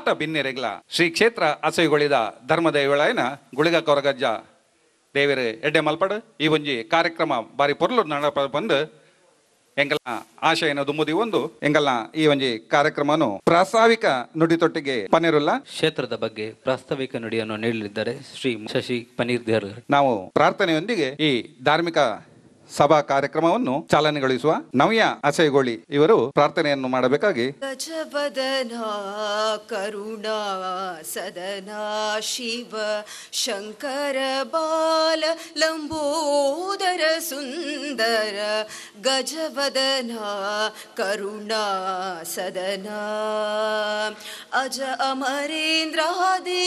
ಮಾತ ಬಿನ್ನೆರೆಗ್ಲ ಶ್ರೀ ಕ್ಷೇತ್ರ ಅಸೈಗೊಳಿದ ಧರ್ಮ ಇವಳಾಯನ ಗುಳಿಗ ಕೊರಗಜ್ಜ ದೇವರ ಎಡ್ಡೆ ಮಲ್ಪಡು ಈ ಒಂಜಿ ಕಾರ್ಯಕ್ರಮ ಬಾರಿ ಪೊರ್ಲು ನಡಪ ಬಂದು ಎಂಗಲ್ನ ಆಶಯನ ದುಮ್ಮುದಿ ಒಂದು ಎಂಗಲ್ಲ ಈ ಒಂಜಿ ಕಾರ್ಯಕ್ರಮನು ಪ್ರಾಸ್ತಾವಿಕ ತೊಟ್ಟಿಗೆ ಪನೆರುಲ್ಲ ಕ್ಷೇತ್ರದ ಬಗ್ಗೆ ಪ್ರಾಸ್ತಾವಿಕ ನುಡಿಯನ್ನು ನೀಡಲಿದ್ದಾರೆ ಶ್ರೀ ಶಶಿ ಪನೀರ್ ದೇವರ ನಾವು ಪ್ರಾರ್ಥನೆಯೊಂದಿಗೆ ಈ ಧಾರ್ಮಿಕ ಸಭಾ ಕಾರ್ಯಕ್ರಮವನ್ನು ಚಾಲನೆಗೊಳಿಸುವ ನವ್ಯ ಅಸೈಗೋಳಿ ಇವರು ಪ್ರಾರ್ಥನೆಯನ್ನು ಮಾಡಬೇಕಾಗಿ ಗಜವದನ ಕರುಣಾ ಸದನಾ ಶಿವ ಶಂಕರ ಬಾಲ ಲಂಬೋದರ ಸುಂದರ ಗಜವದನ ಕರುಣಾ ಸದನಾ ಅಜ ಅಮರೇಂದ್ರ ಆದಿ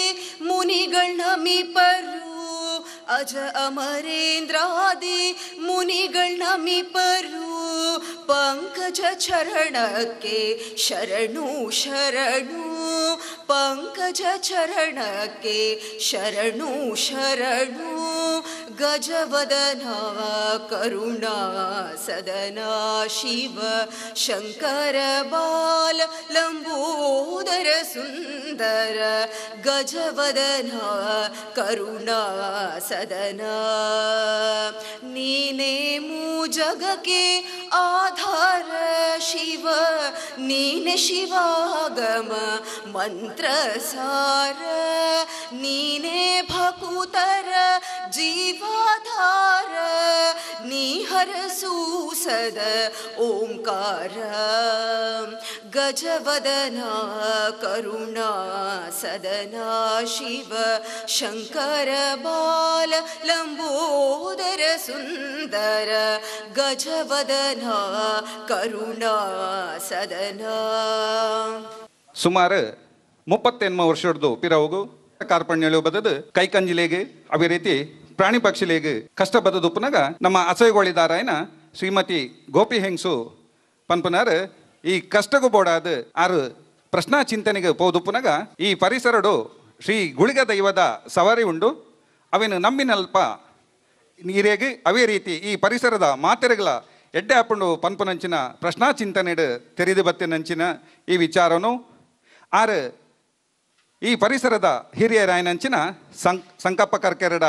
ಮುನಿಗಳ ಪರು ಅಜ ಅಮರೇಂದ್ರ ಮುನಿ ಮಿಗಳು ಪಂಕಜ ಚರಣಕ್ಕೆ ಶರಣು ಶರಣು ಪಂಕಜ ಚರಣಕ್ಕೆ ಶರಣು ಶರಣು ಗಜವದನ ಕರುಣಾ ಸದನ ಶಿವ ಶಂಕರ ಬಾಲ ಲಂಬೋದರ ಸುಂದರ ಗಜವದನ ಕರುಣಾ ಸದನ ನೀನೇ मु जग के आधार शिव नीन शिवागम सार नीने भकुतर जीवाधार नीहर सुसद ओङ्कार गजवदना करुणा सदना शिव बाल लंबोदर सुन्दर गजवदन ಸುಮಾರು ಮುಪ್ಪತ್ತೆನ್ಮ ವರ್ಷದ್ದು ಪಿರವುಗು ಕಾರ್ಪಣ್ಯಳು ಬದದು ಕೈಕಂಜಿಲೆಗೆ ಅವೇ ರೀತಿ ಪ್ರಾಣಿ ಪಕ್ಷಿಲೆಗೆ ಕಷ್ಟ ಬದದು ಪುನಗ ನಮ್ಮ ಅಸಹ್ಯಗೊಳಿದಾರಾಯ್ನ ಶ್ರೀಮತಿ ಗೋಪಿ ಹೆಂಗ್ಸು ಪನ್ಪುನರ್ ಈ ಕಷ್ಟಗು ಬೋಡಾದ ಆರು ಪ್ರಶ್ನಾ ಚಿಂತನೆಗೆ ಪೋದುಪ್ಪನಾಗ ಈ ಪರಿಸರಡು ಶ್ರೀ ಗುಳಿಗ ದೈವದ ಸವಾರಿ ಉಂಡು ಅವೇನು ನಂಬಿನಲ್ಪ ನೀರೇಗೆ ಅವೇ ರೀತಿ ಈ ಪರಿಸರದ ಮಾತೆರೆಗಳ ಎಡ್ಡೆ ಹಾಪುಂಡು ಪನ್ಪುನಂಚಿನ ಪ್ರಶ್ನಾ ಚಿಂತನೆಡ್ ತೆರೆದು ಬತ್ತಿನಂಚಿನ ಈ ವಿಚಾರನು ಆರು ಈ ಪರಿಸರದ ಹಿರಿಯರಾಯನಂಚಿನ ನಂಚಿನ ಸಂಕಪ್ಪ ಕರ್ಕೆರಡ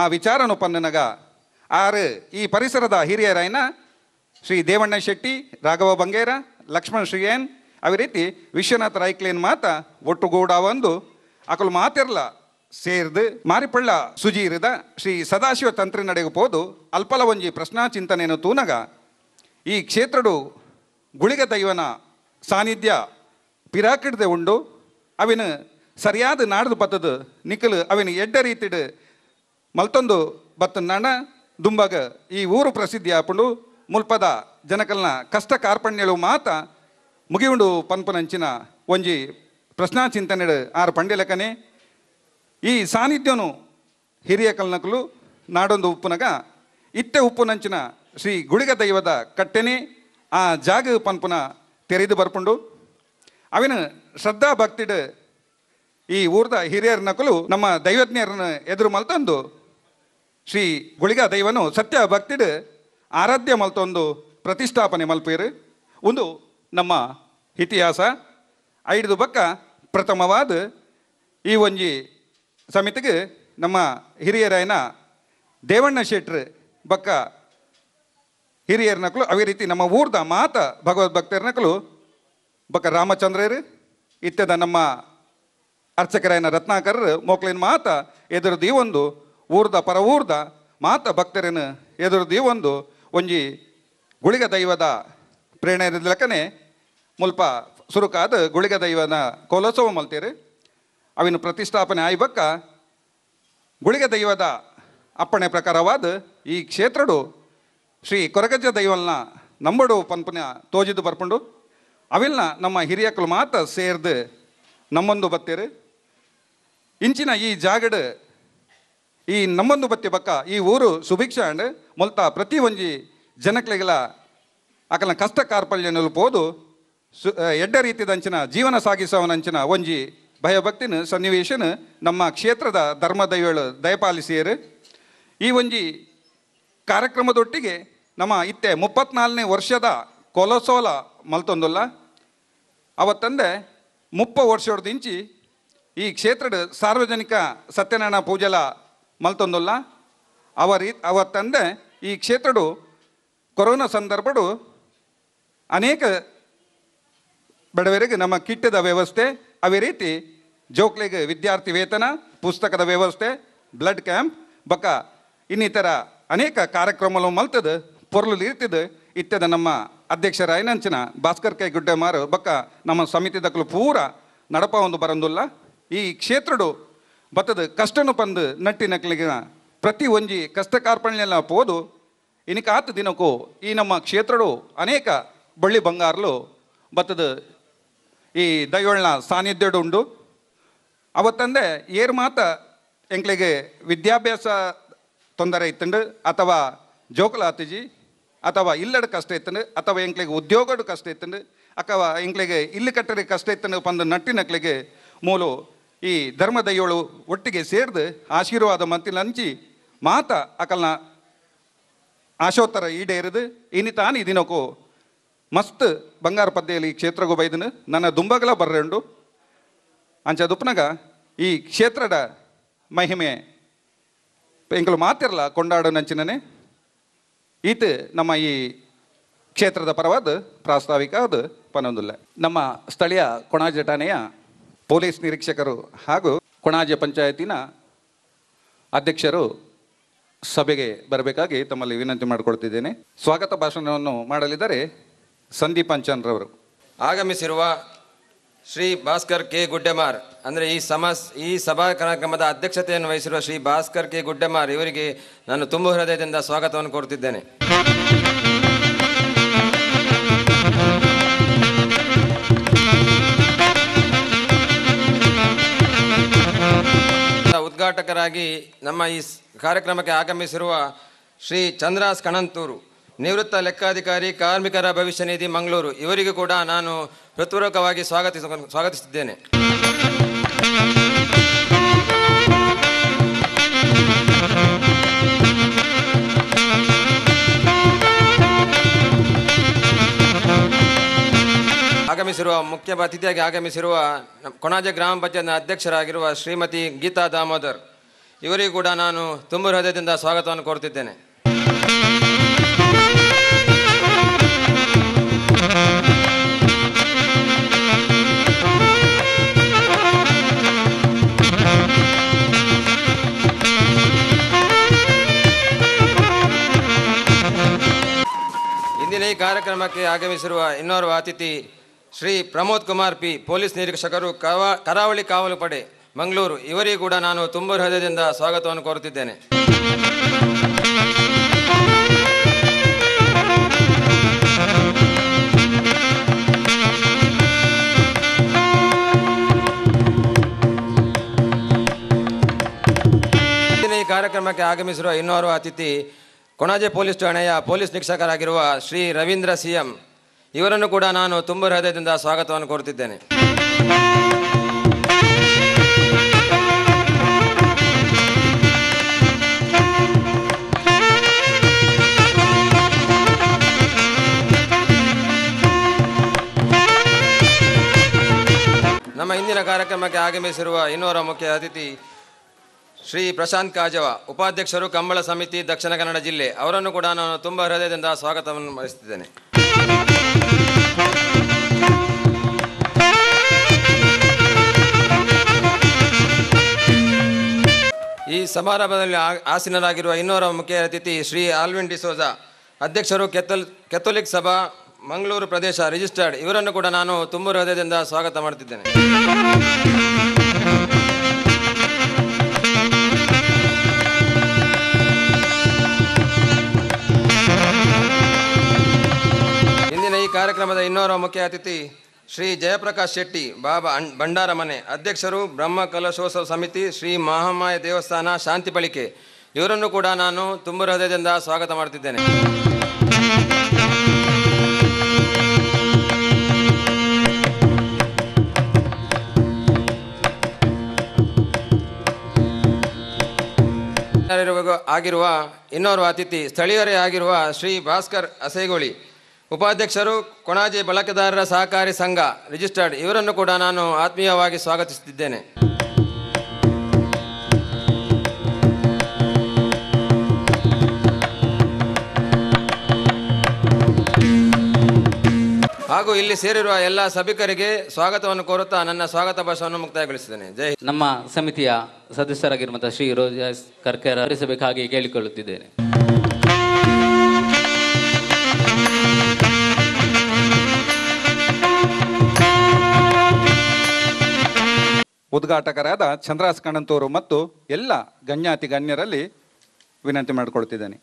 ಆ ವಿಚಾರನು ಪನ್ನನಗ ಆರು ಈ ಪರಿಸರದ ಹಿರಿಯರಾಯನ ಶ್ರೀ ದೇವಣ್ಣ ಶೆಟ್ಟಿ ರಾಘವ ಬಂಗೇರ ಲಕ್ಷ್ಮಣ ಶ್ರೀಯನ್ ಅವ ರೀತಿ ವಿಶ್ವನಾಥ ರಾಯ್ಕ್ಲೇನ್ ಮಾತ ಒಟ್ಟುಗೂಡ ಒಂದು ಅಕಲು ಮಾತಿರಲ್ಲ ಸೇರ್ದು ಮಾರಿಪಳ್ಳ ಸುಜೀರದ ಶ್ರೀ ಸದಾಶಿವ ತಂತ್ರಿ ಪೋದು ಅಲ್ಪಲ ಒಂಜಿ ಪ್ರಶ್ನಾ ಚಿಂತನೆಯನ್ನು ತೂನಗ ಈ ಕ್ಷೇತ್ರಡು ಗುಳಿಗ ದೈವನ ಸಾನ್ನಿಧ್ಯ ಪಿರಾಕಿಡ್ದೆ ಉಂಡು ಅವಿನ ಸರಿಯಾದ ನಾಡ್ದು ಬತ್ತದು ನಿಖಲು ಅವಿನ ಎಡ್ಡ ರೀತಿಡು ಮಲ್ತೊಂದು ನಣ ದುಂಬಗ ಈ ಊರು ಪ್ರಸಿದ್ಧಿ ಆಪುಂಡು ಮುಲ್ಪದ ಜನಕಲ್ನ ಕಷ್ಟ ಕಾರ್ಪಣ್ಯಳು ಮಾತ ಮುಗಿಯುಂಡು ಪನ್ಪುನಂಚಿನ ಒಂಜಿ ಪ್ರಶ್ನಾ ಚಿಂತನೆಡು ಆರು ಪಂಡೆಲಕನೇ ಈ ಸಾನ್ನಿಧ್ಯನು ಹಿರಿಯ ಕಲ್ನಕಲು ನಾಡೊಂದು ಉಪ್ಪುನಗ ಇತ್ತೆ ನಂಚಿನ ಶ್ರೀ ಗುಡಿಗ ದೈವದ ಕಟ್ಟೆನೆ ಆ ಜಾಗ ಪನ್ಪುನ ತೆರೆದು ಬರ್ಪುಂಡು ಅವಿನ ಶ್ರದ್ಧಾ ಭಕ್ತಿಡ್ ಈ ಊರ್ದ ಹಿರಿಯರ ನಕಲು ನಮ್ಮ ದೈವಜ್ಞರನ್ನು ಎದುರು ಮಲ್ತೊಂದು ಶ್ರೀ ಗುಳಿಗ ದೈವನು ಸತ್ಯ ಭಕ್ತಿಡ್ ಆರಾಧ್ಯ ಮಲ್ತೊಂದು ಪ್ರತಿಷ್ಠಾಪನೆ ಮಲ್ಪೀರು ಒಂದು ನಮ್ಮ ಇತಿಹಾಸ ಐದು ಬಕ್ಕ ಪ್ರಥಮವಾದ ಈ ಒಂಜಿ ಸಮಿತಿಗೆ ನಮ್ಮ ಹಿರಿಯರಾಯನ ದೇವಣ್ಣ ಶೆಟ್ರು ಬಕ್ಕ ಹಿರಿಯರ ನಕಲು ಅವೇ ರೀತಿ ನಮ್ಮ ಊರ್ದ ಮಾತ ಭಗವದ್ ಭಕ್ತರ ನಕಲು ಬಕ್ಕ ರಾಮಚಂದ್ರ ಇತ್ತದ ನಮ್ಮ ಅರ್ಚಕರಾಯನ ರತ್ನಾಕರರು ಮೋಕ್ಲಿನ ಮಾತ ಎದುರು ಈ ಒಂದು ಊರ್ದ ಪರ ಊರ್ದ ಮಾತ ಭಕ್ತರನ್ನು ಎದುರು ಈ ಒಂದು ಒಂಜಿ ಗುಳಿಗ ದೈವದ ಪ್ರೇರಣೆ ಲಕ್ಕನೆ ಮುಲ್ಪ ಸುರುಕಾದ ಗುಳಿಗ ದೈವನ ಕೋಲೋತ್ಸವ ಮಲ್ತೀರಿ ಅವಿನ ಪ್ರತಿಷ್ಠಾಪನೆ ಆಯ್ಬಕ್ಕ ಗುಳಿಗೆ ದೈವದ ಅಪ್ಪಣೆ ಪ್ರಕಾರವಾದ ಈ ಕ್ಷೇತ್ರಡು ಶ್ರೀ ಕೊರಗಜ್ಜ ದೈವಲ್ನ ನಂಬಡು ಪಂಪನ ತೋಜಿದ್ದು ಬರ್ಪಂಡು ಅವಿಲ್ನ ನಮ್ಮ ಹಿರಿಯಕ್ಕಳು ಮಾತ್ರ ಸೇರ್ದು ನಮ್ಮೊಂದು ಬತ್ತೇರು ಇಂಚಿನ ಈ ಜಾಗಡ ಈ ನಮ್ಮೊಂದು ಬತ್ತಿ ಬಕ್ಕ ಈ ಊರು ಸುಭಿಕ್ಷ ಅಂಡ್ ಮೊಲ್ತ ಪ್ರತಿ ಒಂಜಿ ಜನಕ್ಲೆಗಲ ಆಕಲ ಕಷ್ಟ ಕಾರ್ಪಲ್ಯ ಪೋದು ಸು ಎಡ್ಡ ರೀತಿದಂಚಿನ ಜೀವನ ಸಾಗಿಸೋವನಂಚಿನ ಒಂಜಿ ಭಯಭಕ್ತಿನ ಸನ್ನಿವೇಶನ ನಮ್ಮ ಕ್ಷೇತ್ರದ ಧರ್ಮದೈವಳು ದಯಪಾಲಿಸಿಯರು ಈ ಒಂಜಿ ಕಾರ್ಯಕ್ರಮದೊಟ್ಟಿಗೆ ನಮ್ಮ ಇತ್ತೆ ಮುಪ್ಪತ್ನಾಲ್ನೇ ವರ್ಷದ ಕೊಲಸೋಲ ಮಲ್ತೊಂದುಲ್ಲ ಅವತ್ತಂದೆ ಮುಪ್ಪ ವರ್ಷದಿಂಚಿ ಈ ಕ್ಷೇತ್ರದ ಸಾರ್ವಜನಿಕ ಸತ್ಯನಾರಾಯಣ ಪೂಜಲ ಮಲ್ತೊಂದುಲ್ಲ ಅವ ರೀ ಅವತ್ತಂದೆ ಈ ಕ್ಷೇತ್ರಡು ಕೊರೋನಾ ಸಂದರ್ಭಡು ಅನೇಕ ಬಡವರಿಗೆ ನಮ್ಮ ಕಿಟ್ಟದ ವ್ಯವಸ್ಥೆ ಅವೇ ರೀತಿ ಜೋಕ್ಲಿಗೆ ವಿದ್ಯಾರ್ಥಿ ವೇತನ ಪುಸ್ತಕದ ವ್ಯವಸ್ಥೆ ಬ್ಲಡ್ ಕ್ಯಾಂಪ್ ಬಕ ಇನ್ನಿತರ ಅನೇಕ ಕಾರ್ಯಕ್ರಮಗಳು ಮಲ್ತದ ಪೊರ್ಲು ಇರ್ತದ ಇತ್ತದ ನಮ್ಮ ರಾಯನಂಚನ ಭಾಸ್ಕರ್ ಕೈ ಗುಡ್ಡೆ ಮಾರು ಬಕ್ಕ ನಮ್ಮ ಸಮಿತಿ ದಕ್ಕಲು ಪೂರ ನಡಪ ಒಂದು ಬರಂದುಲ್ಲ ಈ ಕ್ಷೇತ್ರಡು ಬತ್ತದ ಕಷ್ಟನು ಪಂದು ನಕ್ಲಿಗ ಪ್ರತಿ ಒಂಜಿ ಕಷ್ಟ ಕಾರ್ಪಣ್ಯೆಲ್ಲ ಪೋದು ಇನಿಕಾತ ದಿನಕ್ಕೂ ಈ ನಮ್ಮ ಕ್ಷೇತ್ರಡು ಅನೇಕ ಬಳ್ಳಿ ಬಂಗಾರಲು ಬತ್ತದ ಈ ದೈವಳ್ನ ಸಾನ್ನಿಧ್ಯಡು ಅವತ್ತಂದೆ ಏರ್ ಮಾತ ಎಂಕ್ಲಿಗೆ ವಿದ್ಯಾಭ್ಯಾಸ ತೊಂದರೆ ಇತ್ತಂಡು ಅಥವಾ ಜೋಕುಲ ಅತಿಜಿ ಅಥವಾ ಇಲ್ಲಡ ಕಷ್ಟ ಇತ್ತಂಡು ಅಥವಾ ಎಂಕ್ಲಿಗೆ ಉದ್ಯೋಗಡು ಕಷ್ಟ ಇತ್ತಂಡು ಅಥವಾ ಎಂಕ್ಲಿಗೆ ಇಲ್ಲಿ ಕಟ್ಟರೆ ಕಷ್ಟ ಇತ್ತು ಪಂದು ನಟ್ಟಿನಕ್ಲಿಗೆ ಮೂಲು ಈ ಧರ್ಮ ದೈವಳು ಒಟ್ಟಿಗೆ ಸೇರಿದು ಆಶೀರ್ವಾದ ಮಂತಿನ ನಂಚಿ ಮಾತ ಅಕಲ್ನ ಆಶೋತ್ತರ ಈಡೇರಿದು ಇನ್ನಿತಾನು ಇದಿನಕ್ಕೂ ಮಸ್ತ್ ಬಂಗಾರ ಪದ್ದೆಯಲ್ಲಿ ಈ ಕ್ಷೇತ್ರಗೂ ಬೈದನು ನನ್ನ ದುಂಬಗಲ ಬರ್ರೆಂಡು ಅಂಚ ದುಪ್ಪನಾಗ ಈ ಕ್ಷೇತ್ರದ ಮಹಿಮೆ ಎಂಕಲು ಮಾತಿರಲ್ಲ ಕೊಂಡಾಡು ನಂಚಿನೇ ಈತ ನಮ್ಮ ಈ ಕ್ಷೇತ್ರದ ಪರವಾದ ಪ್ರಾಸ್ತಾವಿಕ ಅದು ಪನೊಂದಿಲ್ಲ ನಮ್ಮ ಸ್ಥಳೀಯ ಕೊಣಾಜ ಠಾಣೆಯ ಪೊಲೀಸ್ ನಿರೀಕ್ಷಕರು ಹಾಗೂ ಕೊಣಾಜೆ ಪಂಚಾಯತಿನ ಅಧ್ಯಕ್ಷರು ಸಭೆಗೆ ಬರಬೇಕಾಗಿ ತಮ್ಮಲ್ಲಿ ವಿನಂತಿ ಮಾಡಿಕೊಳ್ತಿದ್ದೇನೆ ಸ್ವಾಗತ ಭಾಷಣವನ್ನು ಮಾಡಲಿದ್ದಾರೆ ಸಂದೀಪ್ ಅಂಚನ್ರವರು ಆಗಮಿಸಿರುವ ಶ್ರೀ ಭಾಸ್ಕರ್ ಕೆ ಗುಡ್ಡೆಮಾರ್ ಅಂದರೆ ಈ ಸಮಸ್ ಈ ಸಭಾ ಕಾರ್ಯಕ್ರಮದ ಅಧ್ಯಕ್ಷತೆಯನ್ನು ವಹಿಸಿರುವ ಶ್ರೀ ಭಾಸ್ಕರ್ ಕೆ ಗುಡ್ಡೆಮಾರ್ ಇವರಿಗೆ ನಾನು ತುಂಬ ಹೃದಯದಿಂದ ಸ್ವಾಗತವನ್ನು ಕೋರುತ್ತಿದ್ದೇನೆ ಉದ್ಘಾಟಕರಾಗಿ ನಮ್ಮ ಈ ಕಾರ್ಯಕ್ರಮಕ್ಕೆ ಆಗಮಿಸಿರುವ ಶ್ರೀ ಚಂದ್ರಾಸ್ ಕಣಂತೂರು ನಿವೃತ್ತ ಲೆಕ್ಕಾಧಿಕಾರಿ ಕಾರ್ಮಿಕರ ಭವಿಷ್ಯ ನಿಧಿ ಮಂಗಳೂರು ಇವರಿಗೂ ಕೂಡ ನಾನು ಹೃತ್ಪೂರ್ವಕವಾಗಿ ಸ್ವಾಗತಿಸ ಸ್ವಾಗತಿಸಿದ್ದೇನೆ ಆಗಮಿಸಿರುವ ಮುಖ್ಯ ಅತಿಥಿಯಾಗಿ ಆಗಮಿಸಿರುವ ಕೊಣಾಜೆ ಗ್ರಾಮ ಪಂಚಾಯತ್ನ ಅಧ್ಯಕ್ಷರಾಗಿರುವ ಶ್ರೀಮತಿ ಗೀತಾ ದಾಮೋದರ್ ಇವರಿಗೂ ಕೂಡ ನಾನು ತುಂಬ ಹೃದಯದಿಂದ ಸ್ವಾಗತವನ್ನು ಕೋರುತ್ತಿದ್ದೇನೆ ಕಾರ್ಯಕ್ರಮಕ್ಕೆ ಆಗಮಿಸಿರುವ ಇನ್ನೋರ್ವ ಅತಿಥಿ ಶ್ರೀ ಪ್ರಮೋದ್ ಕುಮಾರ್ ಪಿ ಪೊಲೀಸ್ ನಿರೀಕ್ಷಕರು ಕರಾವಳಿ ಕಾವಲು ಪಡೆ ಮಂಗಳೂರು ಇವರಿಗೂ ಕೂಡ ನಾನು ತುಂಬ ಹೃದಯದಿಂದ ಸ್ವಾಗತವನ್ನು ಕೋರುತ್ತಿದ್ದೇನೆ ಈ ಕಾರ್ಯಕ್ರಮಕ್ಕೆ ಆಗಮಿಸಿರುವ ಇನ್ನೋರ್ವ ಅತಿಥಿ ಕೊಣಾಜೆ ಪೊಲೀಸ್ ಠಾಣೆಯ ಪೊಲೀಸ್ ನಿರೀಕ್ಷಕರಾಗಿರುವ ಶ್ರೀ ರವೀಂದ್ರ ಸಿಎಂ ಇವರನ್ನು ಕೂಡ ನಾನು ತುಂಬ ಹೃದಯದಿಂದ ಸ್ವಾಗತವನ್ನು ಕೋರುತ್ತಿದ್ದೇನೆ ನಮ್ಮ ಇಂದಿನ ಕಾರ್ಯಕ್ರಮಕ್ಕೆ ಆಗಮಿಸಿರುವ ಇನ್ನೋರ ಮುಖ್ಯ ಅತಿಥಿ ಶ್ರೀ ಪ್ರಶಾಂತ್ ಕಾಜವ ಉಪಾಧ್ಯಕ್ಷರು ಕಂಬಳ ಸಮಿತಿ ದಕ್ಷಿಣ ಕನ್ನಡ ಜಿಲ್ಲೆ ಅವರನ್ನು ಕೂಡ ನಾನು ತುಂಬ ಹೃದಯದಿಂದ ಸ್ವಾಗತವನ್ನು ಬಯಸುತ್ತಿದ್ದೇನೆ ಈ ಸಮಾರಂಭದಲ್ಲಿ ಆಸೀನರಾಗಿರುವ ಇನ್ನೋರ ಮುಖ್ಯ ಅತಿಥಿ ಶ್ರೀ ಆಲ್ವಿನ್ ಡಿಸೋಜಾ ಅಧ್ಯಕ್ಷರು ಕೆಥಲ್ ಕೆಥೋಲಿಕ್ ಸಭಾ ಮಂಗಳೂರು ಪ್ರದೇಶ ರಿಜಿಸ್ಟರ್ಡ್ ಇವರನ್ನು ಕೂಡ ನಾನು ತುಂಬ ಹೃದಯದಿಂದ ಸ್ವಾಗತ ಮಾಡುತ್ತಿದ್ದೇನೆ ಕಾರ್ಯಕ್ರಮದ ಮುಖ್ಯ ಅತಿಥಿ ಶ್ರೀ ಜಯಪ್ರಕಾಶ್ ಶೆಟ್ಟಿ ಬಾಬಾ ಭಂಡಾರ ಮನೆ ಅಧ್ಯಕ್ಷರು ಬ್ರಹ್ಮ ಕಲಶೋತ್ಸವ ಸಮಿತಿ ಶ್ರೀ ಮಹಾಮಾಯ ದೇವಸ್ಥಾನ ಶಾಂತಿ ಬಳಿಕೆ ಇವರನ್ನು ಕೂಡ ನಾನು ತುಂಬ ಹೃದಯದಿಂದ ಸ್ವಾಗತ ಮಾಡುತ್ತಿದ್ದೇನೆ ಆಗಿರುವ ಇನ್ನೋರ್ವ ಅತಿಥಿ ಸ್ಥಳೀಯರೇ ಆಗಿರುವ ಶ್ರೀ ಭಾಸ್ಕರ್ ಅಸೈಗೋಳಿ ಉಪಾಧ್ಯಕ್ಷರು ಕೊಣಾಜೆ ಬಳಕೆದಾರರ ಸಹಕಾರಿ ಸಂಘ ರಿಜಿಸ್ಟರ್ಡ್ ಇವರನ್ನು ಕೂಡ ನಾನು ಆತ್ಮೀಯವಾಗಿ ಸ್ವಾಗತಿಸುತ್ತಿದ್ದೇನೆ ಹಾಗೂ ಇಲ್ಲಿ ಸೇರಿರುವ ಎಲ್ಲ ಸಭಿಕರಿಗೆ ಸ್ವಾಗತವನ್ನು ಕೋರುತ್ತಾ ನನ್ನ ಸ್ವಾಗತ ಭಾಷವನ್ನು ಮುಕ್ತಾಯಗೊಳಿಸಿದ್ದೇನೆ ಜೈ ನಮ್ಮ ಸಮಿತಿಯ ಸದಸ್ಯರಾಗಿರುವಂತಹ ಶ್ರೀ ರೋಜ್ ಕರ್ಕೇರ ಹರಿಸಬೇಕಾಗಿ ಕೇಳಿಕೊಳ್ಳುತ್ತಿದ್ದೇನೆ ಉದ್ಘಾಟಕರಾದ ಚಂದ್ರಾಸ್ ಕಣಂತೂರು ಮತ್ತು ಎಲ್ಲ ಗಣ್ಯಾತಿ ಗಣ್ಯರಲ್ಲಿ ವಿನಂತಿ ಮಾಡಿಕೊಳ್ತಿದ್ದೇನೆ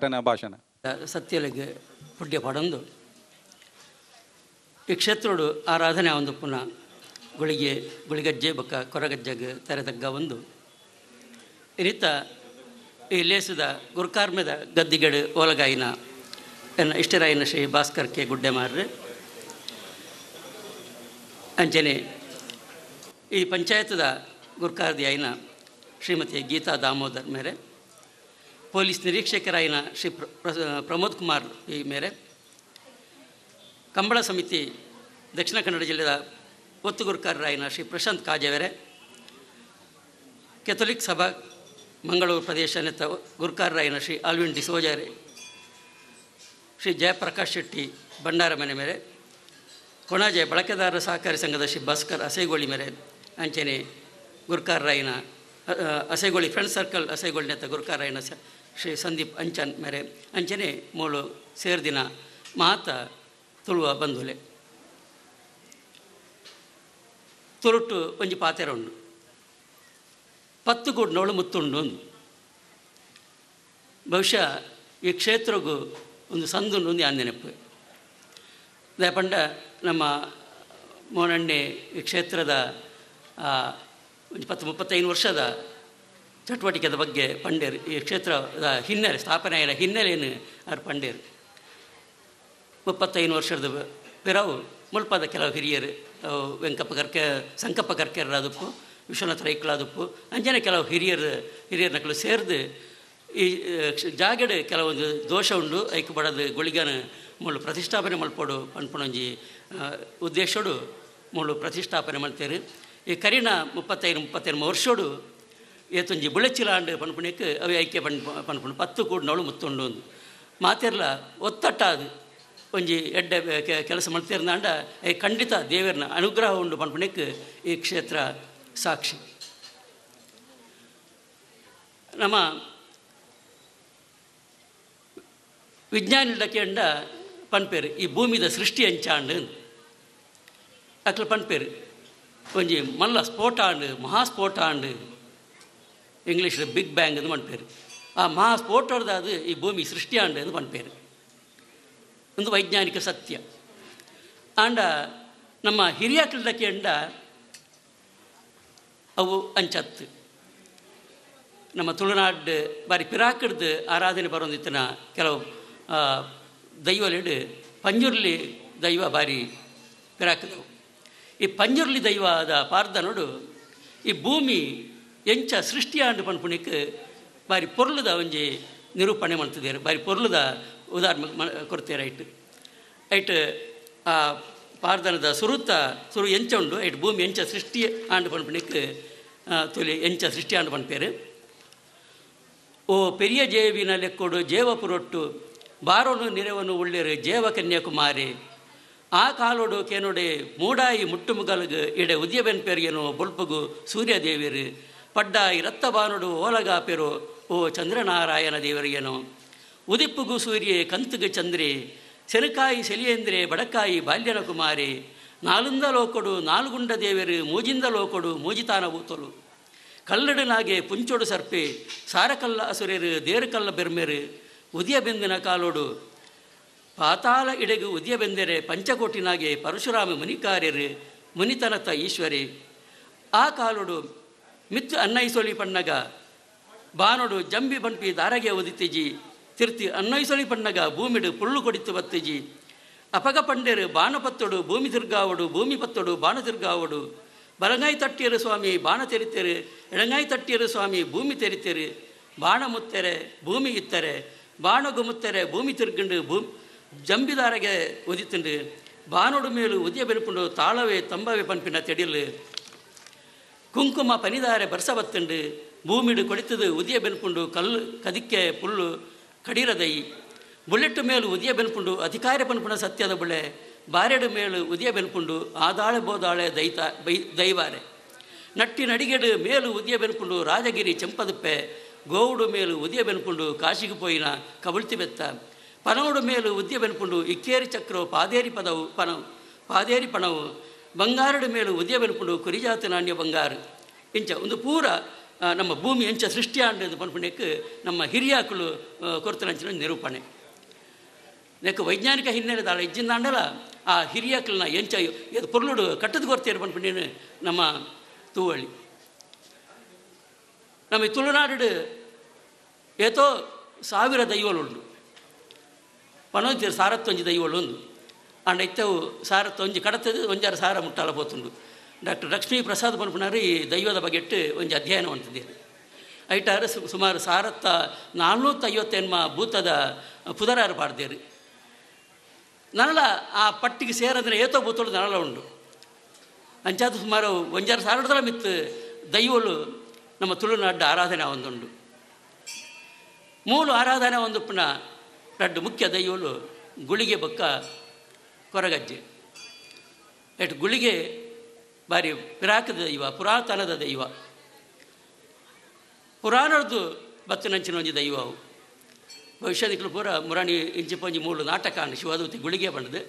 ಉದ್ಘಾಟನೆ ಭಾಷಣ ಪುಡ್ಯ ಪಡೊಂದು ಈ ಕ್ಷೇತ್ರಡು ಆರಾಧನೆ ಒಂದು ಪುನಃ ಗುಳಿಗೆ ಗುಳಿಗಜ್ಜೆ ಬಕ್ಕ ಕೊರಗಜ್ಜಗ ತೆರೆದಗ್ಗ ಒಂದು ಈ ಲೇಸದ ಗುರುಕಾರ್ಮದ ಗದ್ದಿಗಡ ಓಲಗಾಯಿನ ಎನ್ನ ಇಷ್ಟರಾಯಿನ ಶ್ರೀ ಭಾಸ್ಕರ್ ಕೆ ಗುಡ್ಡೆ ಮಾರ್ರೆ ಅಂಜನೆ ಈ ಪಂಚಾಯತದ ಗುರುಕಾರ್ದಿಯಾಯಿನ ಶ್ರೀಮತಿ ಗೀತಾ ದಾಮೋದರ್ ಮೇರೆ ಪೊಲೀಸ್ ನಿರೀಕ್ಷಕರಾಯಿನ ಶ್ರೀ ಪ್ರಮೋದ್ ಕುಮಾರ್ ಈ ಮೇರೆ ಕಂಬಳ ಸಮಿತಿ ದಕ್ಷಿಣ ಕನ್ನಡ ಜಿಲ್ಲೆಯ ಒತ್ತುಗುರ್ಕಾರರಾಯಿನ ಶ್ರೀ ಪ್ರಶಾಂತ್ ಕಾಜೆವೆರೆ ಕೆಥೋಲಿಕ್ ಸಭಾ ಮಂಗಳೂರು ಪ್ರದೇಶ ನೆತ್ತ ಗುರ್ಕಾರರಾಯಿನ ಶ್ರೀ ಆಲ್ವಿನ್ ಡಿಸೋಜಾರೆ ಶ್ರೀ ಜಯಪ್ರಕಾಶ್ ಶೆಟ್ಟಿ ಭಂಡಾರ ಮನೆ ಮೇರೆ ಕೊಣಾಜೆ ಬಳಕೆದಾರರ ಸಹಕಾರಿ ಸಂಘದ ಶ್ರೀ ಭಾಸ್ಕರ್ ಅಸೈಗೋಳಿ ಮೇರೆ ಅಂಚನೆ ಗುರ್ಕಾರರಾಯಿನ ಅಸೈಗೋಳಿ ಫ್ರೆಂಡ್ ಸರ್ಕಲ್ ಅಸೈಗೋಳಿ ನೆತ್ತ ಗುರ್ಕಾರರಾಯಿನ ಶ್ರೀ ಸಂದೀಪ್ ಅಂಚನ್ ಮೇರೆ ಅಂಚನೆ ಮೂಳು ಸೇರ್ದಿನ ಮಾತ ತುಳುವ ಬಂಧುಲೆ ತುರುಟು ಒಂಜಿ ಪಾತೆರ ಪತ್ತು ಗುಡ್ನವಳು ಮುತ್ತುಂಡು ಒಂದು ಬಹುಶಃ ಈ ಕ್ಷೇತ್ರಗೂ ಒಂದು ಸಂದುಂಡು ಯಾನ್ ನೆನಪು ದಯಪಂಡ ನಮ್ಮ ಮೋನಣ್ಣೆ ಈ ಕ್ಷೇತ್ರದ ಒಂದು ಪತ್ತು ಮುಪ್ಪತ್ತೈದು ವರ್ಷದ ಚಟುವಟಿಕೆದ ಬಗ್ಗೆ ಪಂಡೇರ್ ಈ ಕ್ಷೇತ್ರದ ಹಿನ್ನೆಲೆ ಸ್ಥಾಪನೆಯ ಹಿನ್ನೆಲೆಯನ್ನು ಅವರು ಪಂಡೇರ್ ಮುಪ್ಪತ್ತೈದು ವರ್ಷದ ಪಿರವು ಮುಲ್ಪದ ಕೆಲವು ಹಿರಿಯರು ವೆಂಕಪ್ಪ ಕರ್ಕೆ ಸಂಕಪ್ಪ ಕರ್ಕೆರದಪ್ಪು ವಿಶ್ವನಾಥ ರೈಕ್ಲಾದಪ್ಪು ಅಂಜನ ಕೆಲವು ಹಿರಿಯರು ಹಿರಿಯರ ನಕಲು ಸೇರಿದು ಈ ಜಾಗಡೆ ಕೆಲವೊಂದು ದೋಷ ಉಂಡು ಐಕ್ಯ ಬಡದು ಗುಳಿಗನ ಮುಳ್ಳು ಪ್ರತಿಷ್ಠಾಪನೆ ಮಲ್ಪಡು ಅನ್ಪಣೊಂಜಿ ಉದ್ದೇಶಡು ಮುಳ್ಳು ಪ್ರತಿಷ್ಠಾಪನೆ ಮಾಡ್ತೇರು ಈ ಕರೀನ ಮುಪ್ಪತ್ತೈದು ಮುಪ್ಪತ್ತೈದು ವರ್ಷೋಡು ஏத்தொஞ்சி விளைச்சலாண்டு பண்புனைக்கு அவை ಐಕೆ பண் பண்பு பத்து கூடினாலும் முத்தொண்டு வந்து ಮಾತಿರಲ ಒತ್ತಟ್ಟಾದು ಒಂಜಿ ಎಡ್ಡೆ ಕೆಲಸ ಮಾಡ್ತಿರ್ನಾಂಡ ಏ ಖಂಡಿತ ದೇವರನ್ನ ಅನುಗ್ರಹ ಉಂಡು ಪಂಪಣಕ್ಕೆ ಈ ಕ್ಷೇತ್ರ ಸಾಕ್ಷಿ ನಮ ವಿಜ್ಞಾನಿಲ ಕೇಂಡ ಪನ್ಪೇರು ಈ ಭೂಮಿದ ಸೃಷ್ಟಿ ಅಂಚಾಂಡು ಅಕ್ಲ ಪನ್ಪೇರು ಒಂಜಿ ಮಲ್ಲ ಸ್ಫೋಟಾಂಡು ಮಹಾಸ್ಫೋಟಾಂಡು ಇಂಗ್ಲೀಷ್ ಬಿಗ್ ಬ್ಯಾಂಗ್ பண்ண பேர் ಆ ಮಾ போட்டோடதாது ಈ ಭೂಮಿ సృష్టి అండేది మన పేరు ಒಂದು ವೈಜ್ಞಾನಿಕ ಸತ್ಯ ಆಂಡ ನಮ್ಮ ಹಿರಿಯ ಕ್ರೀಡಕ್ಕೆ ಅವು ಅಂಚತ್ತು ನಮ್ಮ ತುಳುನಾಡು ಬಾರಿ ಪಿರಾಕಿಡ್ದು ಆರಾಧನೆ ಬರೋದಿತ್ತಿನ ಕೆಲವು ದೈವಲಿಡು ಪಂಜುರ್ಲಿ ದೈವ ಬಾರಿ ಪಿರಾಕಿದವು ಈ ಪಂಜುರ್ಲಿ ದೈವ ಆದ ಪಾರ್ದನೋಡು ಈ ಭೂಮಿ ಎಂಚ ಸೃಷ್ಟಿಯಾಂಡು ಪನ್ಪುಣಿಕ್ ಬಾರಿ ಪೊರ್ಲುದ ಒಂಜಿ ನಿರೂಪಣೆ ಮಾಡ್ತಿದ್ದೇರು ಬಾರಿ ಪೊರ್ಲುದ ಉದಾಹರಣೆ ಕೊಡ್ತೀರ ಐಟ್ ಐಟ್ ಆ ಪಾರ್ದನದ ಸುರುತ ಸುರು ಎಂಚ ಉಂಡು ಐಟ್ ಭೂಮಿ ಎಂಚ ಸೃಷ್ಟಿ ಆಂಡು ಪನ್ಪುಣಿಕ್ ತೊಲಿ ಎಂಚ ಸೃಷ್ಟಿ ಆಂಡು ಪನ್ಪೇರು ಓ ಪೆರಿಯ ಜೇವಿನ ಕೊಡು ಜೇವ ಪುರೊಟ್ಟು ಬಾರೋನು ನಿರೆವನು ಉಳ್ಳೇರು ಜೇವ ಕನ್ಯಾಕುಮಾರಿ ಆ ಕಾಲೋಡು ಕೇನೋಡೆ ಮೂಡಾಯಿ ಮುಟ್ಟು ಮುಗಲಗು ಇಡೆ ಉದ್ಯಬೆನ್ ಪೆರಿಯನು ಬೊಲ್ಪಗು ಸೂರ್ಯದೇವಿರು ಪಡ್ಡಾಯಿ ರತ್ತಬಾನುಡು ಓಲಗಾಪೆರು ಓ ಚಂದ್ರನಾರಾಯಣ ದೇವರಿಯನು ಉದಿಪ್ಪುಗು ಸೂರ್ಯೆ ಕಂತುಗೆ ಚಂದ್ರಿ ಸೆನಕಾಯಿ ಸೆಲಿಯೇಂದ್ರೆ ಬಡಕಾಯಿ ಬಾಲ್ಯನ ಕುಮಾರಿ ನಾಲುಂದ ಲೋಕಡು ನಾಲ್ಗುಂಡ ದೇವರು ಮೋಜಿಂದ ಲೋಕಡು ಮೋಜಿತಾನ ಊತಲು ಕಲ್ಲಡನಾಗೆ ಪುಂಚೊಡು ಸರ್ಪೆ ಸಾರಕಲ್ಲ ಅಸುರೇರು ದೇರುಕಲ್ಲ ಬೆರ್ಮೆರು ಉದಿಯ ಬೆಂದಿನ ಕಾಲೋಡು ಪಾತಾಳ ಇಡೆಗು ಉದಿಯ ಬೆಂದರೆ ಪಂಚಕೋಟಿನಾಗೆ ಪರಶುರಾಮ ಮುನಿಕಾರ್ಯರು ಮುನಿತನತ ಈಶ್ವರಿ ಆ ಕಾಲೋಡು ಮಿತ್ತು ಅನ್ನೈಸೊಳಿ ಪಣ್ಣಗ ಬಾನೊಡು ಜಂಬಿ ಬಂಪಿ ದಾರಗೆ ಒದಿತಿಜಿ ತಿರ್ತಿ ಅನ್ನೈಸೊಳಿ ಪಣ್ಣಗ ಭೂಮಿಡು ಪುಳ್ಳು ಕೊಡಿತು ಬತ್ತಿಜಿ ಅಪಗ ಪಂಡೆರು ಬಾಣಪತ್ತೊಡು ಭೂಮಿ ತಿರ್ಗಾವಡು ಭೂಮಿ ಪತ್ತೊಡು ಬಾಣ ತಿರ್ಗಾವಡು ಬಲಗಾಯಿ ತಟ್ಟಿಯರು ಸ್ವಾಮಿ ಬಾಣ ತೆರಿತೆರು ಎಡಗಾಯಿ ತಟ್ಟಿಯರು ಸ್ವಾಮಿ ಭೂಮಿ ತೆರಿತೆರು ಬಾಣ ಮುತ್ತೆರೆ ಭೂಮಿ ಇತ್ತರೆ ಬಾಣ ಮುತ್ತೆರೆ ಭೂಮಿ ತಿರ್ಗಂಡು ಭೂ ಜಂಬಿದಾರಗೆ ಒದಿತುಂಡು ಬಾನೋಡು ಮೇಲು ಉದಯ ಬೆರುಪುಂಡು ತಾಳವೇ ತಂಬವೇ ಪಂಪಿನ ತೆಡಿಲು ಕುಂಕುಮ ಪನಿದಾರೆ பர்சவத்துண்டு ಭೂಮಿಡು கொடித்தது ಉದಿಯ ಬೆನ್ಪುಂಡು ಕಲ್ಲು ಕದಿಕ್ಕೆ ಪುಲ್ಲು ಕಡಿರದೈ ಬುಲೆಟ್ ಮೇಲು ಉದಿಯ ಬೆನ್ಪುಂಡು ಅಧಿಕಾರ ಬೆನ್ಪುಣ ಸತ್ಯದ ಬುಳೆ ಬಾರೆಡು ಮೇಲು ಉದಿಯ ಬೆನ್ಪುಂಡು ಆದಾಳೆ ಬೋದಾಳೆ ದೈತ ಬೈ ದೈವಾರೆ ನಟ್ಟಿ ನಡಿಗೆಡು ಮೇಲು ಉದಿಯ ಬೆನ್ಪುಂಡು ರಾಜಗಿರಿ ಚೆಂಪದಪ್ಪೆ ಗೋವುಡು ಮೇಲು ಉದಿಯ ಬೆನ್ಪುಂಡು ಕಾಶಿಗೆ ಪೋಯಿನ ಕಬುಳ್ತಿ ಬೆತ್ತ ಪನವುಡು ಮೇಲು ಉದ್ಯ ಬೆನ್ಪುಂಡು ಇಕ್ಕೇರಿ ಚಕ್ರವು ಪಾದೇರಿ ಪದವು ಪನವು ಪಾದೇರಿ ಪಣವು ಬಂಗಾರದ ಉದಯ ಉದಯವೆನುಕೊಂಡು ಕುರಿಜಾತ ನಾಣ್ಯ ಬಂಗಾರ ಇಂಚ ಒಂದು ಪೂರ ನಮ್ಮ ಭೂಮಿ ಎಂಚ ಸೃಷ್ಟಿಯಾಂಡದು ಪನ್ಪುಣಕ್ಕೆ ನಮ್ಮ ಹಿರಿಯಾಕುಲು ಕೊರತನಂಚಿನ ನಿರೂಪಣೆ ನೆಕ್ಕ ವೈಜ್ಞಾನಿಕ ಹಿನ್ನೆಲೆ ದಾಳ ಇಜ್ಜಿಂದಾಂಡಲ ಆ ಹಿರಿಯಾಕುಲನ ಎಂಚ ಇದು ಪೊರ್ಲುಡು ಕಟ್ಟದ ಕೊರ್ತೀರು ಪನ್ಪುಂಡೇನು ನಮ್ಮ ತೂವಳಿ ನಮ್ಮ ತುಳುನಾಡು ಏತೋ ಸಾವಿರ ದೈವಲು ಉಂಡು ಪನೋತಿ ಸಾರತ್ತೊಂಜಿ ದೈವಲು ಒಂದು அன்னைத்த சாரத்தை கொஞ்சம் ಕಡತದು கொஞ்சம் ಸಾರ ಮುಟ್ಟಾಲ போத்துண்டு ಡಾಕ್ಟರ್ ಲಕ್ಷ್ಮೀ ಪ್ರಸಾದ್ ಬನ್ಪುಣಾರಿ ದೈವದ ಬಗೆಟ್ಟು ಒಂದು ಅಧ್ಯಯನ ಹೊಂದಿದ್ದೀರಿ ಸು ಸುಮಾರು ಸಾರತ್ತ ನಾಲ್ನೂತ್ತೈವತ್ತೆನ್ಮ ಭೂತದ ಪುದರಾರು ಪಾಡ್ದೇರಿ ನರಳ ಆ ಪಟ್ಟಿಗೆ ಸೇರಂದ್ರೆ ಏತೋ ಭೂತಳು ನಲ್ಲ ಉಂಡು ಅಂಚಾದ ಸುಮಾರು ಒಂಜಾರು ಸಾವಿರದಲ್ಲ ಮಿತ್ ದೈವಲು ನಮ್ಮ ತುಳುನಾಡು ಆರಾಧನೆ ಒಂದುಂಡು ಮೂಲು ಆರಾಧನೆ ಒಂದು ಪುಣ ಮುಖ್ಯ ದೈವಲು ಗುಳಿಗೆ ಬೊಕ್ಕ ಕೊರಗಜ್ಜೆ ಎಟ್ ಗುಳಿಗೆ ಬಾರಿ ಪಾಕ ದೈವ ಪುರಾತನದ ದೈವ ಪುರಾಣ ಭತ್ತ ನಂಚನ ದೈವ್ ಭವಿಷ್ಯಕ್ಕೆ ಪೂರ ಮುರಾಣಿ ಎಂಚಿ ಪೂರು ನಾಟಕ ಶಿವದೂರ್ತಿ ಗುಳಿಗೆ ಬಂದಿದೆ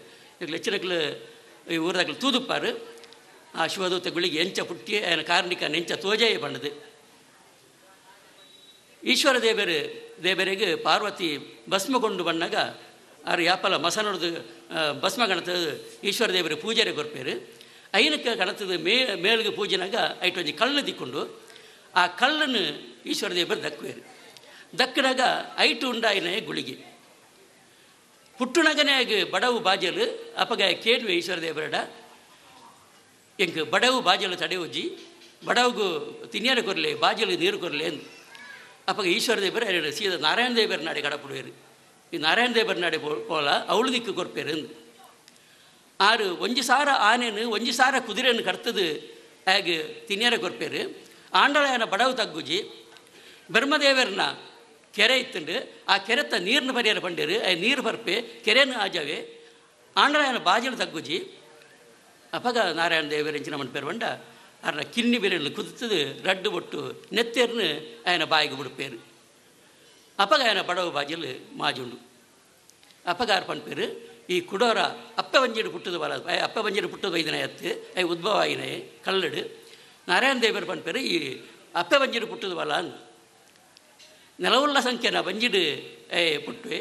ಹೆಚ್ಚಿನ ಊರದ ತೂದುಪ್ಪ ಆ ಶಿವದೂರ್ತಿ ಗುಳಿಗೆ ಎಂಚ ಪುಟ್ಟಿ ನೆಂಚ ತೋಜೆಯ ಬಣ್ಣದು ಈಶ್ವರ ದೇವರು ದೇವರಿಗೆ ಪಾರ್ವತಿ ಭಸ್ಮಗೊಂಡು ಬಣ್ಣಗ ಆರು ಯಾಪಲ ಮಸನೋಡ್ದು ಭಸ್ಮ ಗಣತದು ಈಶ್ವರ ದೇವರ ಪೂಜಾರಿ ಕೊರ್ಪೇರು ಐನಕ್ಕೆ ಗಣತದ ಮೇ ಮೇಲ್ಗೆ ಪೂಜೆನಾಗ ಐಟ್ ಒಂಜಿ ಕಲ್ಲು ದಿಕ್ಕೊಂಡು ಆ கல்லுன்னு ಈಶ್ವರ தேவர் தக்குவார் தக்குனாக்கா ஐட்டு உண்டாயினே ಗುಳಿಗೆ புட்டுணகனாக படவு பாஜல் அப்போ கேள்வி ஈஸ்வர தேவரட எங்கு படவு பாஜல் வச்சு படவுக்கு திண்ணியான குரலே பாஜல் நீர் குரலேன்னு அப்போ ஈஸ்வர தேவர் சீத நாராயண தேவர் நாடு கடப்படுவார் ಈ ನಾರಾಯಣ ದೇವರೇ ಔಳದಿಕ್ಕೆ ಕೊರ್ಪೇರು ಆರು ಒಂಜಿ ಸಾರ ಸಾರ ಒದನ್ನು ಕರ್ತದೆ ಆಯ್ಗೆ ತಿನ್ನೇರ ಕೊರಪೇರು ಆಂಡಲಾಯ ಬಡವ ತಗ್ಗುಜಿ ಬ್ರಹ್ಮದೇವರನ್ನ ಕೆರೆ ಇತ್ತುಂಡು ಆ ಕೆರೆತ ನೀರಿನ ಬರೆಯ ಪಂಡ್ರು ಆಯ್ತ ನೀರು ಬರ್ಪೇ ಕೆರೆನ ಆಜವೆ ಆಂಡ್ರ ಬಾಜ್ಲು ತಗ್ಗುಜಿ ಅಪಗ ನಾರಾಯಣ ದೇವರ ಪೇರ ಅರ್ನ ಕಿನ್ನಿ ಬದು ರೊಟ್ಟು ನೆತ್ತಿರನ್ನು ಆಯ್ನ ಬಾಯಿಗೆ ಉಡಿಪೇರು அப்பகான படவு பாஜில் மாஜுண்டு ಅಪಗಾರ್ಪನ್ ಪೇರು ಈ ಕುಡೋರ ಅಪ್ಪ ವಂಜಿಡು ಪುಟ್ಟದು ಬರದು ಅಪ್ಪ ವಂಜಿಡು ಪುಟ್ಟದು ಐದನೇ ಹತ್ತು ಐ ಉದ್ಭವ ಆಯಿನೇ ಕಲ್ಲಡು ನಾರಾಯಣ ದೇವರ್ ಪನ್ ಈ ಅಪ್ಪ ವಂಜಿಡು ಪುಟ್ಟದು ಬಲ ಅಂದು ನೆಲವುಳ್ಳ ಸಂಖ್ಯೆನ ವಂಜಿಡು ಐ ಪುಟ್ಟೆ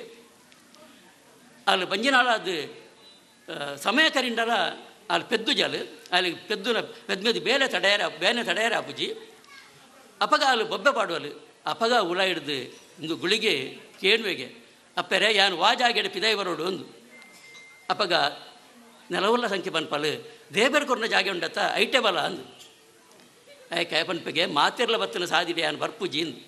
ಅಲ್ಲಿ ಬಂಜಿನಾಳ ಅದು ಸಮಯ ಕರಿಂಡಲ ಅಲ್ಲಿ ಪೆದ್ದು ಜಾಲು ಅಲ್ಲಿ ಪೆದ್ದುನ ಪೆದ್ಮದಿ ಬೇಲೆ ತಡೆಯರ ಬೇನೆ ತಡೆಯರ ಅಪ್ಪುಜಿ ಅಪಗ ಅಲ್ಲಿ ಬೊಬ್ಬೆ ಪಾಡುವಲ್ಲಿ ಅಪಗ ಉಲ ಹಿಡ್ದು ಇಂದು ಗುಳಿಗೆ ಕೇಣ್ವೆಗೆ ಅಪ್ಪರೆ ಯಾನು ವಾಜಾಗೆಡ ಪಿದೈವರೋಡು ಒಂದು ಅಪಗ ನೆಲವಲ್ಲ ಸಂಖ್ಯೆ ಬನ್ಪಲು ದೇಬರ್ ಕೊರ್ನ ಜಾಗೆ ಉಂಡತ್ತ ಐಟೆ ಬಲ ಅಂದು ಐ ಕಾಯಪನ್ಪಿಗೆ ಮಾತಿರ್ಲ ಬತ್ತಿನ ಸಾದಿಡೆ ಯಾನು ಬರ್ಪೂಜಿ ಅಂದು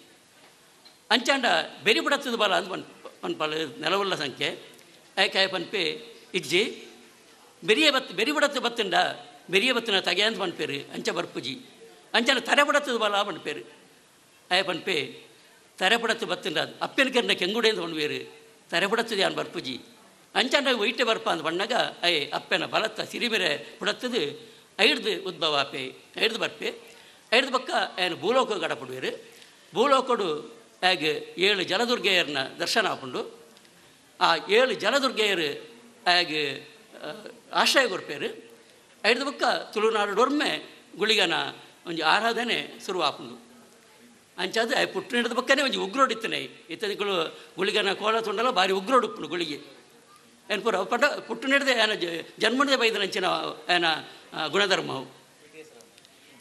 ಅಂಚಾಂಡ ಬೆರಿ ಬಿಡತ್ತದ ಬಲ ಅಂದು ಬನ್ ಬನ್ಪಲು ನೆಲವಲ್ಲ ಸಂಖ್ಯೆ ಐ ಕಾಯಪನ್ಪಿ ಇಜ್ಜಿ ಬೆರಿಯ ಬತ್ ಬೆರಿ ಬಿಡತ್ತು ಬತ್ತಿಂಡ ಬೆರಿಯ ಬತ್ತಿನ ತಗೆ ಅಂತ ಬನ್ಪೇರು ಅಂಚ ಬರ್ಪುಜಿ ಅಂಚನ ತರೆ ಬಿಡತ್ತದ ಬಲ ಬನ್ಪೇರು അയ്യപ്പൻ പേ തരപ്പടത്ത് ബത്തുണ്ടാത് അപ്പനക്കറിൻ്റെ കെങ്കുടേന്ന് കൊണ്ടുവേര് തരപ്പടത്ത് ഞാൻ ಬರ್ಪೂಜಿ ಅಂಚಾಂಡ ಒಯ್ಟೆ ಬರ್ಪ ಅಂತ ಬಣ್ಣಗ ಅಯ್ ಅಪ್ಪೆನ ಬಲತ್ತ ಸಿರಿಮೆರೆ ಪುಡತ್ತದು ಐಡ್ದು ಉದ್ಭವ ಅಪ್ಪೆ ಐಡ್ದು ಬರ್ಪೆ ಐಡ್ದು ಬಕ್ಕ ಏನು ಭೂಲೋಕ ಗಡಪಡುವರು ಭೂಲೋಕಡು ಹಾಗೆ ಏಳು ಜಲದುರ್ಗೆಯರನ್ನ ದರ್ಶನ ಹಾಕೊಂಡು ಆ ಏಳು ಜಲದುರ್ಗೆಯರು ಹಾಗೆ ಆಶ್ರಯ ಕೊಡ್ಪೇರು ಐಡ್ದು ಬಕ್ಕ ತುಳುನಾಡು ಡೊರ್ಮೆ ಗುಳಿಗನ ಒಂದು ಆರಾಧನೆ ಶುರು ಹಾಕೊಂಡು ಐ ಪುಟ್ಟಿನದ ಪಕ್ಕನೇ ಒಂಜಿ ಉಗ್ರೊಡಿತ್ತನೆ ಇತ್ತದಿಕ್ಕಳು ಗುಳಿಗನ ಕೋಲ ತುಂಡಲ ಬಾರಿ ಉಗ್ರೊಡುಪ್ಪುನು ಗುಳಿಗೆ ಏನು ಪುರ ಪಟ ಪುಟ್ಟಿನಡ್ದೆ ಏನ ಜನ್ಮಡದೆ ಬೈದನ ಅಂಚಿನ ಆಯನ ಗುಣಧರ್ಮವು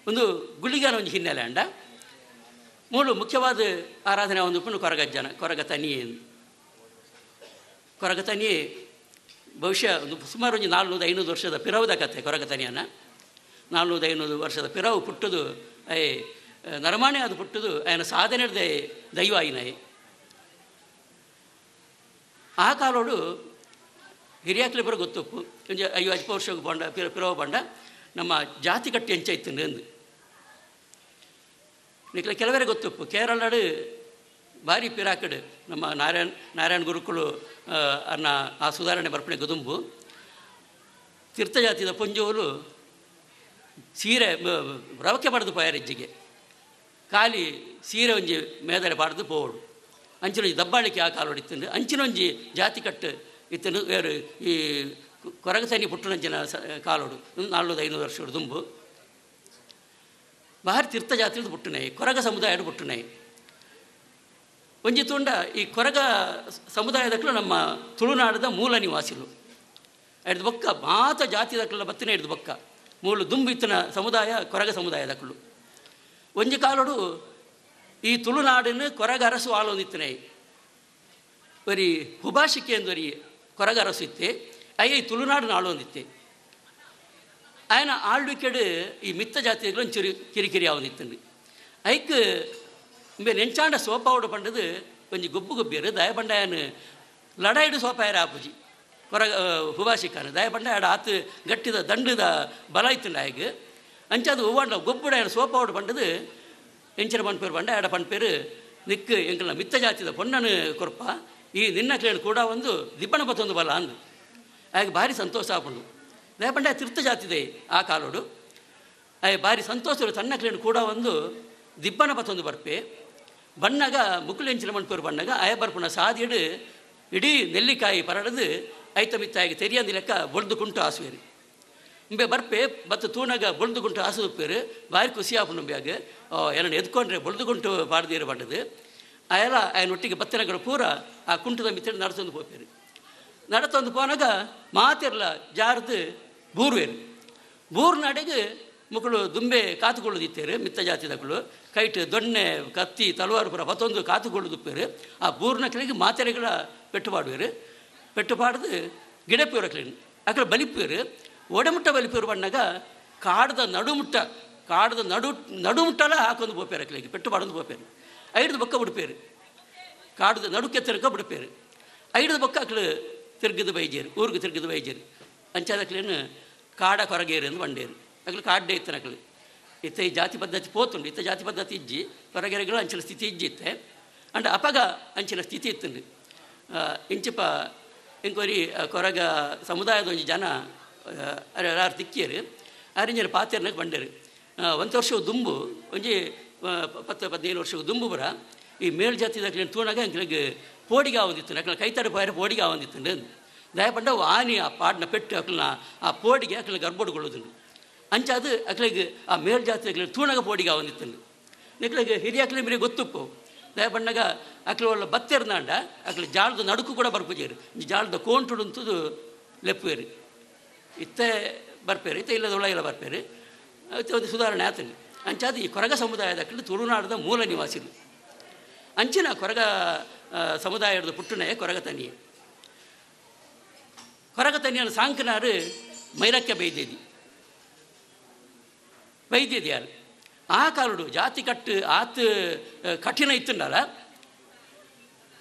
ಒಂದು ಗುಳಿಗನ ಒಂದು ಹಿನ್ನೆಲೆ ಅಂಡ ಮೂಲು ಮುಖ್ಯವಾದ ಆರಾಧನೆ ಒಂದು ಪುನು ಕೊರಗಜ್ಜನ ಕೊರಗ ತನಿ ಕೊರಗ ತನಿಯೇ ಬಹುಶಃ ಒಂದು ಸುಮಾರು ಒಂದು ನಾಲ್ನೂರು ಐನೂರು ವರ್ಷದ ಪಿರವುದ ಕತೆ ಕೊರಗ ತನಿಯನ ನಾಲ್ನೂರು ಐನೂರು ವರ್ಷದ ಪಿರವು ಪುಟ್ಟದು ಐ ಅದು ಹುಟ್ಟುದು പുട്ടത് ಸಾಧನೆ ದೈವ ദൈവായിനായി ಆ ಕಾಲೋಡು ಹಿರಿಯಾಕ್ಲಿಬ್ಬರು ಗೊತ್ತಪ್ಪು ಕೊಂಚ ಅಯ್ಯೋ ಅಜ್ಪ ವರ್ಷ ಬಂಡ ಪಿರ ಬಂಡ ನಮ್ಮ ಜಾತಿ ಕಟ್ಟಿ ಅಂಚ ಇತ್ತು ಎಂದು ನಿಕ್ಲ ಕೆಲವರೇ ಗೊತ್ತಪ್ಪು ಕೇರಳಡು ಭಾರಿ ಪಿರಾಕಡು ನಮ್ಮ ನಾರಾಯಣ್ ನಾರಾಯಣ ಗುರುಕುಳು ಅನ್ನ ಆ ಸುಧಾರಣೆ ಬರ್ಪಣೆ ಗದುಂಬು ತೀರ್ಥಜಾತಿದ ಪುಂಜೋಲು ಸೀರೆ ರವಕೆ ಪಡೆದು ಪಾಯರಜ್ಜಿಗೆ ಕಾಲಿ ಸೀರೆ ಒಂಜಿ ಮೇದಲೆ ಪಾಡ್ದು ಅಂಚಿನ ಒಂಜಿ ದಬ್ಬಾಳಿಕೆ ಆ ಕಾಲು ಅಂಚಿನ ಒಂಜಿ ಜಾತಿ ಕಟ್ಟು ಇತ್ತು ವೇರು ಈ ಸನಿ ಪುಟ್ಟನಂಚಿನ ಸ ಕಾಲೋಡು ನಾಲ್ನೂರು ಐನೂರು ವರ್ಷಗಳು ದುಂಬು ಬಾರಿ ತೀರ್ಥ ಜಾತಿಯದು ಪುಟ್ಟನಾಯಿ ಕೊರಗ ಸಮುದಾಯದ ಪುಟ್ಟನಾಯಿ ಒಂಜಿ ತುಂಡ ಈ ಕೊರಗ ಸಮುದಾಯದಕ್ಕೂ ನಮ್ಮ ತುಳುನಾಡದ ಮೂಲ ನಿವಾಸಿಲು ಹಿಡ್ದು ಬೊಕ್ಕ ಮಾತ ಜಾತಿ ದಕ್ಕಲ್ಲ ಬತ್ತಿನ ಹಿಡ್ದು ಬೊಕ್ಕ ಮೂಲ ದುಂಬಿತ್ತಿನ ಸಮುದಾಯ ಕೊರಗ ಸಮುದಾಯದಕ್ಕಳು ಒಂಜಿ ಕಾಲುಡು ಈ ತುಳುನಾಡಿನ ಕೊರಗರಸು ಆಲೋದಿತ್ತನೆ ಒರಿ ಹುಭಾಷಿಕೆ ಎಂದೊರಿ ಕೊರಗರಸು ಇತ್ತೆ ಅಯ್ಯ ಈ ತುಳುನಾಡಿನ ಆಳೊಂದಿತ್ತೆ ಆಯನ ಆಳ್ವಿಕೆಡು ಈ ಮಿತ್ತ ಜಾತಿಗಳನ್ನು ಚಿರು ಕಿರಿಕಿರಿ ಆವನಿತ್ತಂಡು ಐಕ್ ಇಂಬೆ ನೆಂಚಾಂಡ ಸೋಪಾವಡು ಪಂಡದು ಒಂಜಿ ಗುಬ್ಬು ಗೊಬ್ಬಿಯರು ದಯ ಪಂಡಾಯನ ಲಡಾಯಿಡು ಸೋಪಾಯರ ಆಪುಜಿ ಕೊರ ಹುಭಾಷಿಕನ ದಯ ಪಂಡ ಆಡ ಆತು ಗಟ್ಟಿದ ದಂಡದ ಬಲ ಇತ್ತಂಡ ಆಯ್ಗೆ அஞ்சாவது ஒவ்வாண்டில் கொப்புடையான சோப்பாவோட பண்ணது எஞ்சின பண்ண பேர் பண்ண ஆட பண்ண பேர் ನಿಕ್ಕು ಮಿತ್ತ ಜಾತಿದ ಪೊಣ್ಣನು ಕೊರಪ ಈ ನಿನ್ನ ಕೂಡ ಒಂದು ದಿಬ್ಬಣ ಬತ್ತೊಂದು ಬಲ ಅಂದು ಆಗ ಭಾರಿ ಸಂತೋಷ ಆಪುಂಡು ಲೇಪಂಡ ತಿರ್ತ ಜಾತಿದೆ ಆ ಕಾಲೋಡು ಆಯ ಭಾರಿ ಸಂತೋಷರು ತನ್ನ ಕ್ಲೇಣ್ ಕೂಡ ಒಂದು ದಿಬ್ಬಣ ಬತ್ತೊಂದು ಬರ್ಪೆ ಬಣ್ಣಗ ಮುಕುಲೆಂಚಿನ ಮಣ್ಪೇರು ಬಣ್ಣಗ ಆಯ ಬರ್ಪುಣ ಸಾದಿಡು ಇಡೀ ನೆಲ್ಲಿಕಾಯಿ ಪರಡದು ಐತ ಮಿತ್ತಾಗಿ ತೆರಿಯಂದಿ ಲೆಕ್ಕ ಬೊಳ್ದು ಕುಂಟು ಆಸುವೇರಿ ಉಂಬೆ ಬರ್ಪೆ ಬತ್ತು ತೂನಾಗ ಬೊಳ್ದುಗುಂಟು ಆಸು ಉಪ್ಪೇರು ಬಾರಿ ಖುಷಿ ಆಪುನಂಬ್ಯಾಗ ಏನನ್ನು ಎದ್ಕೊಂಡ್ರೆ ಬೊಳ್ದುಗುಂಟು ಬಾಡ್ದೀರ ಬಂಡದು ಆಯಲ್ಲ ಆಯನ ಒಟ್ಟಿಗೆ ಬತ್ತನಗಳ ಪೂರ ಆ ಕುಂಟದ ಮಿತ್ರ ನಡೆಸೊಂದು ಹೋಗ್ಬೇರು நடத்தந்து போனாக்க ಜಾರ್ದು ஜாரது பூர்வேன் பூர் நடைக்கு ಮುಕ್ಕಳು ದುಂಬೆ ಕಾತುಕೊಳ್ಳುದಿತ್ತೇರು ಮಿತ್ತ ಜಾತಿದಕ್ಕಳು ಕೈಟ್ ದೊಣ್ಣೆ ಕತ್ತಿ ತಲವಾರು ಪುರ ಮತ್ತೊಂದು ಕಾತುಕೊಳ್ಳುದುಪ್ಪೇರು ಆ ಬೂರ್ನ ಕಲೆಗೆ ಮಾತೆರೆಗಳ ಪೆಟ್ಟು ಪಾಡುವೇರು ಪೆಟ್ಟು ಪಾಡ್ದು ಗಿಡಪೇರ ಕಲೆ ಅಕ್ಕಳ ಬಲಿಪೇರು ಒಡೆಮುಟ್ಟ ವಲಿಪೇರು ಬಣ್ಣಗ ಕಾಡದ ನಡುಮುಟ್ಟ ಕಾಡದ ನಡು ನಡುಮುಟ್ಟಲ ಹಾಕೊಂಡು போப்பேரு கிளைக்கு பெட்டு படந்து போப்பேரு ஐடுது பக்க விடுப்பேரு காடுது நடுக்க திருக்க விடுப்பேரு ಐಡದ ಪಕ್ಕ ಅಕ್ಳು ಬೈಜೇರು ಊರಿಗೆ ತಿರುಗಿದ ಬೈಜೇರು ಅಂಚಾದ ಕಾಡ ಕೊರಗೇರು ಅಂದು ಬಂಡೇರು ಅಕ್ಳು ಕಾಡ್ಡೆ ಇತ್ತನ ಅಕ್ಳು ಇತ್ತ ಈ ಜಾತಿ ಪದ್ಧತಿ ಪೋತುಂಡು ಇತ್ತ ಜಾತಿ ಪದ್ಧತಿ ಇಜ್ಜಿ ಕೊರಗೆರೆಗಳು ಅಂಚಿನ ಸ್ಥಿತಿ ಇಜ್ಜಿತ್ತೆ ಅಂಡ ಅಪಗ ಅಂಚಿನ ಸ್ಥಿತಿ ಇತ್ತುಂಡು ಇಂಚಿಪ ಇಂಕೊರಿ ಕೊರಗ ಸಮುದಾಯದ ಒಂಜಿ ಜನ ಅರಾರ್ ತಿಕ್ಕೇರು ಆರಿಂಜರ ಪಾತೆರ್ನಕ್ಕೆ ಬಂಡೇರು ಒಂದು ವರ್ಷ ದುಂಬು ಒಂಜಿ ಪತ್ತು ಪದಿನೇಳು ವರ್ಷ ದುಂಬು ಬರ ಈ ಮೇಲ್ಜಾತಿದಾಗ್ಲಿ ತೂಣಾಗ ಅಂಕಲಿಗೆ ಪೋಡಿಗೆ ಆವಂದಿತ್ತು ಅಕ್ಕಳ ಕೈತಾಡ ಪಾಯರ ಪೋಡಿಗೆ ಆವಂದಿತ್ತು ದಯಪಂಡ ಆನಿ ಆ ಪಾಡನ ಪೆಟ್ಟು ಅಕ್ಕಳನ್ನ ಆ ಪೋಡಿಗೆ ಅಕ್ಕಳ ಗರ್ಬೋಡ್ಕೊಳ್ಳೋದು ಅಂಚ ಅದು ಅಕ್ಕಳಿಗೆ ಆ ಮೇಲ್ಜಾತಿದಾಗ್ಲಿ ತೂಣಾಗ ಪೋಡಿಗೆ ಆವಂದಿತ್ತು ನಿಕ್ಳಿಗೆ ಹಿರಿಯಾಕ್ಲಿ ಮರಿ ಗೊತ್ತುಪ್ಪು ದಯಪಣ್ಣಗ ಅಕ್ಲ ಒಳ್ಳೆ ಬತ್ತೆರ್ನಾಂಡ ಅಕ್ಲ ಜಾಳದ ನಡುಕು ಕೂಡ ಬರ್ಪುಜೇರು ಜಾಳದ ಕೋಂಟುಡು ಅಂತದು ಲೆಪ್ಪೇರಿ ಇತ್ತೆ ಬರ್ಪೇರಿ ಇತ್ತೆ ಇಲ್ಲದ ಇಲ್ಲ ಬರ್ಪೇರಿ ಇತ್ತೆ ಒಂದು ಸುಧಾರಣೆ ಆತಲ್ಲಿ ಅಂಚಾದ ಈ ಕೊರಗ ಸಮುದಾಯದ ಕಡೆ ಮೂಲ ನಿವಾಸಿಗಳು ಅಂಚಿನ ಕೊರಗ ಸಮುದಾಯದ ಪುಟ್ಟನೇ ಕೊರಗ ತನಿಯೇ ಕೊರಗ ಸಾಂಕನಾರು ಮೈರಕ್ಕೆ ಬೈದೇದಿ ಬೈದೇದಿ ಯಾರು ಆ ಕಾಲುಡು ಜಾತಿ ಕಟ್ಟು ಆತು ಕಠಿಣ ಇತ್ತುಂಡಲ್ಲ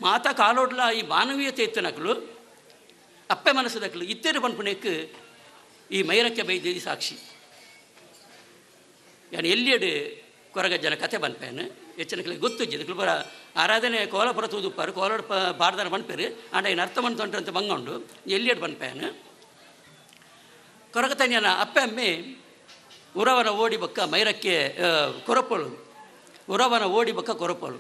ಮಾತ ಕಾಲೋಡ್ಲ ಈ ಮಾನವೀಯತೆ ಇತ್ತನಕ್ಲು ಅಪ್ಪೆ ಮನಸ್ಸದಕ್ಲು ಇತ್ತೇರು ಪನ್ಪುಣಕ್ಕೆ ಈ ಮೈರಕ್ಕೆ ಬೈದಿದ್ದು ಸಾಕ್ಷಿ ಯಾನು ಎಲ್ಲಿಯಡೆ ಕೊರಗಜ್ಜನ ಕತೆ ಕಥೆ ಬನ್ಪೇನು ಎಚ್ಚರಿಕೆಗಳಿಗೆ ಗೊತ್ತಿದ್ದು ಬರ ಆರಾಧನೆ ಕೋಲಪುರ ತೂದುಪ್ಪಾರು ಕೋಲಾಡ ಪಾರ್ದನ ಬನ್ಪೇರು ಆಂಡ ಏನು ಅರ್ಥ ಬಂತು ಅಂತ ಉಂಡು ಎಲ್ಲಿಯಡು ಬನ್ಪೇನು ಕೊರಗತನ್ಯನ ಅಪ್ಪೆ ಅಮ್ಮಿ ಉರವನ ಓಡಿ ಬಕ್ಕ ಮೈರಕ್ಕೆ ಕೊರಪಳು ಉರವನ ಓಡಿ ಬಕ್ಕ ಕೊರಪಳು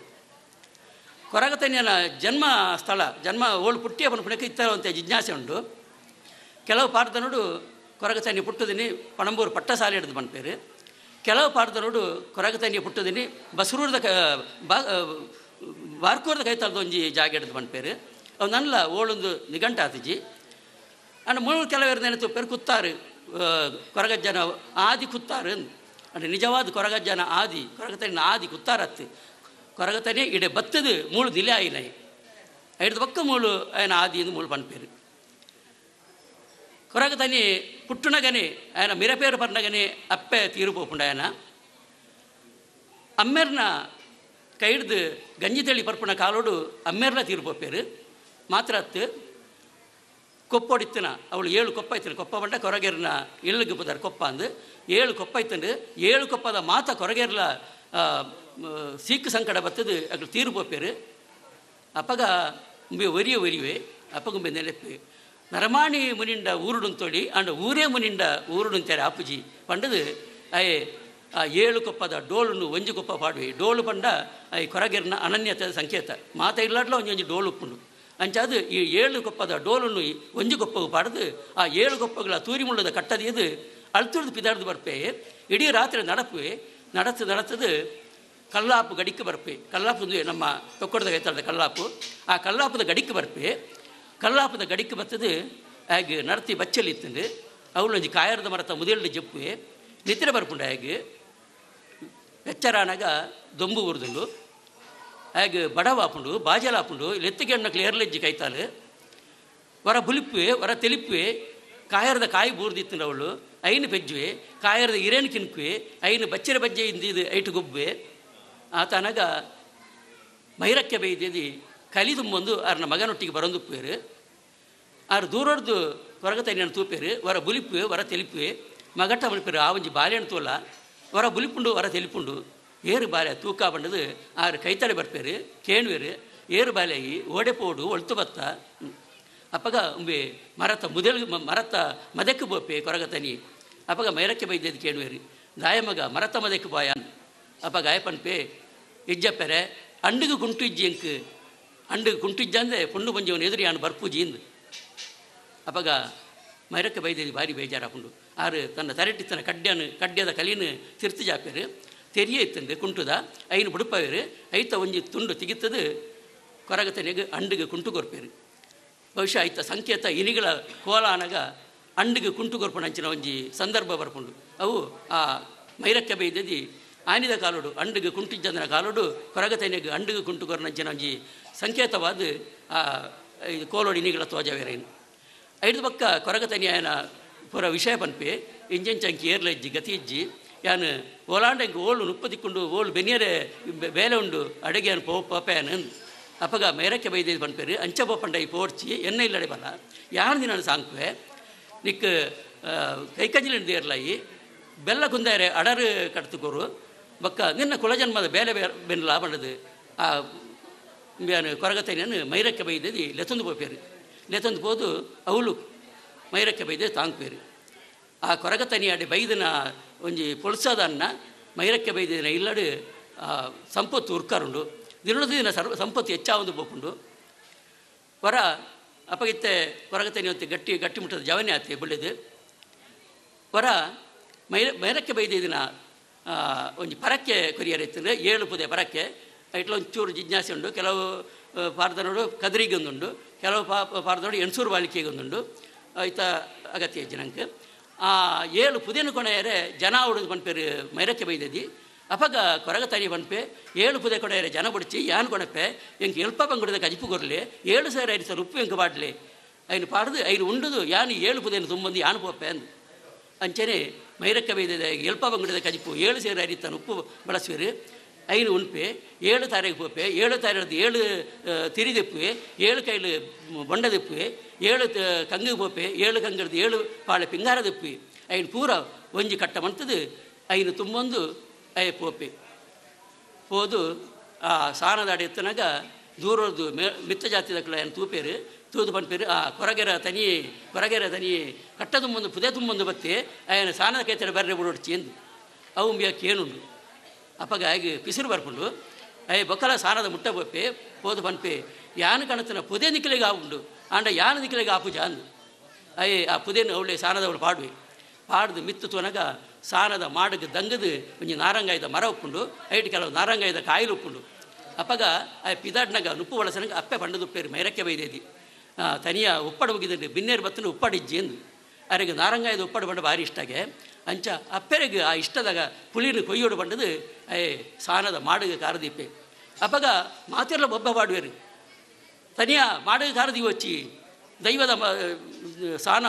ಕೊರಗತನ್ಯನ ಜನ್ಮ ಸ್ಥಳ ಜನ್ಮ ಓಳು ಪುಟ್ಟಿಯ ಬನ್ಪುಣಕ್ಕೆ ಇತ್ತರ ಅಂತ ಜಿಜ್ಞಾಸೆ ಉಂಡು ಕೆಲವು ಪಾರ್ದನುಡು ಕೊರಗ ತನ್ನಿ ಪುಟ್ಟದಿನಿ ಪಣಂಬೂರು ಪಟ್ಟಸಾಲಿ ಹಿಡಿದು ಬಂದ್ಪೇರು ಕೆಲವು ಪಾಡ್ದನೋಡು ಕೊರಗ ತನ್ನಿ ಪುಟ್ಟದಿನಿ ಬಸರೂರ್ದ ಕ ಬಾ ಬಾರ್ಕೂರ್ದ ಕೈ ಒಂಜಿ ಜಾಗ ಹಿಡಿದು ಬಂದ್ಪೇರು ಅವನಲ್ಲ ಓಳೊಂದು ನಿಘಂಟ ಆತಿಜಿ ಅಂಡ್ ಮುಳು ಕೆಲವರು ನೆನೆತು ಪೇರು ಕುತ್ತಾರು ಕೊರಗಜ್ಜನ ಆದಿ ಕುತ್ತಾರು ಅಂದರೆ ನಿಜವಾದ ಕೊರಗಜ್ಜನ ಆದಿ ಕೊರಗತನ ಆದಿ ಕುತ್ತಾರತ್ತು ಕೊರಗತನೇ ಇಡೆ ಬತ್ತದು ಮೂಳು ದಿಲೆ ಆಯಿನಾಯಿ ಐದು ಪಕ್ಕ ಮೂಳು ಆಯ್ನ ಆದಿ ಎಂದು ಮೂಳು ಪನ್ಪೇರು కొరగతని పుట్టునగని ఆయన మిరపేరు పడినగని అప్పే తీరుపోకుండా ఆయన అమ్మెర్న ಕೈಡ್ದು ಗಂಜಿ ತಳಿ ಪರ್ಪಣ ಕಾಲೋಡು ಅಮ್ಮೆರ್ಲ ತೀರ್ಪೋಪೇರು ಮಾತ್ರ ಹತ್ತು ಕೊಪ್ಪೊಡಿತ್ತಿನ ಅವಳು ಏಳು ಕೊಪ್ಪ ಐತನ ಕೊಪ್ಪ ಬಂಡ ಕೊರಗೇರ್ನ ಇಳ್ಳಿಗೆ ಪದಾರ ಕೊಪ್ಪ ಅಂದು ಏಳು ಕೊಪ್ಪ ಐತಂಡು ಏಳು ಕೊಪ್ಪದ ಮಾತ ಕೊರಗೇರ್ಲ ಸೀಕ್ ಸಂಕಟ ಬತ್ತದು ಅಗ್ಳು ತೀರ್ಪೋಪೇರು ಅಪ್ಪಗ ಒರಿಯ ಒರಿವೆ ಅಪ್ಪಗುಂಬೆ ನೆನಪು ನರಮಾಣಿ ಮುನಿಂಡ ಊರುಡು ತೋಳಿ ಅಂಡ ಊರೇ ಮುನಿಂಡ ಊರುಡು ತೆರೆ ಅಪ್ಪುಜಿ ಪಂಡದು ಅಯ್ ಏಳು ಕೊಪ್ಪದ ಡೋಲುನು ಒಂಜಿ ಕೊಪ್ಪ ಪಾಡುವೆ ಡೋಲು ಪಂಡ ಅಯ್ ಕೊರಗಿರ್ನ ಅನನ್ಯತೆ ಸಂಕೇತ ಮಾತ ಇಲ್ಲಾಡ್ಲ ಒಂಜಿ ಒಂಜಿ ಡೋಲು ಉಪ್ಪುಂಡು ಅಂಚಾದು ಈ ಏಳು ಕೊಪ್ಪದ ಡೋಲನ್ನು ಒಂಜಿ ಕೊಪ್ಪಗು ಪಾಡದು ಆ ಏಳು ಕೊಪ್ಪಗಳ ತೂರಿ ಮುಳ್ಳದ ಕಟ್ಟದಿಯದು ಅಳ್ತುಳಿದು ಪಿದಾಡ್ದು ಬರ್ಪೆ ಇಡೀ ರಾತ್ರಿ நடப்புவே நடத்து நடத்தது ಕಲ್ಲಾಪು ಗಡಿಕ್ಕೆ ಬರ್ಪೆ ಕಲ್ಲಾಪು ನಮ್ಮ ತೊಕ್ಕೊಡದ ಕೈತಾಳದ ಕಲ್ಲಾಪು ಆ ಕಲ್ಲಾಪದ ಗಡಿಕ್ಕೆ ಬರ್ಪೆ ಕಲ್ಲಾಪದ கடிக்கு பத்தது ನರ್ತಿ நடத்தி ಬಚ್ಚಲಿ இத்துண்டு ಅವಳು ஒஞ்சி ಮರತ ಮರತ முதலு ஜெப்பு நித்திர பரப்புண்டு ಎಚ್ಚರಾನಾಗ ದೊಂಬು ಉರಿದುಂಡು ಹಾಗೆ ಬಡವಾಪುಂಡು ಬಾಜಲಾಪುಂಡು ಲೆತ್ತಿಗೆಣ್ಣ ಕ್ಲಿಯರ್ಲೆಜ್ಜಿ ಕೈತಾಳೆ ವರ ಬುಲಿಪ್ಪೆ ವರ ತೆಲಿಪ್ಪೆ ಕಾಯರದ ಕಾಯಿ ಬೂರ್ದಿತ್ತು ಅವಳು ಐನು ಬೆಜ್ಜುವೆ ಕಾಯರದ ಇರೇನು ಕಿನ್ಕುವೆ ಐನು ಬಚ್ಚರ ಬಜ್ಜೆ ಇಂದಿದು ಐಟು ಗೊಬ್ಬೆ ಆತನಾಗ ಮೈರಕ್ಕೆ ಬೈದಿದ್ದು ಕಲಿದು ಬಂದು ಅವ್ರ ನಮ್ಮ ಮಗನೊಟ್ಟಿಗೆ ಬರೋದು ಪೇರು ಅವ್ರ ದೂರದ್ದು ಹೊರಗತನಿಯನ್ನು ತೂಪೇರು ವರ ಬುಲಿಪು ವರ ತೆಲಿಪು ಮಗಟ ಬಳಿಪೇರು ಆ ಒಂಜಿ ಬಾಲೆಣ್ಣು ತೋಲ ವರ ಬುಲಿಪುಂಡು ವರ ತೆಲಿಪುಂಡು ಏರು ಬಾಲೆ ತೂಕ ಬಂಡದು ಆರು ಕೈತಳೆ ಬರ್ತೇರು ಕೇಣುವೇರು ಏರು ಬಾಲೆಯಾಗಿ ಓಡೆ ಪೋಡು ಒಳತು ಬತ್ತ ಅಪ್ಪಗ ಉಂಬೆ ಮರತ ಮುದಲ್ ಮರತ ಮದಕ್ಕೆ ಬೋಪೆ ಕೊರಗತನಿ ಅಪ್ಪಗ ಮೈರಕ್ಕೆ ಬೈದ್ದು ಕೇಳುವೇರಿ ಮಗ ಮರತ ಮದಕ್ಕೆ ಬಾಯ ಅಪ್ಪ ಗಾಯಪನ್ಪೆ ಇಜ್ಜಪ್ಪರೆ ಅಂಡಿಗೆ ಗುಂಟು ಇಜ್ಜಿ ಅಂಕು ಅಂಡು ಕುಂಟಿಜ್ಜಂದೆ ಪುಂಡು ಪಂಜವನು ಎದುರು ಯಾನು ಬರ್ಪೂಜಿ ಅಪಗ ಮೈರಕ್ಕ ಬೈದೇದಿ ಭಾರಿ ಬೇಜಾರಾಕೊಂಡು ಆರು ತನ್ನ ತನ್ನ ಕಡ್ಡನು ಕಡ್ಡ್ಯದ ಕಲೀನು ತಿರ್ತು ಜಾಕರು ತೆರಿಯ ಇತ್ತಂದು ಕುಂಟುದ ಐನು ಬುಡುಪವೇರು ಐತ ಒಂಜಿ ತುಂಡು ತೆಗಿತದು ಕೊರಗತನೆಗೆ ಅಂಡಿಗೆ ಕುಂಟು ಕೊರ್ಪೇರು ಬಹುಶಃ ಐತ ಸಂಕೇತ ಇನಿಗಳ ಕೋಲಾನಗ ಅಂಡಿಗೆ ಕುಂಟು ಕೊರ್ಪಣ ಅಂಚಿನ ಒಂಜಿ ಸಂದರ್ಭ ಬರ್ಕೊಂಡು ಅವು ಆ ಮೈರಕ್ಕೆ ಬೈದದಿ ಆನಿದ ಕಾಲೋಡು ಅಂಡಿಗೆ ಕುಂಟಿಜ್ಜಂದನ ಕಾಲೊಡು ಕೊರಗತನೆಗೆ ಅಂಡಿಗೆ ಕುಂಟು ಕೊರನಂಚಿನ ಒಂಜಿ ಸಂಕೇತವಾದ ಇದು ಕೋಲೋಡಿನಿಗಳ ತೋಜವೆರೇನು ಐದು ಬಕ್ಕ ಕೊರಗತನಿ ನ್ಯಾಯನ ಪೂರ ವಿಷಯ ಪನ್ಪೆ ಇಂಜಿನ್ ಚಂಕಿ ಏರ್ಲೆಜ್ಜಿ ಗತಿಯಜ್ಜಿ ಯಾನು ಓಲಾಂಡಂಗೆ ಓಳು ನುಪ್ಪ ತಿಕ್ಕೊಂಡು ಓಳು ಬೆನ್ನಿಯರೆ ಬೇಲೆ ಉಂಡು ಅಡುಗೆಯನ್ನು ಪೋ ಅಪಗ ಅಪ್ಪಗ ಮೇರಕ್ಕೆ ಬೈದಿದ್ದು ಪನ್ಪೇರು ಅಂಚ ಬೋಪಂಡ ಈ ಪೋರ್ಚಿ ಎಣ್ಣೆ ಇಲ್ಲಡೆ ಬಲ್ಲ ಯಾರು ದಿನ ಸಾಂಕ್ವೆ ನಿಕ್ ಕೈಕಜ್ಜಿಲಿಂದ ಏರ್ಲಾಯಿ ಬೆಲ್ಲ ಕುಂದಾರೆ ಅಡರು ಕಟ್ತುಕೋರು ಬಕ್ಕ ನಿನ್ನ ಕುಲಜನ್ಮದ ಬೇಲೆ ಬೇರೆ ಬೆನ್ಲ ಬಂಡದು ಆ ಕೊರಗತೆ ಮೈರಕ್ಕೆ ಬೈದದಿ ಲೆತೊಂದು ಪೋಪೇರು ಲೆತೊಂದು ಪೋದು ಅವಳು ಮೈರಕ್ಕೆ ಬೈದೆ ತಾಂಗ್ಪೇರು ಆ ಕೊರಗತನಿ ಅಡೆ ಬೈದನ ಒಂಜಿ ಪೊಳ್ಸದನ್ನ ಮೈರಕ್ಕೆ ಬೈದಿನ ಇಲ್ಲಡು ಸಂಪತ್ತು ಉರ್ಕಾರುಂಡು ದಿನದ ದಿನ ಸರ್ವ ಸಂಪತ್ತು ಹೆಚ್ಚಾವೊಂದು ಪೋಪುಂಡು ಹೊರ ಅಪಗಿತ್ತೆ ಕೊರಗತನಿ ಹೊತ್ತಿ ಗಟ್ಟಿ ಗಟ್ಟಿ ಮುಟ್ಟದ ಜವನೆ ಆತೆ ಬೆಳೆದು ಹೊರ ಮೈರ ಮೈರಕ್ಕೆ ಬೈದಿದಿನ ಒಂಜಿ ಪರಕ್ಕೆ ಕೊರಿಯರ್ ಇತ್ತು ಏಳು ಪುದೆ ಪರಕ್ಕೆ ಐಟ್ಲ ಒಂಚೂರು ಜಿಜ್ಞಾಸೆ ಉಂಡು ಕೆಲವು ಪಾರ್ದನೋಡು ಕದರಿಗೊಂದುಂಡು ಕೆಲವು ಪಾ ಪಾರ್ದನೋಡು ಎಣ್ಸೂರು ಬಾಲಿಕೆಗೊಂದುಂಡು ಐತ ಅಗತ್ಯ ಜನಕ್ಕೆ ಆ ಏಳು ಪುದಿನ ಕೊನೆಯರೆ ಜನ ಉಡು ಪನ್ಪೇರು ಮೈರಕ್ಕೆ ಬೈದದಿ ಅಪಗ ಕೊರಗ ತನಿ ಪನ್ಪೆ ಏಳು ಪುದೆ ಕೊನೆಯರೆ ಜನ ಬುಡಿಚಿ ಯಾನ್ ಕೊಣಪೆ ಎಂಗೆ ಎಲ್ಪ ಪಂಗುಡಿದ ಕಜಿಪು ಕೊರಲಿ ಏಳು ಸಾವಿರ ಐದು ಸಾವಿರ ಉಪ್ಪು ಎಂಗೆ ಬಾಡ್ಲಿ ಐನು ಪಾಡ್ದು ಐನು ಉಂಡುದು ಯಾನು ಏಳು ಪುದೇನು ತುಂಬಂದು ಯಾನು ಪೋಪೆ ಅಂದು ಅಂಚನೆ ಮೈರಕ್ಕೆ ಬೈದದೆ ಎಲ್ಪ ಬಂಗುಡಿದ ಕಜಿಪು ಏಳು ಸೇರ ಅರಿತಾನೆ ಉಪ್ಪು ಬಳಸುವರು ஐந்து உண்பே ஏழு ತಾರಿಗೆ பூப்பே ஏழு தாரது ஏழு திரிதிப்பு ஏழு கையில் பொண்டதிப்பு ಏಳು கங்கு பூப்பே ಏಳು கங்கிறது ಏಳು ಪಾಳೆ ಪಿಂಗಾರದಿಪ್ಪಿ ಐನ್ ಪೂರ ಒಂಜಿ ಕಟ್ಟಮಂತದು ಐನು ತುಮ್ಮೊಂದು ಐ ಪೋಪಿ ಹೋದು ಆ ಸಾನದ ಎತ್ತನಾಗ ಮಿತ್ತ ಜಾತಿ ದಕ್ಕಳ ಏನು ತೂದು ಬಂದ್ಪೇರು ಆ ಕೊರಗೆರ ತನಿ ತನಿ ಕಟ್ಟ ಪುದೆ ತುಂಬೊಂದು ಬತ್ತೆ ಸಾನದ ಕೈತಡೆ ಬರ್ರೆ ಬಿಡೋಡ್ಚಿ ಎಂದು ಆಗಿ ಪಿಸಿರು ಬರ್ಕೊಂಡು ಅಯ್ಯ ಬೊಕ್ಕಲ ಸಾರದ ಮುಟ್ಟ ಬಪ್ಪೆ ಹೋದ ಪನ್ಪೆ ಯಾನ ಕಣತನ ಪುದೆ ನಿಖಲಿಗೆ ಆಗುಂಡು ಆಂಡ ಯಾನ ನಿಖಲಿಗೆ ಆ ಪೂಜಾ ಅಯ್ಯ ಆ ಪುದೇನು ಅವಳೆ ಅವಳು ಪಾಡುವೆ ಪಾಡ್ದು ಮಿತ್ತು ತೊನಗ ಸಾರದ ಮಾಡಗೆ ದಂಗದು ಒಂಜಿ ನಾರಂಗಾಯ್ದ ಮರ ಉಪ್ಪುಂಡು ಐಟ್ ಕೆಲವು ನಾರಂಗಾಯ್ದ ಕಾಯಿಲು ಉಪ್ಪುಂಡು ಅಪ್ಪಗ ಆ ಪಿದಾಡ್ನಗ ನುಪ್ಪು ಬಳಸನಗ ಅಪ್ಪೆ ಪಂಡದುಪ್ಪೇರು ಮೈರಕ್ಕೆ ಬೈದೇದಿ ತನಿಯ ಉಪ್ಪಡ ಮುಗಿದ್ರೆ ಬಿನ್ನೇರು ಬತ್ತನ ಉಪ್ಪಡಿಜ್ಜಿ ಎಂದು ಅರೆಗೆ ನಾರಂಗಾಯದ ಉಪ್ಪಡ ಬಂಡ ಭಾರಿ ಇಷ್ಟಾಗೆ ಅಂಚ ಅಪ್ಪೆರೆಗೆ ಆ ಇಷ್ಟದಾಗ ಪುಳಿನ ಕೊಯ್ಯೋಡು ಬಂಡದು ಏ ಸಾನದ ಮಾಡುಗ ಕಾರದೀಪೆ ಅಪಗ ಮಾತಿರಲ ಒಬ್ಬ ಬಾಡುವೆರು ತನಿಯ ಮಾಡುಗ ಕಾರದಿ ವಚ್ಚಿ ದೈವದ ಸಾನ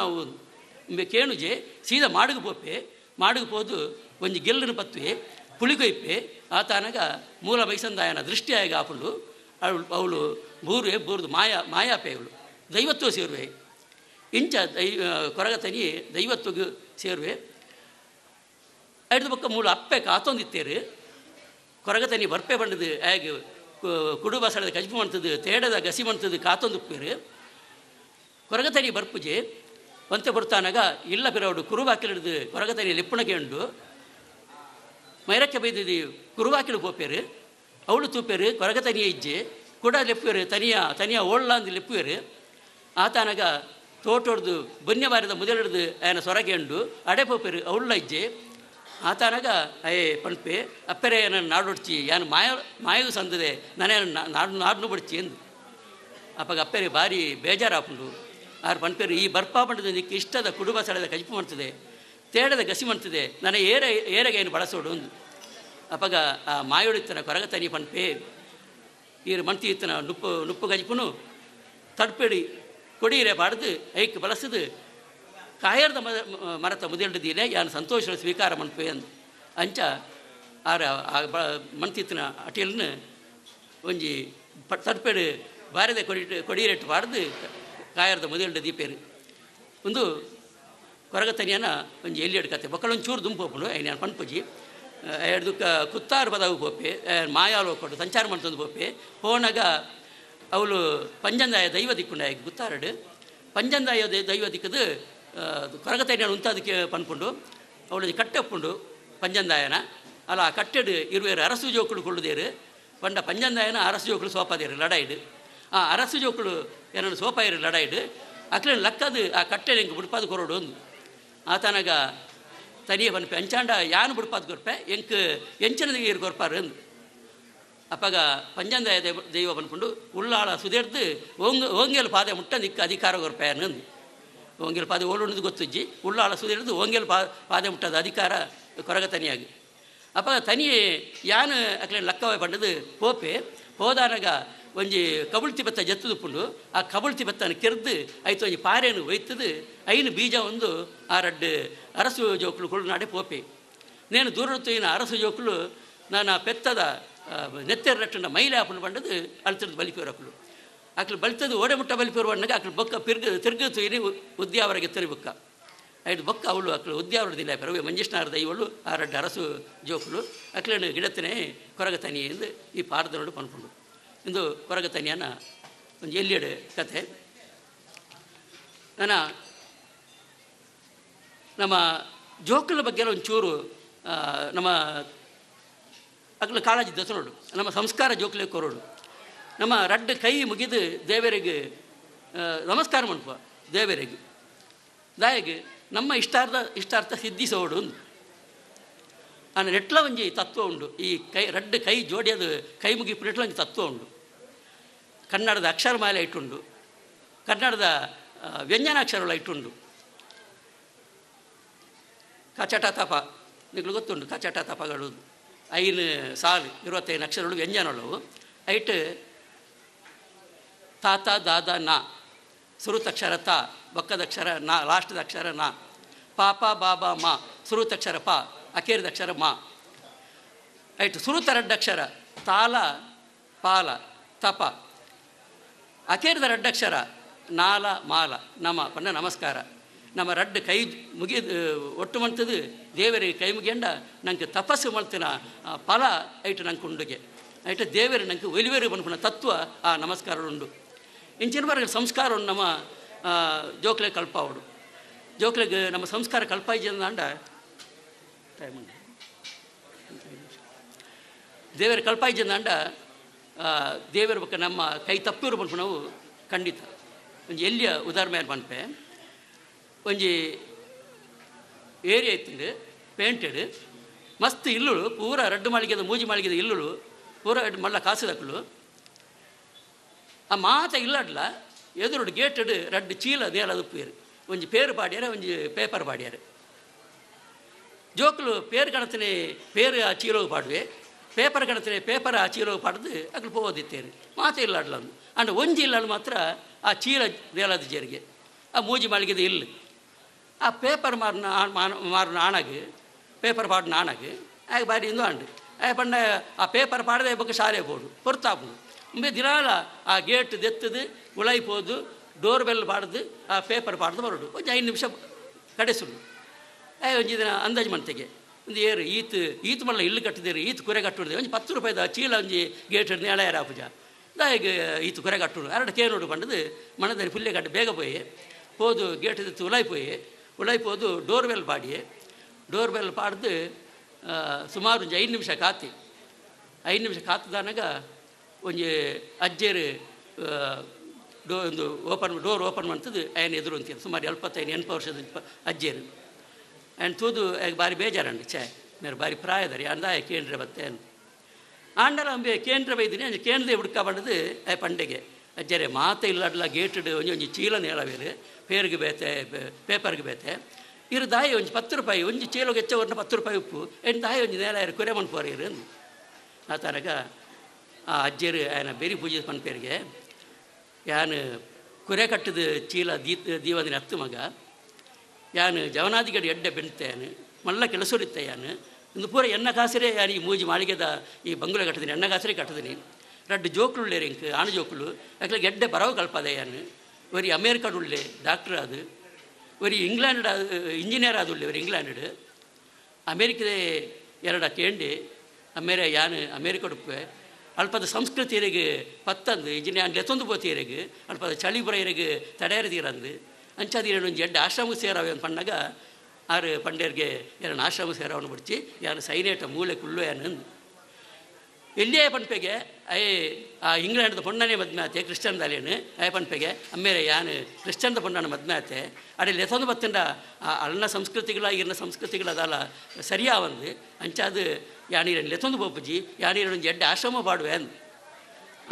ಕೇಣುಜೆ ಸೀದ ಮಾಡುಗೆ ಪೋಪೆ ಮಾಡುಗೆ ಪೋದು ಒಂಜಿ ಗೆಲ್ಲನ ಪತ್ತುವೆ ಆ ಆತನಗ ಮೂಲ ಮೈಸಂದಾಯನ ದೃಷ್ಟಿ ಅವಳು ಅವಳು ಬೂರ್ವೆ ಬೂರ್ದು ಮಾಯಾ ಮಾಯಾಪೆ ಅವಳು ದೈವತ್ವ ಸೇರುವೆ ಇಂಚ ದೈ ಕೊರಗತನಿ ದೈವತ್ವಗೂ ಸೇರುವೆ ಐಡ್ದ ಪಕ್ಕ ಮೂಲು ಅಪ್ಪೆ ಕಾತೊಂದಿತ್ತೇರು ಕೊರಗತ ನೀ ಬರ್ಪೆ ಬಂಡದು ಹೇಗೆ ಕುಡುಬ ಸಡದ ಕಜ್ಪು ಮಾಡ್ತದ್ದು ತೇಡದ ಗಸಿ ಮಾಡ್ತದ್ದು ಕಾತೊಂದುಪ್ಪೇರು ತನಿ ಬರ್ಪುಜೆ ವಂತೆ ಬರ್ತಾನಾಗ ಇಲ್ಲ ಪಿರವಡು ಕುರುಬಾಕಿಲಿಡ್ದು ಕೊರಗತನಿ ಲಿಪ್ಪಣಗೆ ಉಂಡು ಮೈರಕ್ಕೆ ಬೈದಿದ್ದು ಕುರುಬಾಕಿಲು ಹೋಪೇರು ಅವಳು ತೂಪೇರು ಕೊರಗತನಿಯ ಇಜ್ಜೆ ಕೂಡ ಲೆಪ್ಪೇರು ತನಿಯ ತನಿಯ ಓಳ್ಳ ಅಂದು ಲೆಪ್ಪೇರು ಆತನಾಗ ತೋಟೊಡ್ದು ಬನ್ಯವಾರದ ಮುದಲಿಡ್ದು ಆಯನ ಸೊರಗೆ ಉಂಡು ಅಡೆ ಪೋಪೇರು ಅವಳ ಇಜ್ಜೆ ಆತನಾಗ ಅಯ್ಯ ಪಣಪೆ ಅಪ್ಪೆರೆ ನನ್ನ ನಾಡೊಡ್ಚಿ ಯಾನು ಮಾಯ ಮಾಯವು ಸಂದದೆ ನಾನೇ ನಾಡು ನಾಡ್ನು ಬಡ್ಚಿ ಎಂದು ಅಪ್ಪಾಗ ಅಪ್ಪೆರೆ ಭಾರಿ ಬೇಜಾರಾಪುಂಡು ಆರು ಈ ಬರ್ಪಾ ಪಂಡದ ನಿಕ್ಕೆ ಇಷ್ಟದ ಕುಟುಂಬ ಸಳದ ಕಜಿಪು ಮಾಡ್ತದೆ ತೇಡದ ಗಸಿ ಮಾಡ್ತದೆ ನನ್ನ ಏರ ಏರಗೆ ಏನು ಬಳಸೋಡು ಒಂದು ಅಪ್ಪಾಗ ಆ ಮಾಯೋಡಿತನ ಕೊರಗ ತನಿ ಪಣಪೆ ಈರು ಮಂತಿತ್ತನ ನುಪ್ಪು ನುಪ್ಪು ಗಜಿಪುನು ತಡ್ಪೆಡಿ ಕೊಡೀರೆ ಬಾಡ್ದು ಐಕ್ ಬಳಸದು ಕಾಯರ್ದ ಮದ ಮರತ ಮುದಿಲ್ಡದೀಲೆ ಯಾನು ಸಂತೋಷ ಸ್ವೀಕಾರ ಮನ್ಪೆ ಅಂದು ಅಂಚ ಆರ ಮಣ್ತಿತ್ತಿನ ಅಟಿಲ್ನ ಒಂಜಿ ಪಟ್ ತಡ್ಪೇಡು ಬಾರದ ಕೊಡಿ ಕೊಡಿರೆಟ್ಟು ಪಾಡ್ದು ಕಾಯರ್ದ ಮುದಿಲ್ಡ ದೀಪೇರು ಒಂದು ಕೊರಗತನಿಯನ ಒಂಜಿ ಎಲ್ಲಿ ಕತೆ ಬೊಕ್ಕಳೊಂದು ಚೂರು ದುಂಪೋಪುಂಡು ಐನ ಪಣ್ಪುಜಿ ಎರಡು ಕುತ್ತಾರು ಬದವು ಪೋಪೆ ಮಾಯಾಲೋ ಕೊಟ್ಟು ಸಂಚಾರ ಮಾಡ್ತಂದು ಪೋಪೆ ಹೋನಾಗ ಅವಳು ಪಂಜಂದಾಯ ದೈವ ದಿಕ್ಕುಂಡಾಯ ಗುತ್ತಾರಡು ಪಂಜಂದಾಯ ದೈವ ದಿಕ್ಕದು కరగతైన ఉంటే అది పనుకుండు అవును కట్టెప్పుడు పంజందాయన అలా కట్టెడు ఇరువేరు అరసు జోకులు కొళ్ళుదేరు పండ పంజందాయన అరసు జోకులు సోపాదేరు లడాయిడు ఆ అరసు జోకులు ఏనను సోపాయిరు లడాయిడు అక్కడ లక్కదు ఆ కట్టె ఇంక బుడిపాదు కొరడు ఉంది ಆತನಾಗ ತನಿಯ ಬನ್ಪೆ ಅಂಚಾಂಡ ಯಾನು ಬಿಡ್ಪಾದ ಕೊರ್ಪೆ ಎಂಕ್ ಎಂಚನದ ಏರು ಕೊರ್ಪಾರ ಎಂದು ಅಪ್ಪಾಗ ಪಂಜಾಂದ ದೈವ ಬಂದ್ಕೊಂಡು ಉಳ್ಳಾಳ ಸುದೇರ್ದು ಓಂಗ್ ಓಂಗೇಲ್ ಪಾದೆ ಮುಟ್ಟ ನಿಕ್ಕ ಅಧಿಕಾರ ಕೊರ್ಪೆ ಅನ್ನಂದು ಒಂಗೆಲ್ ಪಾದೆ ಓಲುಣ್ಣದು ಗೊತ್ತುಜ್ಜಿ ಉಳ್ಳ ಅಳಸುದು ಹಿಡಿದು ಒಂಗೆಲ್ ಪಾ ಪಾದೆ ಮುಟ್ಟದ ಅಧಿಕಾರ ಕೊರಗ ತನಿಯಾಗಿ ಅಪ್ಪ ತನಿಯೇ ಯಾನು ಅಕ್ಲೆ ಲಕ್ಕವ ಪಂಡದು ಹೋಪೆ ಹೋದಾನಾಗ ಒಂಜಿ ಕಬುಳ್ತಿ ಬೆತ್ತ ಜತ್ತದು ಪುಂಡು ಆ ಕಬುಳ್ತಿ ಬೆತ್ತನ ಕೆರೆದು ಆಯ್ತು ಒಂಜಿ ಪಾರೆಯನ್ನು ಒಯ್ತದು ಐನು ಬೀಜ ಒಂದು ಆ ರಡ್ಡು ಅರಸು ಜೋಕುಲು ಕುಳು ನಾಡೆ ಪೋಪೆ ನೇನು ದೂರತ್ತೈನ ಅರಸು ಜೋಕುಲು ನಾನು ಆ ಪೆತ್ತದ ನೆತ್ತೆರಟ್ಟನ ಮೈಲೆ ಹಾಪುಂಡು ಪಂಡದು ಅಳ್ತಿರದು ಬಲಿಪೇರಕ್ಕಳು ಅಕ್ಲು ಬಲ್ತದು ಓಡೆ ಮುಟ್ಟ ಬಲಿಪಿರುವ ಅಣ್ಣಗೆ ಅಕ್ಲು ಬೊಕ್ಕ ಪಿರ್ಗ ತಿರ್ಗುತು ಇರಿ ಉದ್ಯಾವರಿಗೆ ತಿರುಬುಕ್ಕ ಆಯ್ತು ಬೊಕ್ಕ ಅವಳು ಅಕ್ಳು ಉದ್ಯಾವರದಿಲ್ಲ ಪರವೆ ಮಂಜೇಶ್ನಾರದ ಇವಳು ಆರಡ್ಡ ಅರಸು ಜೋಕುಲು ಅಕ್ಲನ್ನು ಗಿಡತನೇ ಕೊರಗ ತನಿ ಎಂದು ಈ ನೋಡು ಪನ್ಕೊಂಡು ಇಂದು ಕೊರಗ ತನಿಯನ ಒಂದು ಎಲ್ಲಿಡೆ ಕತೆ ನಾನು ನಮ್ಮ ಜೋಕುಲ ಬಗ್ಗೆ ಒಂಚೂರು ನಮ್ಮ ಅಕ್ಲು ಕಾಳಜಿದ್ದ ದಸರೋಡು ನಮ್ಮ ಸಂಸ್ಕಾರ ಜೋಕುಲೆ ಕೊರೋಡು ನಮ್ಮ ರಡ್ಡು ಕೈ ಮುಗಿದು ದೇವರಿಗೆ ನಮಸ್ಕಾರ ಮಾಡುವ ದೇವರಿಗೆ ದಾಯಗೆ ನಮ್ಮ ಇಷ್ಟಾರ್ಥ ಇಷ್ಟಾರ್ಥ ಸಿದ್ಧಿಸೋಡು ಅಂದು ಆನ ನೆಟ್ಲ ಒಂಜಿ ತತ್ವ ಉಂಡು ಈ ಕೈ ರಡ್ಡ ಕೈ ಜೋಡಿಯದು ಕೈ ಮುಗಿ ನೆಟ್ಲ ಒಂಜಿ ತತ್ವ ಉಂಡು ಕನ್ನಡದ ಅಕ್ಷರ ಮಾಲೆ ಇಟ್ಟುಂಡು ಕನ್ನಡದ ವ್ಯಂಜನಾಕ್ಷರಗಳ ಇಟ್ಟುಂಡು ಕಚಟ ತಪ ನಿಮಗೆ ಗೊತ್ತುಂಡು ಕಚಟ ತಪಗಳು ಐನು ಸಾಲು ಇರುವತ್ತೈದು ಅಕ್ಷರಗಳು ವ್ಯಂಜನಗಳು ಐಟ್ ತಾತ ದಾದ ನಾ ಸುರುತಕ್ಷರ ತ ಬಕ್ಕದಕ್ಷರ ನಾ ಲಾಸ್ಟ್ ಅಕ್ಷರ ನಾ ಪಾಪ ಬಾಬಾ ಮಾ ಸುರುತಕ್ಷರ ಪ ಅಕ್ಷರ ಮಾ ಆಯಿತು ಸುರುತ ರಡ್ಡಕ್ಷರ ತಾಲ ಪಾಲ ತಪ ಅಕೇರ್ದ ರಡ್ಡಕ್ಷರ ನಾಲ ಮಾಲ ನಮ ಪಂಡ ನಮಸ್ಕಾರ ನಮ್ಮ ರಡ್ಡು ಕೈ ಮುಗಿದು ಒಟ್ಟು ಮಂತದು ದೇವರಿಗೆ ಕೈ ಮುಗಿಯಂಡ ನಂಗೆ ತಪಸ್ಸು ಮಾಡ್ತಿನ ಫಲ ಐಟು ನಂಗೆ ಉಂಡುಗೆ ಐಟ ದೇವರು ನಂಗೆ ಒಲಿವೇರು ಬನ್ಕೊಂಡ ತತ್ವ ಆ ನಮಸ್ಕಾರ ಉಂಡು ಇಂಚಿನ ಬರಗ ಸಂಸ್ಕಾರ ನಮ್ಮ ಜೋಕ್ಲೆ ಕಲ್ಪ ಅವಡು ಜೋಕ್ಲೆಗೆ ನಮ್ಮ ಸಂಸ್ಕಾರ ಕಲ್ಪ ಇಜ್ಜಂದಾಂಡ ಟೈಮ್ ದೇವರ ಕಲ್ಪ ದೇವರ ಬಗ್ಗೆ ನಮ್ಮ ಕೈ ತಪ್ಪುರು ಬಂದು ನಾವು ಖಂಡಿತ ಒಂಜಿ ಎಲ್ಲಿಯ ಉದಾಹರಣೆ ಮನ್ಪೆ ಒಂಜಿ ಏರಿಯಾ ಇತ್ತುಂಡು ಪೇಂಟೆಡ್ ಮಸ್ತ್ ಇಲ್ಲುಳು ಪೂರ ರಡ್ಡು ಮಾಳಿಗೆದ ಮೂಜಿ ಮಾಳಿಗೆದ ಇಲ್ಲುಳು ಪೂರ ಮಲ್ಲ ಕಾಸು ಆ மாத இல்லடல எதிரோடு கேட்டடு ರೆಡ್ ಚೀಲ நேலது பேர் ಒಂಜಿ பேர் பாடியார் ಒಂಜಿ ಪೇಪರ್ பாடியார் ஜோக்குல ಪೇರ್ கணத்தினே பேர் ಆ ಚೀಲೋಗ ಪಾಡುವೆ ಪೇಪರ್ ಕಣತನೆ ಪೇಪರ್ ಆ ಚೀಲೋಗ ಪಾಡ್ದು ಅಗ್ಲು ಹೋದಿತ್ತೇರು ಮಾತೆ ಇಲ್ಲಾಡ್ಲಂದು ಅಂಡ್ ಒಂಜಿ ಇಲ್ಲಾಡು ಮಾತ್ರ ಆ ಚೀಲ ನೇಲದ ಜೇರಿಗೆ ಆ ಮೂಜಿ ಮಲಗಿದ ಇಲ್ಲ ಆ ಪೇಪರ್ ಮಾರಿನ ಮಾರಿನ ಪೇಪರ್ ಪಾಡಿನ ಆಣಾಗ ಆಗ ಬಾರಿ ಇಂದು ಅಂಡು ಪಂಡ ಆ ಪೇಪರ್ ಪಾಡದೆ ಬಗ್ಗೆ ಶಾಲೆ ಪೋಡು ಪೊರ್ತಾಪುಡು ದಿನಾಲ ಆ ಗೇಟ್ தெத்துது உழை போது ಡೋರ್ ಬೆಲ್ ಬಾಡ್ದು ಆ ಪೇಪರ್ ಬಾಡ್ದು ಬರೋಡು ಒಂದು ಐದು ನಿಮಿಷ ಕಡೆಸುಡು ಏ ಒಂಜಿ ದಿನ ಅಂದಾಜು ಮಂತೆಗೆ ಒಂದು ಏರು ಈತು ಈತು ಮಲ್ಲ ಇಲ್ಲು ಕಟ್ಟಿದ್ದೀರಿ ಈತು ಕುರೆ ಕಟ್ಟುಡ್ದೆ ಒಂದು ಪತ್ತು ರೂಪಾಯಿದ ಚೀಲ ಒಂಜಿ ಗೇಟ್ ಹಿಡ್ದು ಎಳೆಯರ ಪೂಜಾ ದಾಯಿಗ ಈತು ಕುರೆ ಕಟ್ಟುಡು ಎರಡು ಕೇನೋಡು ಬಂಡದು ಮನದಲ್ಲಿ ಫುಲ್ಲೇ ಕಟ್ಟು ಬೇಗ ಪೋಯಿ ಹೋದು ಗೇಟ್ ಎತ್ತು ಉಲಾಯಿ ಪೋಯಿ ಉಲಾಯಿ ಹೋದು ಡೋರ್ ಬೆಲ್ ಬಾಡಿ ಡೋರ್ ಬೆಲ್ ಪಾಡ್ದು ಸುಮಾರು ಒಂದು ಐದು ನಿಮಿಷ ಕಾತಿ ಐದು ನಿಮಿಷ ಕಾತದಾನಾಗ ಒಂಜಿ ಅಜ್ಜೇರು ಡೋ ಒಂದು ಓಪನ್ ಡೋರ್ ಓಪನ್ ಮಾಡ್ತದ್ದು ಆಯನ ಎದುರು ಅಂತೀರ ಸುಮಾರು ಎಲ್ಪತ್ತೈದು ಎಂಟು ವರ್ಷದ ಅಜ್ಜೇರು ಆ್ಯಂಡ್ ತೂದು ಆಗ ಭಾರಿ ಬೇಜಾರಂಡು ಛೇ ಮೇರೆ ಭಾರಿ ಪ್ರಾಯದರಿ ಅಂದ ಆಯ ಕೇಂದ್ರ ಬತ್ತೆ ಅಂತ ಆಂಡಲ ಅಂಬೆ ಕೇಂದ್ರ ಬೈದಿನಿ ಅಂಜೆ ಕೇಂದ್ರ ಹುಡ್ಕ ಬಂಡದು ಆ ಪಂಡೆಗೆ ಅಜ್ಜರೆ ಮಾತ ಇಲ್ಲಡ್ಲ ಗೇಟಡ್ ಒಂಜಿ ಒಂಜಿ ಚೀಲನ ಹೇಳವೇರು ಪೇರ್ಗೆ ಬೇತೆ ಪೇಪರ್ಗೆ ಬೇತೆ ಇರು ದಾಯಿ ಒಂಜಿ ಪತ್ತು ರೂಪಾಯಿ ಒಂಜಿ ಚೀಲೋಗೆ ಹೆಚ್ಚವರ್ನ ಪತ್ತು ರೂಪಾಯಿ ಉಪ್ಪು ಎಂಟು ದಾಯಿ ಒಂಜಿ ನೇಲ ಕೊರೆ ಮನ್ಪೋರು ಇರು ಅಂತಾರಾಗ ಆ ಅಜ್ಜರು பெரிய ಬೇರೆ ಪೂಜೆ பேருக்கு யான் ಕುರೆ ಕಟ್ಟದ ಚೀಲ ದೀ ದೀವಾದಿನ ಹತ್ತು ಮಗ ಯಾನು ಜವನಾದಿಗಡೆ ಎಡ್ಡೆ ಬೆಣ್ತೇನು ಮಲ್ಲ ಕೆಲಸರಿತ್ತೆ ಯಾನು ಇಂದು ಪೂರ ಎಣ್ಣ ಕಾಸರೇ ಯಾನು ಈ ಮೂಜಿ ಮಾಳಿಗೆದ ಈ ಬಂಗುಲ ಕಟ್ಟದಿನಿ ಎಣ್ಣ ಕಾಸರೇ ಕಟ್ಟದಿನಿ ರಡ್ಡು ಜೋಕುಳ್ಳೆ ರಿಂಕ್ ಆಣ ಜೋಕುಳು ಯಾಕೆ ಎಡ್ಡೆ ಬರವು ಕಲ್ಪದೆ ಯಾನು ಒರಿ ಅಮೆರಿಕಡ್ ಉಳ್ಳೆ ಡಾಕ್ಟರ್ ಅದು ಒರಿ ಇಂಗ್ಲೆಂಡ್ ಇಂಜಿನಿಯರ್ ಅದು ಉಳ್ಳೆ ಒರಿ ಇಂಗ್ಲೆಂಡ್ ಅಮೇರಿಕದ ಎರಡ ಕೇಂಡಿ ಅಮೇರ ಯಾನು ಅಮೇರಿಕಡ್ ಉಪ್ಪೆ ಅಲ್ಪದ ಸಂಸ್ಕೃತಿಯರಿಗೆ ಪತ್ತಂದು ಇಂಜಿನಿಯರ್ ಎತ್ತೊಂದು ಬೋತಿಯರಿಗೆ ಅಲ್ಪದ ಚಳಿಬುರೆಯರಿಗೆ ತಡೆಯರದಿರಂದು ಅಂಚಾದ ಒಂಜಿ ಎಡ್ಡೆ ಆಶ್ರಮ ಸೇರಾವೆನ್ ಅಂತ ಪಣ್ಣಾಗ ಆರು ಪಂಡೆರ್ಗೆ ಎರಡು ಆಶ್ರಮ ಸೇರಾವನು ಬಿಡ್ಚಿ ಯಾರು ಸೈನೇಟ ಮೂಲೆ ಕುಲ್ಲು ಯಾನಂದು ಎಲ್ಲಿಯೇ ಪನ್ಪೆಗೆ ಐ ಆ ಇಂಗ್ಲೆಂಡ್ದ ಪೊಣ್ಣನೇ ಮದ್ಮೆ ಆತೆ ಕ್ರಿಶ್ಚನ್ದಾಲೇನು ಅಯ ಪನ್ಪೆಗೆ ಅಮ್ಮೇರೆ ಯಾನು ಕ್ರಿಶ್ಚನ್ದ ಪೊಣ್ಣನ ಮದ್ಮೆ ಆತೆ ಅಡಲ್ಲಿ ಎತ್ತೊಂದು ಬತ್ತಂಡ ಅಲ್ಲನ ಸಂಸ್ಕೃತಿಗಳ ಅದಾಲ ಸಂಸ್ಕೃತಿಗಳದಲ್ಲ ಸರಿಯಾವಂದು ಅಂಚಾದ ಯಾನೀರಲ್ಲಿ ತೊಂದು ಬೊಪ್ಪುಜಿ ಯಾನೀರೊಂದು ಎಡ್ಡೆ ಆಶ್ರಮ ಬಾಡುವೆ ಅಂದು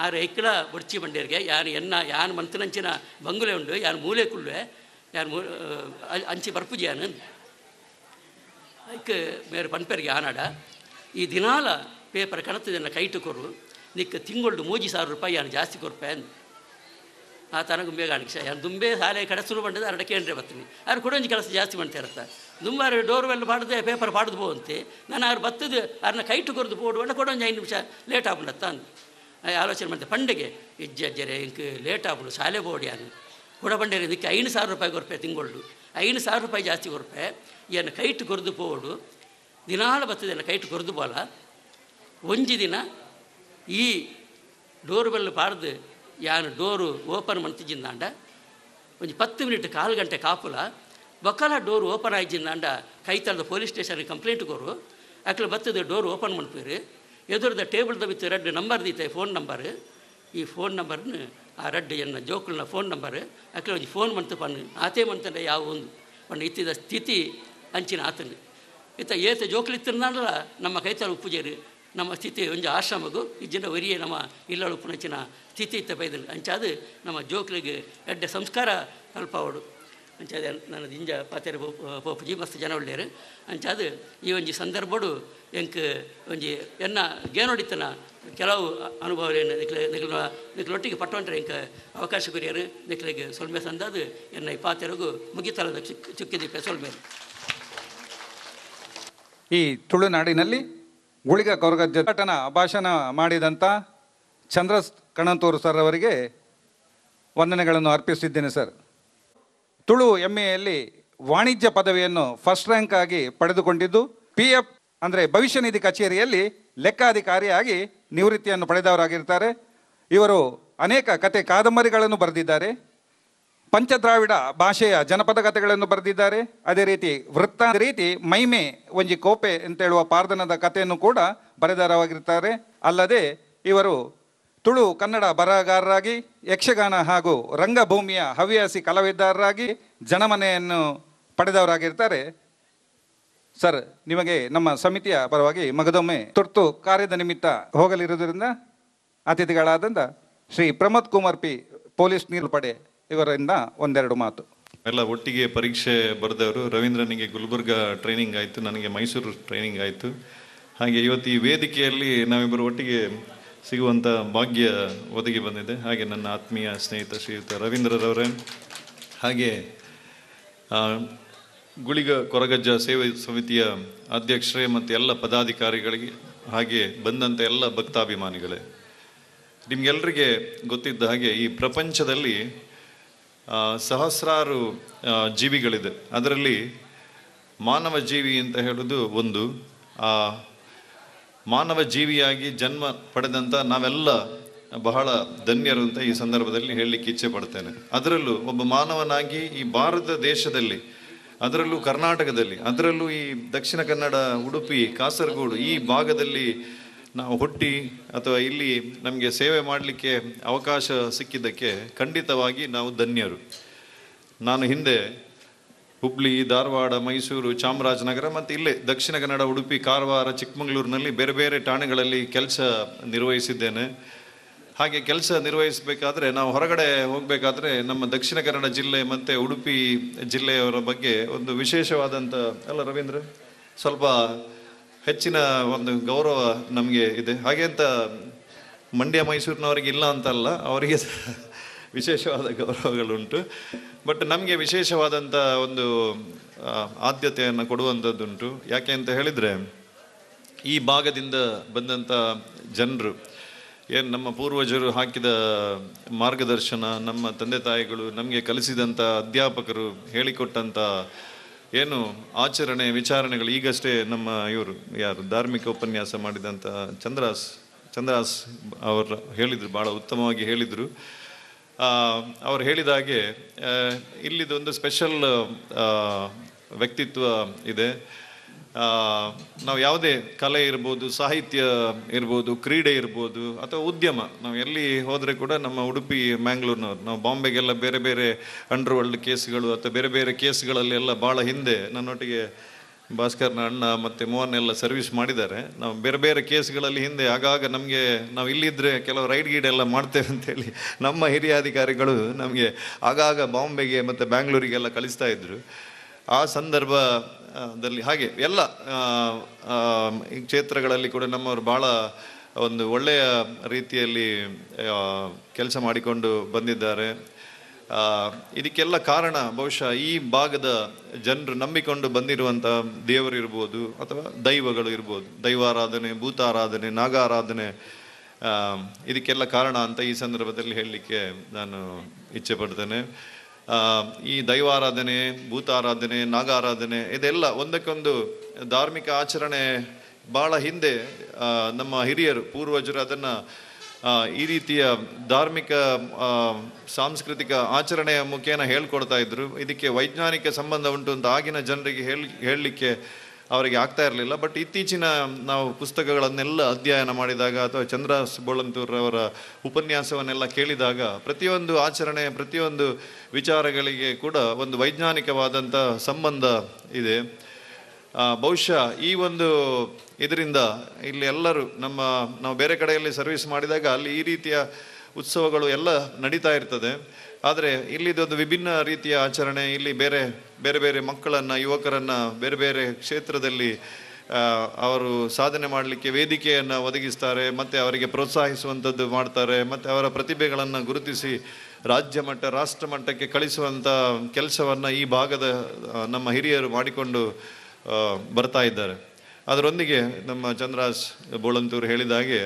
ಆರು ಐಕ್ಲ ಬೊಡ್ಚಿ ಬಂಡೇರಿಗೆ ಯಾನು ಎನ್ನ ಯಾನ್ ಮಂತನಂಚಿನ ಬಂಗುಲೆ ಉಂಡು ಯಾನ್ ಮೂಲೆ ಕುಳ್ಳುವೆ ಯಾನ್ ಮೂ ಅಂಚಿ ಬರ್ಪುಜಿ ಯಾನು ಐಕ್ ಮೇರೆ ಪನ್ಪೆರಿಗೆ ಆನಾಡ ಈ ದಿನಾಲ ಪೇಪರ್ ಕಣತದನ್ನು ಕೈಟು ಕೊರು ನಿಕ್ಕ ತಿಂಗಳು ಮೂಜಿ ಸಾವಿರ ರೂಪಾಯಿ ಯಾನು ಜಾಸ್ತಿ ಕೊರ್ಪೆ ಅಂದು ಆ ತನಗೆ ಬೇಗ ಅಣಿಕ್ಷ ಯಾನು ದುಂಬೆ ಸಾಲೆ ಕಡೆ ಶುರು ಬಂಡದ ಅರಡ ಕೇಂದ್ರ ಬರ್ತೀನಿ ಅವ್ರು ಒಂದು ಕೆಲಸ ಜಾಸ್ತಿ ಮಾಡ್ತಾ ಇರತ್ತ ದುಂಬಾರು ಡೋರ್ ವೆಲ್ ಪೇಪರ್ ಪಾಡದು ಅಂತೆ ನಾನು ಅವ್ರು ಬತ್ತದು ಅವ್ರನ್ನ ಕೈಟು ಕೊರದು ಪೋಡು ಒಳ್ಳೆ ಒಂದು ಐದು ನಿಮಿಷ ಲೇಟ್ ಆಗ್ಬಿಡತ್ತ ಅಂದು ಆಲೋಚನೆ ಮಾಡಿದೆ ಪಂಡೆಗೆ ಇಜ್ಜೆ ಅಜ್ಜರೆ ಲೇಟ್ ಆಗ್ಬಿಡು ಸಾಲೆ ಬೋಡಿ ಅನ್ನು ಕೊಡ ಬಂಡೇರಿ ಇದಕ್ಕೆ ಐದು ಸಾವಿರ ರೂಪಾಯಿ ಕೊರಪೆ ತಿಂಗೊಳ್ಳು ಐದು ಸಾವಿರ ರೂಪಾಯಿ ಜಾಸ್ತಿ ಕೊರಪೆ ಏನು ಕೈಟು ಕೊರದು ಪೋಡು ದಿನಾಳು ಬರ್ತದೆಲ್ಲ ಕೈಟು ಕೊರದು ಪೋಲ ಒಂಜಿ ದಿನ ಈ ಡೋರ್ ಬೆಲ್ ಪಾಡ್ದು ಯಾನು ಡೋರು ಓಪನ್ ಮಾಡ್ತಿದ್ದಿಂದಾಂಡ ಒಂದು ಪತ್ತು ಮಿನಿಟ್ ಕಾಲು ಗಂಟೆ ಕಾಪುಲ ಬೊಕ್ಕಲ ಡೋರ್ ಓಪನ್ ಆಯ್ಜಿಂದ ಅಂಡ ಕೈ ತಳ್ದ ಪೊಲೀಸ್ ಸ್ಟೇಷನ್ಗೆ ಕಂಪ್ಲೇಂಟ್ ಕೊರು ಅಕ್ಲ ಬತ್ತದ ಡೋರ್ ಓಪನ್ ಮಾಡ್ಪೀರಿ ಎದುರ್ದ ಟೇಬಲ್ದ ಬಿತ್ತು ರೆಡ್ ನಂಬರ್ ದೀತೆ ಫೋನ್ ನಂಬರ್ ಈ ಫೋನ್ ನಂಬರ್ನ ಆ ರೆಡ್ ಎನ್ನ ಜೋಕುಲ್ನ ಫೋನ್ ನಂಬರ್ ಅಕ್ಲ ಒಂದು ಫೋನ್ ಮಂತು ಪಣ್ಣು ಆತೆ ಮಂತಂಡ ಯಾವ ಒಂದು ಪಣ್ಣು ಇತ್ತಿದ ಸ್ಥಿತಿ ಅಂಚಿನ ಆತನ ಇತ್ತ ಏತ ಜೋಕ್ಲಿತ್ತಿರ್ನಲ್ಲ ನಮ್ಮ ಕೈತಲ್ ಉಪ್ಪುಜೇರು ನಮ್ಮ ಸ್ಥಿತಿ ಒಂಜಿ ಆಶ್ರಮಗು ಇಜ್ಜಿನ ವರಿಯೇ ನಮ್ಮ ಇಲ್ಲಳು ಪುನಚಿನ ಸ್ಥಿತಿ ಇತ್ತ ಬೈದನು ಅಂಚಾದು ನಮ್ಮ ಜೋಕ್ಲಿಗೆ ಎಡ್ಡೆ ಸಂಸ್ಕಾರ ಕಲ್ಪ ಕಲ್ಪಾವಡು ಅಂಚಾದ ನನ್ನ ದಿಂಜ ಪಾತೆರೆ ಪೋಪುಜಿ ಮಸ್ತ್ ಜನ ಒಳ್ಳೆಯರು ಅಂಚಾದ ಈ ಒಂಜಿ ಸಂದರ್ಭಡು ಎಂಕ್ ಒಂಜಿ ಎನ್ನ ಗೇನೊಡಿತನ ಕೆಲವು ಅನುಭವ ನಿಕ್ಲೊಟ್ಟಿಗೆ ಪಟ್ಟೊಂಡ್ರೆ ಎಂಕ ಅವಕಾಶ ಕುರಿಯರು ನಿಕ್ಲಿಗೆ ಸೊಲ್ಮೆ ಸಂದಾದ ಎನ್ನ ಈ ಮುಗಿತಲ್ಲದ ಮುಗಿತಲದ ಚುಕ್ ಚುಕ್ಕಿದೀಪ ಸೊಲ್ಮೆ ಈ ತುಳುನಾಡಿನಲ್ಲಿ ಗುಳಿಗ ಕೊರಗಜ್ಜ ನಟನ ಭಾಷಣ ಮಾಡಿದಂಥ ಚಂದ್ರ ಕಣಂತೂರು ಸರ್ ಅವರಿಗೆ ವಂದನೆಗಳನ್ನು ಅರ್ಪಿಸಿದ್ದೇನೆ ಸರ್ ತುಳು ಎಂಎಯಲ್ಲಿ ವಾಣಿಜ್ಯ ಪದವಿಯನ್ನು ಫಸ್ಟ್ ರ್ಯಾಂಕ್ ಆಗಿ ಪಡೆದುಕೊಂಡಿದ್ದು ಪಿ ಎಫ್ ಅಂದರೆ ಭವಿಷ್ಯ ನಿಧಿ ಕಚೇರಿಯಲ್ಲಿ ಲೆಕ್ಕಾಧಿಕಾರಿಯಾಗಿ ನಿವೃತ್ತಿಯನ್ನು ಪಡೆದವರಾಗಿರ್ತಾರೆ ಇವರು ಅನೇಕ ಕತೆ ಕಾದಂಬರಿಗಳನ್ನು ಬರೆದಿದ್ದಾರೆ ಪಂಚದ್ರಾವಿಡ ಭಾಷೆಯ ಜನಪದ ಕಥೆಗಳನ್ನು ಬರೆದಿದ್ದಾರೆ ಅದೇ ರೀತಿ ವೃತ್ತ ರೀತಿ ಮೈಮೆ ಒಂಜಿ ಕೋಪೆ ಅಂತ ಹೇಳುವ ಪಾರ್ದನದ ಕಥೆಯನ್ನು ಕೂಡ ಬರೆದವರಾಗಿರ್ತಾರೆ ಅಲ್ಲದೆ ಇವರು ತುಳು ಕನ್ನಡ ಬರಹಗಾರರಾಗಿ ಯಕ್ಷಗಾನ ಹಾಗೂ ರಂಗಭೂಮಿಯ ಹವ್ಯಾಸಿ ಕಲಾವಿದರಾಗಿ ಜನಮನೆಯನ್ನು ಪಡೆದವರಾಗಿರ್ತಾರೆ ಸರ್ ನಿಮಗೆ ನಮ್ಮ ಸಮಿತಿಯ ಪರವಾಗಿ ಮಗದೊಮ್ಮೆ ತುರ್ತು ಕಾರ್ಯದ ನಿಮಿತ್ತ ಹೋಗಲಿರುವುದರಿಂದ ಅತಿಥಿಗಳಾದಂಥ ಶ್ರೀ ಪ್ರಮೋದ್ ಕುಮಾರ್ ಪಿ ಪೊಲೀಸ್ ಪಡೆ ಇವರಿಂದ ಒಂದೆರಡು ಮಾತು ಎಲ್ಲ ಒಟ್ಟಿಗೆ ಪರೀಕ್ಷೆ ಬರೆದವರು ರವೀಂದ್ರನಿಗೆ ಗುಲ್ಬರ್ಗ ಟ್ರೈನಿಂಗ್ ಆಯಿತು ನನಗೆ ಮೈಸೂರು ಟ್ರೈನಿಂಗ್ ಆಯಿತು ಹಾಗೆ ಇವತ್ತು ಈ ವೇದಿಕೆಯಲ್ಲಿ ನಾವಿಬ್ಬರು ಒಟ್ಟಿಗೆ ಸಿಗುವಂಥ ಭಾಗ್ಯ ಒದಗಿ ಬಂದಿದೆ ಹಾಗೆ ನನ್ನ ಆತ್ಮೀಯ ಸ್ನೇಹಿತ ಶ್ರೀಯುತ ರವೀಂದ್ರರವರೇ ಹಾಗೆ ಗುಳಿಗ ಕೊರಗಜ್ಜ ಸೇವೆ ಸಮಿತಿಯ ಅಧ್ಯಕ್ಷರೇ ಮತ್ತು ಎಲ್ಲ ಪದಾಧಿಕಾರಿಗಳಿಗೆ ಹಾಗೆ ಬಂದಂಥ ಎಲ್ಲ ಭಕ್ತಾಭಿಮಾನಿಗಳೇ ನಿಮಗೆಲ್ಲರಿಗೆ ಗೊತ್ತಿದ್ದ ಹಾಗೆ ಈ ಪ್ರಪಂಚದಲ್ಲಿ ಸಹಸ್ರಾರು ಜೀವಿಗಳಿದೆ ಅದರಲ್ಲಿ ಮಾನವ ಜೀವಿ ಅಂತ ಹೇಳೋದು ಒಂದು ಆ ಮಾನವ ಜೀವಿಯಾಗಿ ಜನ್ಮ ಪಡೆದಂಥ ನಾವೆಲ್ಲ ಬಹಳ ಧನ್ಯರು ಅಂತ ಈ ಸಂದರ್ಭದಲ್ಲಿ ಹೇಳಲಿಕ್ಕೆ ಇಚ್ಛೆ ಪಡ್ತೇನೆ ಅದರಲ್ಲೂ ಒಬ್ಬ ಮಾನವನಾಗಿ ಈ ಭಾರತ ದೇಶದಲ್ಲಿ ಅದರಲ್ಲೂ ಕರ್ನಾಟಕದಲ್ಲಿ ಅದರಲ್ಲೂ ಈ ದಕ್ಷಿಣ ಕನ್ನಡ ಉಡುಪಿ ಕಾಸರಗೋಡು ಈ ಭಾಗದಲ್ಲಿ ನಾವು ಹುಟ್ಟಿ ಅಥವಾ ಇಲ್ಲಿ ನಮಗೆ ಸೇವೆ ಮಾಡಲಿಕ್ಕೆ ಅವಕಾಶ ಸಿಕ್ಕಿದ್ದಕ್ಕೆ ಖಂಡಿತವಾಗಿ ನಾವು ಧನ್ಯರು ನಾನು ಹಿಂದೆ ಹುಬ್ಳಿ ಧಾರವಾಡ ಮೈಸೂರು ಚಾಮರಾಜನಗರ ಮತ್ತು ಇಲ್ಲೇ ದಕ್ಷಿಣ ಕನ್ನಡ ಉಡುಪಿ ಕಾರವಾರ ಚಿಕ್ಕಮಗಳೂರಿನಲ್ಲಿ ಬೇರೆ ಬೇರೆ ಠಾಣೆಗಳಲ್ಲಿ ಕೆಲಸ ನಿರ್ವಹಿಸಿದ್ದೇನೆ ಹಾಗೆ ಕೆಲಸ ನಿರ್ವಹಿಸಬೇಕಾದ್ರೆ ನಾವು ಹೊರಗಡೆ ಹೋಗಬೇಕಾದ್ರೆ ನಮ್ಮ ದಕ್ಷಿಣ ಕನ್ನಡ ಜಿಲ್ಲೆ ಮತ್ತು ಉಡುಪಿ ಜಿಲ್ಲೆಯವರ ಬಗ್ಗೆ ಒಂದು ವಿಶೇಷವಾದಂಥ ಅಲ್ಲ ರವೀಂದ್ರ ಸ್ವಲ್ಪ ಹೆಚ್ಚಿನ ಒಂದು ಗೌರವ ನಮಗೆ ಇದೆ ಹಾಗೆ ಅಂತ ಮಂಡ್ಯ ಮೈಸೂರಿನವರಿಗೆ ಇಲ್ಲ ಅಂತಲ್ಲ ಅವರಿಗೆ ವಿಶೇಷವಾದ ಗೌರವಗಳುಂಟು ಬಟ್ ನಮಗೆ ವಿಶೇಷವಾದಂಥ ಒಂದು ಆದ್ಯತೆಯನ್ನು ಕೊಡುವಂಥದ್ದುಂಟು ಯಾಕೆ ಅಂತ ಹೇಳಿದರೆ ಈ ಭಾಗದಿಂದ ಬಂದಂಥ ಜನರು ಏನು ನಮ್ಮ ಪೂರ್ವಜರು ಹಾಕಿದ ಮಾರ್ಗದರ್ಶನ ನಮ್ಮ ತಂದೆ ತಾಯಿಗಳು ನಮಗೆ ಕಲಿಸಿದಂಥ ಅಧ್ಯಾಪಕರು ಹೇಳಿಕೊಟ್ಟಂಥ ಏನು ಆಚರಣೆ ವಿಚಾರಣೆಗಳು ಈಗಷ್ಟೇ ನಮ್ಮ ಇವರು ಯಾರು ಧಾರ್ಮಿಕ ಉಪನ್ಯಾಸ ಮಾಡಿದಂಥ ಚಂದ್ರಾಸ್ ಚಂದ್ರಾಸ್ ಅವರು ಹೇಳಿದರು ಭಾಳ ಉತ್ತಮವಾಗಿ ಹೇಳಿದರು ಅವ್ರು ಹೇಳಿದ ಹಾಗೆ ಇಲ್ಲಿದೊಂದು ಸ್ಪೆಷಲ್ ವ್ಯಕ್ತಿತ್ವ ಇದೆ ನಾವು ಯಾವುದೇ ಕಲೆ ಇರ್ಬೋದು ಸಾಹಿತ್ಯ ಇರ್ಬೋದು ಕ್ರೀಡೆ ಇರ್ಬೋದು ಅಥವಾ ಉದ್ಯಮ ನಾವು ಎಲ್ಲಿ ಹೋದರೆ ಕೂಡ ನಮ್ಮ ಉಡುಪಿ ಮ್ಯಾಂಗ್ಳೂರ್ನವ್ರು ನಾವು ಬಾಂಬೆಗೆಲ್ಲ ಬೇರೆ ಬೇರೆ ಅಂಡರ್ ವರ್ಲ್ಡ್ ಕೇಸ್ಗಳು ಅಥವಾ ಬೇರೆ ಬೇರೆ ಕೇಸ್ಗಳಲ್ಲಿ ಎಲ್ಲ ಭಾಳ ಹಿಂದೆ ನನ್ನೊಟ್ಟಿಗೆ ಭಾಸ್ಕರ್ನ ಅಣ್ಣ ಮತ್ತು ಎಲ್ಲ ಸರ್ವಿಸ್ ಮಾಡಿದ್ದಾರೆ ನಾವು ಬೇರೆ ಬೇರೆ ಕೇಸ್ಗಳಲ್ಲಿ ಹಿಂದೆ ಆಗಾಗ ನಮಗೆ ನಾವು ಇಲ್ಲಿದ್ದರೆ ಕೆಲವು ರೈಡ್ ಗೀಡ್ ಎಲ್ಲ ಮಾಡ್ತೇವೆ ಅಂತೇಳಿ ನಮ್ಮ ಹಿರಿಯ ಅಧಿಕಾರಿಗಳು ನಮಗೆ ಆಗಾಗ ಬಾಂಬೆಗೆ ಮತ್ತು ಬ್ಯಾಂಗ್ಳೂರಿಗೆಲ್ಲ ಕಳಿಸ್ತಾ ಇದ್ದರು ಆ ಸಂದರ್ಭದಲ್ಲಿ ಹಾಗೆ ಎಲ್ಲ ಈ ಕ್ಷೇತ್ರಗಳಲ್ಲಿ ಕೂಡ ನಮ್ಮವರು ಭಾಳ ಒಂದು ಒಳ್ಳೆಯ ರೀತಿಯಲ್ಲಿ ಕೆಲಸ ಮಾಡಿಕೊಂಡು ಬಂದಿದ್ದಾರೆ ಇದಕ್ಕೆಲ್ಲ ಕಾರಣ ಬಹುಶಃ ಈ ಭಾಗದ ಜನರು ನಂಬಿಕೊಂಡು ಬಂದಿರುವಂಥ ದೇವರಿರ್ಬೋದು ಅಥವಾ ದೈವಗಳು ಇರ್ಬೋದು ದೈವಾರಾಧನೆ ಭೂತಾರಾಧನೆ ನಾಗಾರಾಧನೆ ಇದಕ್ಕೆಲ್ಲ ಕಾರಣ ಅಂತ ಈ ಸಂದರ್ಭದಲ್ಲಿ ಹೇಳಲಿಕ್ಕೆ ನಾನು ಇಚ್ಛೆ ಪಡ್ತೇನೆ ಈ ದೈವಾರಾಧನೆ ಭೂತಾರಾಧನೆ ನಾಗಾರಾಧನೆ ಇದೆಲ್ಲ ಒಂದಕ್ಕೊಂದು ಧಾರ್ಮಿಕ ಆಚರಣೆ ಭಾಳ ಹಿಂದೆ ನಮ್ಮ ಹಿರಿಯರು ಪೂರ್ವಜರು ಅದನ್ನು ಈ ರೀತಿಯ ಧಾರ್ಮಿಕ ಸಾಂಸ್ಕೃತಿಕ ಆಚರಣೆಯ ಮುಖೇನ ಹೇಳ್ಕೊಡ್ತಾ ಇದ್ದರು ಇದಕ್ಕೆ ವೈಜ್ಞಾನಿಕ ಸಂಬಂಧ ಉಂಟು ಅಂತ ಆಗಿನ ಜನರಿಗೆ ಹೇಳಿ ಹೇಳಲಿಕ್ಕೆ ಅವರಿಗೆ ಆಗ್ತಾ ಇರಲಿಲ್ಲ ಬಟ್ ಇತ್ತೀಚಿನ ನಾವು ಪುಸ್ತಕಗಳನ್ನೆಲ್ಲ ಅಧ್ಯಯನ ಮಾಡಿದಾಗ ಅಥವಾ ಚಂದ್ರ ಬೋಳಂತೂರವರ ಉಪನ್ಯಾಸವನ್ನೆಲ್ಲ ಕೇಳಿದಾಗ ಪ್ರತಿಯೊಂದು ಆಚರಣೆ ಪ್ರತಿಯೊಂದು ವಿಚಾರಗಳಿಗೆ ಕೂಡ ಒಂದು ವೈಜ್ಞಾನಿಕವಾದಂಥ ಸಂಬಂಧ ಇದೆ ಬಹುಶಃ ಈ ಒಂದು ಇದರಿಂದ ಇಲ್ಲಿ ಎಲ್ಲರೂ ನಮ್ಮ ನಾವು ಬೇರೆ ಕಡೆಯಲ್ಲಿ ಸರ್ವಿಸ್ ಮಾಡಿದಾಗ ಅಲ್ಲಿ ಈ ರೀತಿಯ ಉತ್ಸವಗಳು ಎಲ್ಲ ನಡೀತಾ ಇರ್ತದೆ ಆದರೆ ಒಂದು ವಿಭಿನ್ನ ರೀತಿಯ ಆಚರಣೆ ಇಲ್ಲಿ ಬೇರೆ ಬೇರೆ ಬೇರೆ ಮಕ್ಕಳನ್ನು ಯುವಕರನ್ನು ಬೇರೆ ಬೇರೆ ಕ್ಷೇತ್ರದಲ್ಲಿ ಅವರು ಸಾಧನೆ ಮಾಡಲಿಕ್ಕೆ ವೇದಿಕೆಯನ್ನು ಒದಗಿಸ್ತಾರೆ ಮತ್ತು ಅವರಿಗೆ ಪ್ರೋತ್ಸಾಹಿಸುವಂಥದ್ದು ಮಾಡ್ತಾರೆ ಮತ್ತು ಅವರ ಪ್ರತಿಭೆಗಳನ್ನು ಗುರುತಿಸಿ ರಾಜ್ಯ ಮಟ್ಟ ರಾಷ್ಟ್ರ ಮಟ್ಟಕ್ಕೆ ಕಳಿಸುವಂಥ ಕೆಲಸವನ್ನು ಈ ಭಾಗದ ನಮ್ಮ ಹಿರಿಯರು ಮಾಡಿಕೊಂಡು ಬರ್ತಾ ಇದ್ದಾರೆ ಅದರೊಂದಿಗೆ ನಮ್ಮ ಚಂದ್ರಾಸ್ ಬೋಳಂತೂರು ಹೇಳಿದ ಹಾಗೆ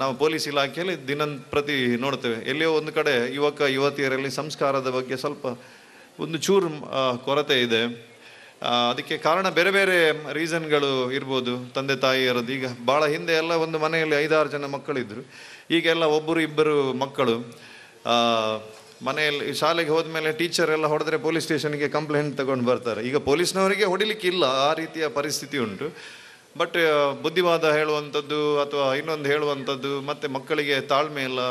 ನಾವು ಪೊಲೀಸ್ ಇಲಾಖೆಯಲ್ಲಿ ದಿನನ್ ಪ್ರತಿ ನೋಡ್ತೇವೆ ಎಲ್ಲಿಯೋ ಒಂದು ಕಡೆ ಯುವಕ ಯುವತಿಯರಲ್ಲಿ ಸಂಸ್ಕಾರದ ಬಗ್ಗೆ ಸ್ವಲ್ಪ ಒಂದು ಚೂರು ಕೊರತೆ ಇದೆ ಅದಕ್ಕೆ ಕಾರಣ ಬೇರೆ ಬೇರೆ ರೀಸನ್ಗಳು ಇರ್ಬೋದು ತಂದೆ ತಾಯಿಯರದ್ದು ಈಗ ಭಾಳ ಹಿಂದೆ ಎಲ್ಲ ಒಂದು ಮನೆಯಲ್ಲಿ ಐದಾರು ಜನ ಮಕ್ಕಳಿದ್ದರು ಈಗೆಲ್ಲ ಒಬ್ಬರು ಇಬ್ಬರು ಮಕ್ಕಳು ಮನೆಯಲ್ಲಿ ಶಾಲೆಗೆ ಮೇಲೆ ಟೀಚರ್ ಎಲ್ಲ ಹೊಡೆದ್ರೆ ಪೊಲೀಸ್ ಸ್ಟೇಷನ್ಗೆ ಕಂಪ್ಲೇಂಟ್ ತಗೊಂಡು ಬರ್ತಾರೆ ಈಗ ಪೊಲೀಸ್ನವರಿಗೆ ಹೊಡಿಲಿಕ್ಕಿಲ್ಲ ಆ ರೀತಿಯ ಪರಿಸ್ಥಿತಿ ಉಂಟು ಬಟ್ ಬುದ್ಧಿವಾದ ಹೇಳುವಂಥದ್ದು ಅಥವಾ ಇನ್ನೊಂದು ಹೇಳುವಂಥದ್ದು ಮತ್ತು ಮಕ್ಕಳಿಗೆ ತಾಳ್ಮೆ ಇಲ್ಲ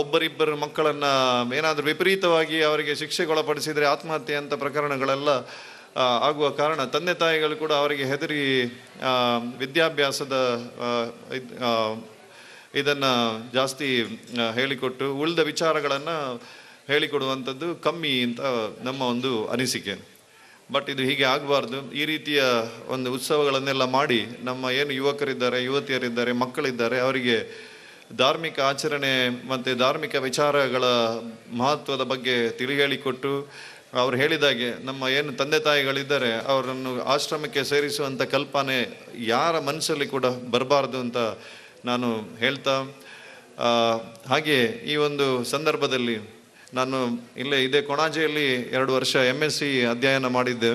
ಒಬ್ಬರಿಬ್ಬರು ಮಕ್ಕಳನ್ನು ಏನಾದರೂ ವಿಪರೀತವಾಗಿ ಅವರಿಗೆ ಶಿಕ್ಷೆಗೊಳಪಡಿಸಿದರೆ ಆತ್ಮಹತ್ಯೆ ಅಂತ ಪ್ರಕರಣಗಳೆಲ್ಲ ಆಗುವ ಕಾರಣ ತಂದೆ ತಾಯಿಗಳು ಕೂಡ ಅವರಿಗೆ ಹೆದರಿ ವಿದ್ಯಾಭ್ಯಾಸದ ಇದನ್ನು ಜಾಸ್ತಿ ಹೇಳಿಕೊಟ್ಟು ಉಳಿದ ವಿಚಾರಗಳನ್ನು ಹೇಳಿಕೊಡುವಂಥದ್ದು ಕಮ್ಮಿ ಅಂತ ನಮ್ಮ ಒಂದು ಅನಿಸಿಕೆ ಬಟ್ ಇದು ಹೀಗೆ ಆಗಬಾರ್ದು ಈ ರೀತಿಯ ಒಂದು ಉತ್ಸವಗಳನ್ನೆಲ್ಲ ಮಾಡಿ ನಮ್ಮ ಏನು ಯುವಕರಿದ್ದಾರೆ ಯುವತಿಯರಿದ್ದಾರೆ ಮಕ್ಕಳಿದ್ದಾರೆ ಅವರಿಗೆ ಧಾರ್ಮಿಕ ಆಚರಣೆ ಮತ್ತು ಧಾರ್ಮಿಕ ವಿಚಾರಗಳ ಮಹತ್ವದ ಬಗ್ಗೆ ತಿಳಿ ಹೇಳಿಕೊಟ್ಟು ಅವ್ರು ಹೇಳಿದಾಗೆ ನಮ್ಮ ಏನು ತಂದೆ ತಾಯಿಗಳಿದ್ದಾರೆ ಅವರನ್ನು ಆಶ್ರಮಕ್ಕೆ ಸೇರಿಸುವಂಥ ಕಲ್ಪನೆ ಯಾರ ಮನಸ್ಸಲ್ಲಿ ಕೂಡ ಬರಬಾರ್ದು ಅಂತ ನಾನು ಹೇಳ್ತಾ ಹಾಗೆಯೇ ಈ ಒಂದು ಸಂದರ್ಭದಲ್ಲಿ ನಾನು ಇಲ್ಲೇ ಇದೇ ಕೊಣಾಜೆಯಲ್ಲಿ ಎರಡು ವರ್ಷ ಎಮ್ ಎಸ್ ಸಿ ಅಧ್ಯಯನ ಮಾಡಿದ್ದೆ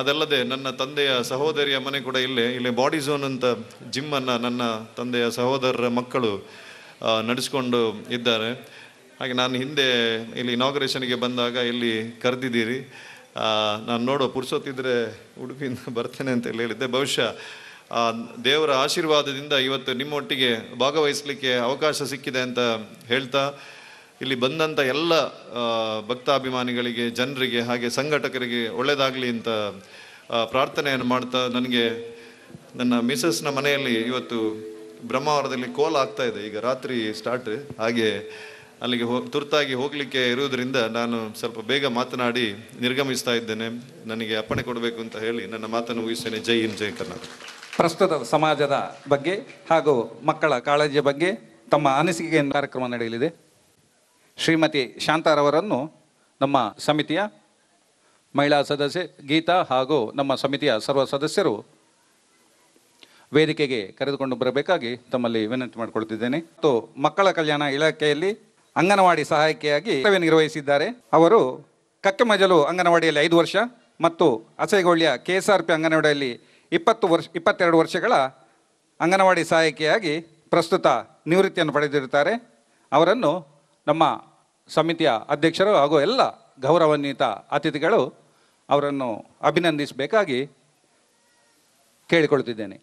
ಅದಲ್ಲದೆ ನನ್ನ ತಂದೆಯ ಸಹೋದರಿಯ ಮನೆ ಕೂಡ ಇಲ್ಲೇ ಇಲ್ಲಿ ಬಾಡಿ ಝೋನ್ ಅಂತ ಜಿಮ್ಮನ್ನು ನನ್ನ ತಂದೆಯ ಸಹೋದರರ ಮಕ್ಕಳು ನಡೆಸ್ಕೊಂಡು ಇದ್ದಾರೆ ಹಾಗೆ ನಾನು ಹಿಂದೆ ಇಲ್ಲಿ ಇನಾಗ್ರೇಷನ್ಗೆ ಬಂದಾಗ ಇಲ್ಲಿ ಕರೆದಿದ್ದೀರಿ ನಾನು ನೋಡೋ ಪುರ್ಸೊತ್ತಿದ್ರೆ ಉಡುಪಿಯಿಂದ ಬರ್ತೇನೆ ಅಂತ ಹೇಳಿ ಹೇಳಿದ್ದೆ ಬಹುಶಃ ದೇವರ ಆಶೀರ್ವಾದದಿಂದ ಇವತ್ತು ನಿಮ್ಮೊಟ್ಟಿಗೆ ಭಾಗವಹಿಸಲಿಕ್ಕೆ ಅವಕಾಶ ಸಿಕ್ಕಿದೆ ಅಂತ ಹೇಳ್ತಾ ಇಲ್ಲಿ ಬಂದಂಥ ಎಲ್ಲ ಭಕ್ತಾಭಿಮಾನಿಗಳಿಗೆ ಜನರಿಗೆ ಹಾಗೆ ಸಂಘಟಕರಿಗೆ ಒಳ್ಳೆಯದಾಗಲಿ ಅಂತ ಪ್ರಾರ್ಥನೆಯನ್ನು ಮಾಡ್ತಾ ನನಗೆ ನನ್ನ ಮಿಸಸ್ನ ಮನೆಯಲ್ಲಿ ಇವತ್ತು ಬ್ರಹ್ಮಾವರದಲ್ಲಿ ಕೋಲ್ ಆಗ್ತಾ ಇದೆ ಈಗ ರಾತ್ರಿ ಸ್ಟಾರ್ಟ್ ಹಾಗೆ ಅಲ್ಲಿಗೆ ಹೋ ತುರ್ತಾಗಿ ಹೋಗಲಿಕ್ಕೆ ಇರುವುದರಿಂದ ನಾನು ಸ್ವಲ್ಪ ಬೇಗ ಮಾತನಾಡಿ ನಿರ್ಗಮಿಸ್ತಾ ಇದ್ದೇನೆ ನನಗೆ ಅಪ್ಪಣೆ ಕೊಡಬೇಕು ಅಂತ ಹೇಳಿ ನನ್ನ ಮಾತನ್ನು ಊಹಿಸ್ತೇನೆ ಜೈ ಇನ್ ಜೈ ಕರ್ನಾಟಕ ಪ್ರಸ್ತುತ ಸಮಾಜದ ಬಗ್ಗೆ ಹಾಗೂ ಮಕ್ಕಳ ಕಾಳಜಿಯ ಬಗ್ಗೆ ತಮ್ಮ ಅನಿಸಿಕೆಯನ್ನು ಕಾರ್ಯಕ್ರಮ ನಡೆಯಲಿದೆ ಶ್ರೀಮತಿ ಶಾಂತಾರವರನ್ನು ನಮ್ಮ ಸಮಿತಿಯ ಮಹಿಳಾ ಸದಸ್ಯೆ ಗೀತಾ ಹಾಗೂ ನಮ್ಮ ಸಮಿತಿಯ ಸರ್ವ ಸದಸ್ಯರು ವೇದಿಕೆಗೆ ಕರೆದುಕೊಂಡು ಬರಬೇಕಾಗಿ ತಮ್ಮಲ್ಲಿ ವಿನಂತಿ ಮಾಡಿಕೊಳ್ತಿದ್ದೇನೆ ಮತ್ತು ಮಕ್ಕಳ ಕಲ್ಯಾಣ ಇಲಾಖೆಯಲ್ಲಿ ಅಂಗನವಾಡಿ ಸಹಾಯಕಿಯಾಗಿ ನಿರ್ವಹಿಸಿದ್ದಾರೆ ಅವರು ಕಕ್ಕಮಜಲು ಅಂಗನವಾಡಿಯಲ್ಲಿ ಐದು ವರ್ಷ ಮತ್ತು ಅಸೆಗೊಳ್ಳಿಯ ಕೆ ಎಸ್ ಆರ್ ಪಿ ಅಂಗನವಾಡಿಯಲ್ಲಿ ಇಪ್ಪತ್ತು ವರ್ಷ ಇಪ್ಪತ್ತೆರಡು ವರ್ಷಗಳ ಅಂಗನವಾಡಿ ಸಹಾಯಕಿಯಾಗಿ ಪ್ರಸ್ತುತ ನಿವೃತ್ತಿಯನ್ನು ಪಡೆದಿರುತ್ತಾರೆ ಅವರನ್ನು ನಮ್ಮ ಸಮಿತಿಯ ಅಧ್ಯಕ್ಷರು ಹಾಗೂ ಎಲ್ಲ ಗೌರವಾನ್ವಿತ ಅತಿಥಿಗಳು ಅವರನ್ನು ಅಭಿನಂದಿಸಬೇಕಾಗಿ ಕೇಳಿಕೊಳ್ತಿದ್ದೇನೆ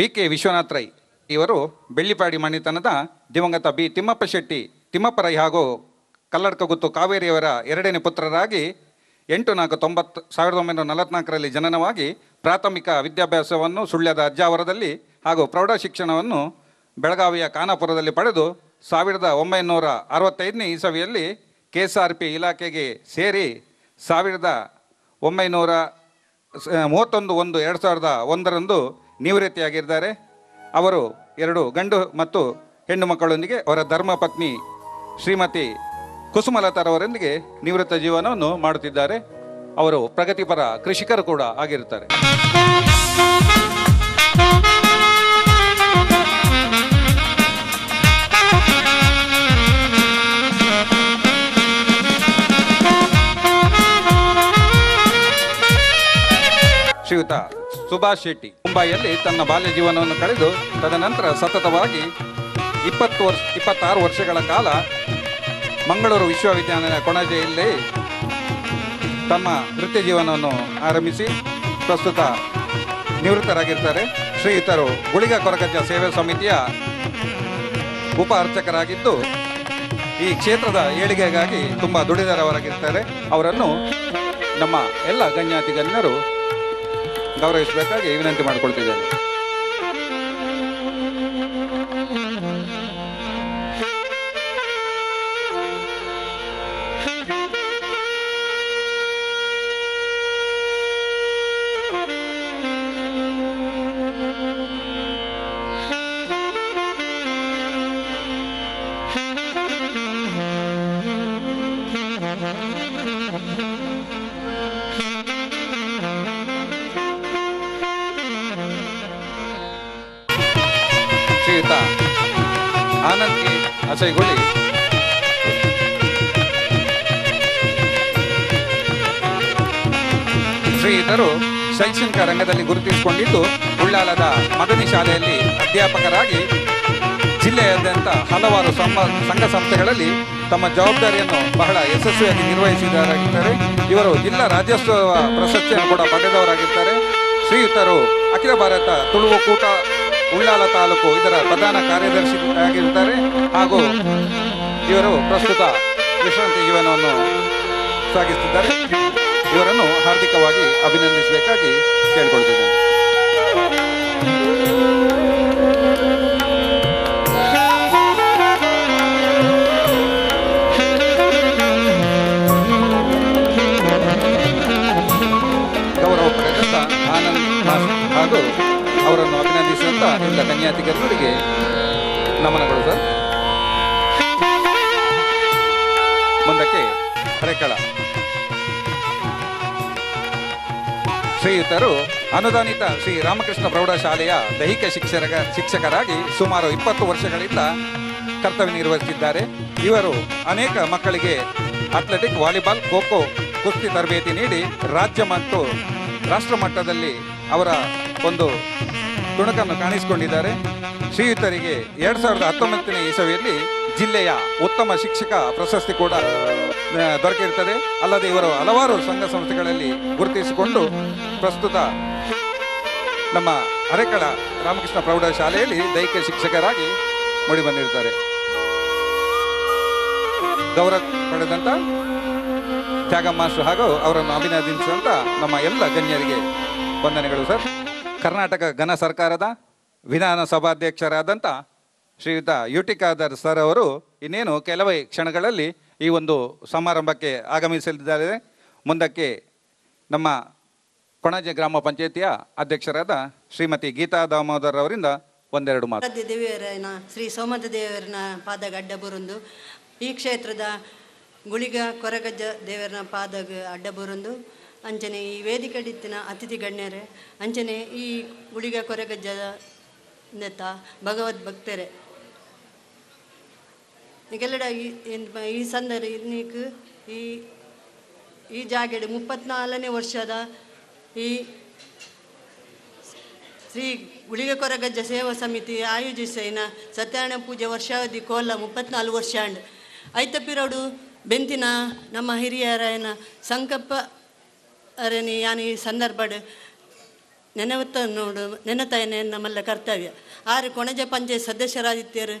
ಬಿ ಕೆ ವಿಶ್ವನಾಥ್ ರೈ ಇವರು ಬೆಳ್ಳಿಪಾಡಿ ಮಣಿತನದ ದಿವಂಗತ ಬಿ ತಿಮ್ಮಪ್ಪ ಶೆಟ್ಟಿ ತಿಮ್ಮಪ್ಪ ರೈ ಹಾಗೂ ಕಲ್ಲಡ್ಕಗುತ್ತು ಕಾವೇರಿಯವರ ಎರಡನೇ ಪುತ್ರರಾಗಿ ಎಂಟು ನಾಲ್ಕು ತೊಂಬತ್ತು ಸಾವಿರದ ಒಂಬೈನೂರ ನಲವತ್ನಾಲ್ಕರಲ್ಲಿ ಜನನವಾಗಿ ಪ್ರಾಥಮಿಕ ವಿದ್ಯಾಭ್ಯಾಸವನ್ನು ಸುಳ್ಯದ ಅಜ್ಜಾವರದಲ್ಲಿ ಹಾಗೂ ಪ್ರೌಢ ಶಿಕ್ಷಣವನ್ನು ಬೆಳಗಾವಿಯ ಖಾನಾಪುರದಲ್ಲಿ ಪಡೆದು ಸಾವಿರದ ಒಂಬೈನೂರ ಅರವತ್ತೈದನೇ ಇಸವಿಯಲ್ಲಿ ಕೆ ಎಸ್ ಆರ್ ಪಿ ಇಲಾಖೆಗೆ ಸೇರಿ ಸಾವಿರದ ಒಂಬೈನೂರ ಮೂವತ್ತೊಂದು ಒಂದು ಎರಡು ಸಾವಿರದ ಒಂದರಂದು ನಿವೃತ್ತಿಯಾಗಿದ್ದಾರೆ ಅವರು ಎರಡು ಗಂಡು ಮತ್ತು ಹೆಣ್ಣು ಮಕ್ಕಳೊಂದಿಗೆ ಅವರ ಧರ್ಮ ಪತ್ನಿ ಶ್ರೀಮತಿ ಕುಸುಮಲತಾರವರೊಂದಿಗೆ ನಿವೃತ್ತ ಜೀವನವನ್ನು ಮಾಡುತ್ತಿದ್ದಾರೆ ಅವರು ಪ್ರಗತಿಪರ ಕೃಷಿಕರು ಕೂಡ ಆಗಿರುತ್ತಾರೆ ಶ್ರೀಯುತ ಸುಭಾಷ್ ಶೆಟ್ಟಿ ಮುಂಬೈಯಲ್ಲಿ ತನ್ನ ಬಾಲ್ಯ ಜೀವನವನ್ನು ಕಳೆದು ತದನಂತರ ಸತತವಾಗಿ ಇಪ್ಪತ್ತು ವರ್ಷ ಇಪ್ಪತ್ತಾರು ವರ್ಷಗಳ ಕಾಲ ಮಂಗಳೂರು ವಿಶ್ವವಿದ್ಯಾಲಯ ಕೊಣಜೆಯಲ್ಲಿ ತಮ್ಮ ನೃತ್ಯ ಜೀವನವನ್ನು ಆರಂಭಿಸಿ ಪ್ರಸ್ತುತ ನಿವೃತ್ತರಾಗಿರ್ತಾರೆ ಶ್ರೀಯುತರು ಗುಳಿಗ ಕೊರಗಜ್ಜ ಸೇವೆ ಸಮಿತಿಯ ಉಪ ಅರ್ಚಕರಾಗಿದ್ದು ಈ ಕ್ಷೇತ್ರದ ಏಳಿಗೆಗಾಗಿ ತುಂಬ ದುಡಿದರವರಾಗಿರ್ತಾರೆ ಅವರನ್ನು ನಮ್ಮ ಎಲ್ಲ ಗಣ್ಯಾತಿ ಗಣ್ಯರು ಗೌರವಿಸಬೇಕಾಗಿ ವಿನಂತಿ ಮಾಡಿಕೊಳ್ತಿದ್ದೇನೆ ಇದ್ದು ಉಳ್ಳಾಲದ ಮದನಿ ಶಾಲೆಯಲ್ಲಿ ಅಧ್ಯಾಪಕರಾಗಿ ಜಿಲ್ಲೆಯಾದ್ಯಂತ ಹಲವಾರು ಸಂಘ ಸಂಸ್ಥೆಗಳಲ್ಲಿ ತಮ್ಮ ಜವಾಬ್ದಾರಿಯನ್ನು ಬಹಳ ಯಶಸ್ವಿಯಾಗಿ ನಿರ್ವಹಿಸಿದರಾಗಿದ್ದಾರೆ ಇವರು ಜಿಲ್ಲಾ ರಾಜ್ಯೋತ್ಸವ ಪ್ರಶಸ್ತಿಯನ್ನು ಕೂಡ ಪಡೆದವರಾಗಿದ್ದಾರೆ ಶ್ರೀಯುತರು ಅಖಿಲ ಭಾರತ ತುಳುವು ಕೂಟ ಉಳ್ಳಾಲ ತಾಲೂಕು ಇದರ ಪ್ರಧಾನ ಕಾರ್ಯದರ್ಶಿ ಆಗಿರುತ್ತಾರೆ ಹಾಗೂ ಇವರು ಪ್ರಸ್ತುತ ವಿಶ್ರಾಂತಿ ಜೀವನವನ್ನು ಸಾಗಿಸುತ್ತಿದ್ದಾರೆ ಇವರನ್ನು ಹಾರ್ದಿಕವಾಗಿ ಅಭಿನಂದಿಸಬೇಕಾಗಿ ಕೇಳಿಕೊಳ್ತಿದ್ದೇನೆ ಅವರನ್ನು ಅಭಿನಂದಿಸುವಂತ ಎಲ್ಲ ಕನ್ಯಾತಿ ನಮನಗಳು ಸರ್ ಮುಂದಕ್ಕೆ ಹರೇಕಳ ಶ್ರೀಯುತರು ಅನುದಾನಿತ ಶ್ರೀ ರಾಮಕೃಷ್ಣ ಪ್ರೌಢಶಾಲೆಯ ದೈಹಿಕ ಶಿಕ್ಷಕ ಶಿಕ್ಷಕರಾಗಿ ಸುಮಾರು ಇಪ್ಪತ್ತು ವರ್ಷಗಳಿಂದ ಕರ್ತವ್ಯ ನಿರ್ವಹಿಸಿದ್ದಾರೆ ಇವರು ಅನೇಕ ಮಕ್ಕಳಿಗೆ ಅಥ್ಲೆಟಿಕ್ ವಾಲಿಬಾಲ್ ಖೋ ಖೋ ಕುಸ್ತಿ ತರಬೇತಿ ನೀಡಿ ರಾಜ್ಯ ಮತ್ತು ರಾಷ್ಟ್ರ ಮಟ್ಟದಲ್ಲಿ ಅವರ ಒಂದು ತುಣಕನ್ನು ಕಾಣಿಸಿಕೊಂಡಿದ್ದಾರೆ ಶ್ರೀಯುತರಿಗೆ ಎರಡ್ ಸಾವಿರದ ಹತ್ತೊಂಬತ್ತನೇ ಇಸವಿಯಲ್ಲಿ ಜಿಲ್ಲೆಯ ಉತ್ತಮ ಶಿಕ್ಷಕ ಪ್ರಶಸ್ತಿ ಕೂಡ ದೊರಕಿರ್ತದೆ ಅಲ್ಲದೆ ಇವರು ಹಲವಾರು ಸಂಘ ಸಂಸ್ಥೆಗಳಲ್ಲಿ ಗುರುತಿಸಿಕೊಂಡು ಪ್ರಸ್ತುತ ನಮ್ಮ ಅರೆಕಳ ರಾಮಕೃಷ್ಣ ಪ್ರೌಢಶಾಲೆಯಲ್ಲಿ ದೈಹಿಕ ಶಿಕ್ಷಕರಾಗಿ ಬಂದಿರ್ತಾರೆ ಗೌರವ ಪಡೆದಂತ ತ್ಯಾಗ ಮಾಸ್ಟರ್ ಹಾಗೂ ಅವರನ್ನು ಅಭಿನಂದಿಸುವಂತ ನಮ್ಮ ಎಲ್ಲ ಗಣ್ಯರಿಗೆ ವಂದನೆಗಳು ಸರ್ ಕರ್ನಾಟಕ ಘನ ಸರ್ಕಾರದ ವಿಧಾನಸಭಾಧ್ಯಕ್ಷರಾದಂಥ ಶ್ರೀಯುತ ಯುಟಿಕಾದರ್ ಸರ್ ಅವರು ಇನ್ನೇನು ಕೆಲವೇ ಕ್ಷಣಗಳಲ್ಲಿ ಈ ಒಂದು ಸಮಾರಂಭಕ್ಕೆ ಆಗಮಿಸಲಿದ್ದಾರೆ ಮುಂದಕ್ಕೆ ನಮ್ಮ ಕೊಣಜೆ ಗ್ರಾಮ ಪಂಚಾಯಿತಿಯ ಅಧ್ಯಕ್ಷರಾದ ಶ್ರೀಮತಿ ಗೀತಾ ದಾಮೋದರ್ ಅವರಿಂದ ಒಂದೆರಡು ಮಾತು ದೇವಿಯರನ ಶ್ರೀ ಸೋಮಂತ ದೇವರನ ಪಾದ ಅಡ್ಡಬುರಂದು ಈ ಕ್ಷೇತ್ರದ ಗುಳಿಗ ಕೊರಗಜ್ಜ ದೇವರನ ಪಾದ ಅಡ್ಡಬುರಂದು ಅಂಜನೆ ಈ ವೇದಿಕೆ ಡಿತ್ತಿನ ಅತಿಥಿ ಗಣ್ಯರೇ ಅಂಜನೆ ಈ ಗುಳಿಗ ಕೊರಗಜ್ಜದ ನೆತ್ತ ಭಗವದ್ ಭಕ್ತರೇ ನಿಗೆಲ್ಲಡ ಈ ಸಂದರ್ಭ ಇನ್ನೀಕ್ ಈ ಈ ಜಾಗೆಡ್ ಮುಪ್ಪತ್ನಾಲನೇ ವರ್ಷದ ಈ ಶ್ರೀ ಗುಳಿಗೆ ಕೊರಗಜ್ಜ ಸೇವಾ ಸಮಿತಿ ಆಯೋಜಿಸಿನ ಸತ್ಯನಾರಾಯಣ ಪೂಜೆ ವರ್ಷಾವಧಿ ಕೋಲ ಮುಪ್ಪತ್ನಾಲ್ಕು ವರ್ಷ ಅಂಡ್ ಐತಪಿರೋಡು ಬೆಂತಿನ ನಮ್ಮ ಹಿರಿಯರಾಯನ ಸಂಕಪ್ಪ ಅರೇನಿ ನೀ ಯಾನಿ ಸಂದರ್ಭಡ್ ನೆನವತ್ತ ನೋಡು ನೆನತಾಯನೆ ನಮ್ಮಲ್ಲ ಕರ್ತವ್ಯ ಆರು ಕೊಣಜ ಪಂಚಾಯತ್ ಸದಸ್ಯರಾದಿತ್ಯರು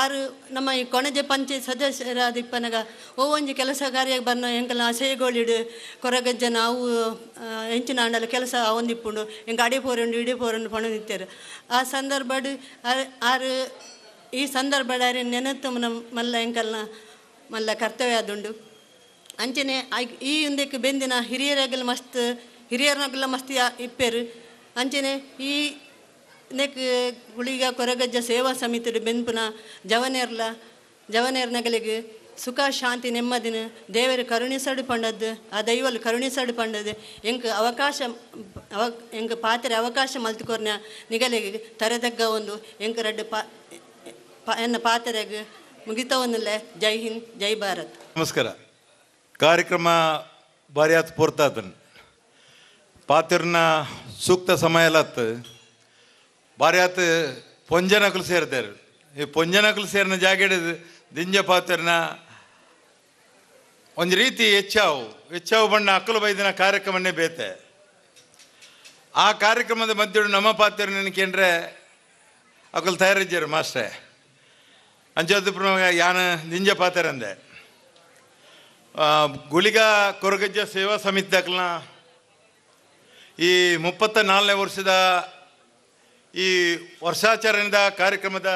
ಆರು ನಮ್ಮ ಈ ಕೊಣಜ ಪಂಚಾಯತ್ ಸದಸ್ಯರಾದಿಪ್ಪನಗ ಒಂದು ಕೆಲಸ ಕಾರ್ಯಕ್ಕೆ ಬನ್ನ ಎಂಕಲ್ನ ಆಶಯಗಳಿಡು ಕೊರಗಜ್ಜನ ಅವು ಹೆಂಚಿನ ಆಂಡಲ ಕೆಲಸ ಅಡಿ ಎಂಗೆ ಇಡೀ ಇಡಿಪೋರುಂಡು ಪಣನಿತ್ತಾರೆ ಆ ಸಂದರ್ಭ ಆರು ಈ ಸಂದರ್ಭ ನೆನತು ನಮ್ಮ ಮಲ್ಲ ಎಂಕಲ್ನ ಮಲ್ಲ ಕರ್ತವ್ಯ ಅದುಂಡು ಅಂಚನೆ ಈ ಉಂದೆಕ್ ಬೆಂದಿನ ಹಿರಿಯರಾಗಲ್ಲ ಮಸ್ತ್ ಹಿರಿಯರಾಗಲ್ಲ ಮಸ್ತ್ ಇಪ್ಪೇರು ಅಂಚನೆ ಈ ನೆಕ್ ಗುಳಿಗ ಕೊರಗಜ್ಜ ಸೇವಾ ಸಮಿತಿಡು ಬೆನ್ಪುನ ಜವನೇರ್ಲ ಜವನೇರ್ನಗಳಿಗೆ ಸುಖ ಶಾಂತಿ ನೆಮ್ಮದಿನ ದೇವರು ಕರುಣಿಸಡು ಪಂಡದ್ದು ಆ ದೈವಲು ಕರುಣಿಸಡು ಪಂಡದ್ದು ಎಂಕ್ ಅವಕಾಶ ಅವ ಎಂಕ್ ಪಾತ್ರೆ ಅವಕಾಶ ಮಲ್ತುಕೊರ್ನ ನಿಗಲಿಗೆ ತರೆದಗ್ಗ ಒಂದು ಎಂಕ್ ರಡ್ಡು ಪಾ ಎನ್ನ ಪಾತ್ರೆಗೆ ಮುಗಿತವನ್ನಲ್ಲೇ ಜೈ ಹಿಂದ್ ಜೈ ಭಾರತ್ ನಮಸ್ಕಾರ ಕಾರ್ಯಕ್ರಮ ಭಾರಿ ಆತ ಪೂರ್ತ ಅದನ್ನು ಸೂಕ್ತ ಸಮಯ ಲತ್ತು ಭಾರಿ ಆತು ಪೊಂಜನಕಲು ಸೇರ್ತಾರೆ ಈ ಪೊಂಜನಕಲು ಸೇರಿನ ಜಾಗ ಹಿಡಿದು ದಿಂಜ ಪಾತ್ರನ ಒಂದು ರೀತಿ ಹೆಚ್ಚಾವು ಹೆಚ್ಚಾವು ಬಣ್ಣ ಅಕ್ಕಲು ಬೈದಿನ ಕಾರ್ಯಕ್ರಮನೇ ಬೇತೆ ಆ ಕಾರ್ಯಕ್ರಮದ ಮಧ್ಯೆ ನಮ್ಮ ಪಾತ್ರ ನೆನಕೇಂದ್ರೆ ಅಕ್ಕಲು ತಯಾರಿದ್ದರು ಮಾಸ್ಟ್ರೆ ಅಂಚೋದಪ್ಪ ಯಾನು ದಿಂಜ ಪಾತ್ರ ಅಂದೆ ಗುಳಿಗ ಕೊರಗಜ್ಜ ಸೇವಾ ಸಮಿತಿದಾಗಲ ಈ ಮುಪ್ಪತ್ತ ನಾಲ್ಕನೇ ವರ್ಷದ ಈ ವರ್ಷಾಚರಣೆದ ಕಾರ್ಯಕ್ರಮದ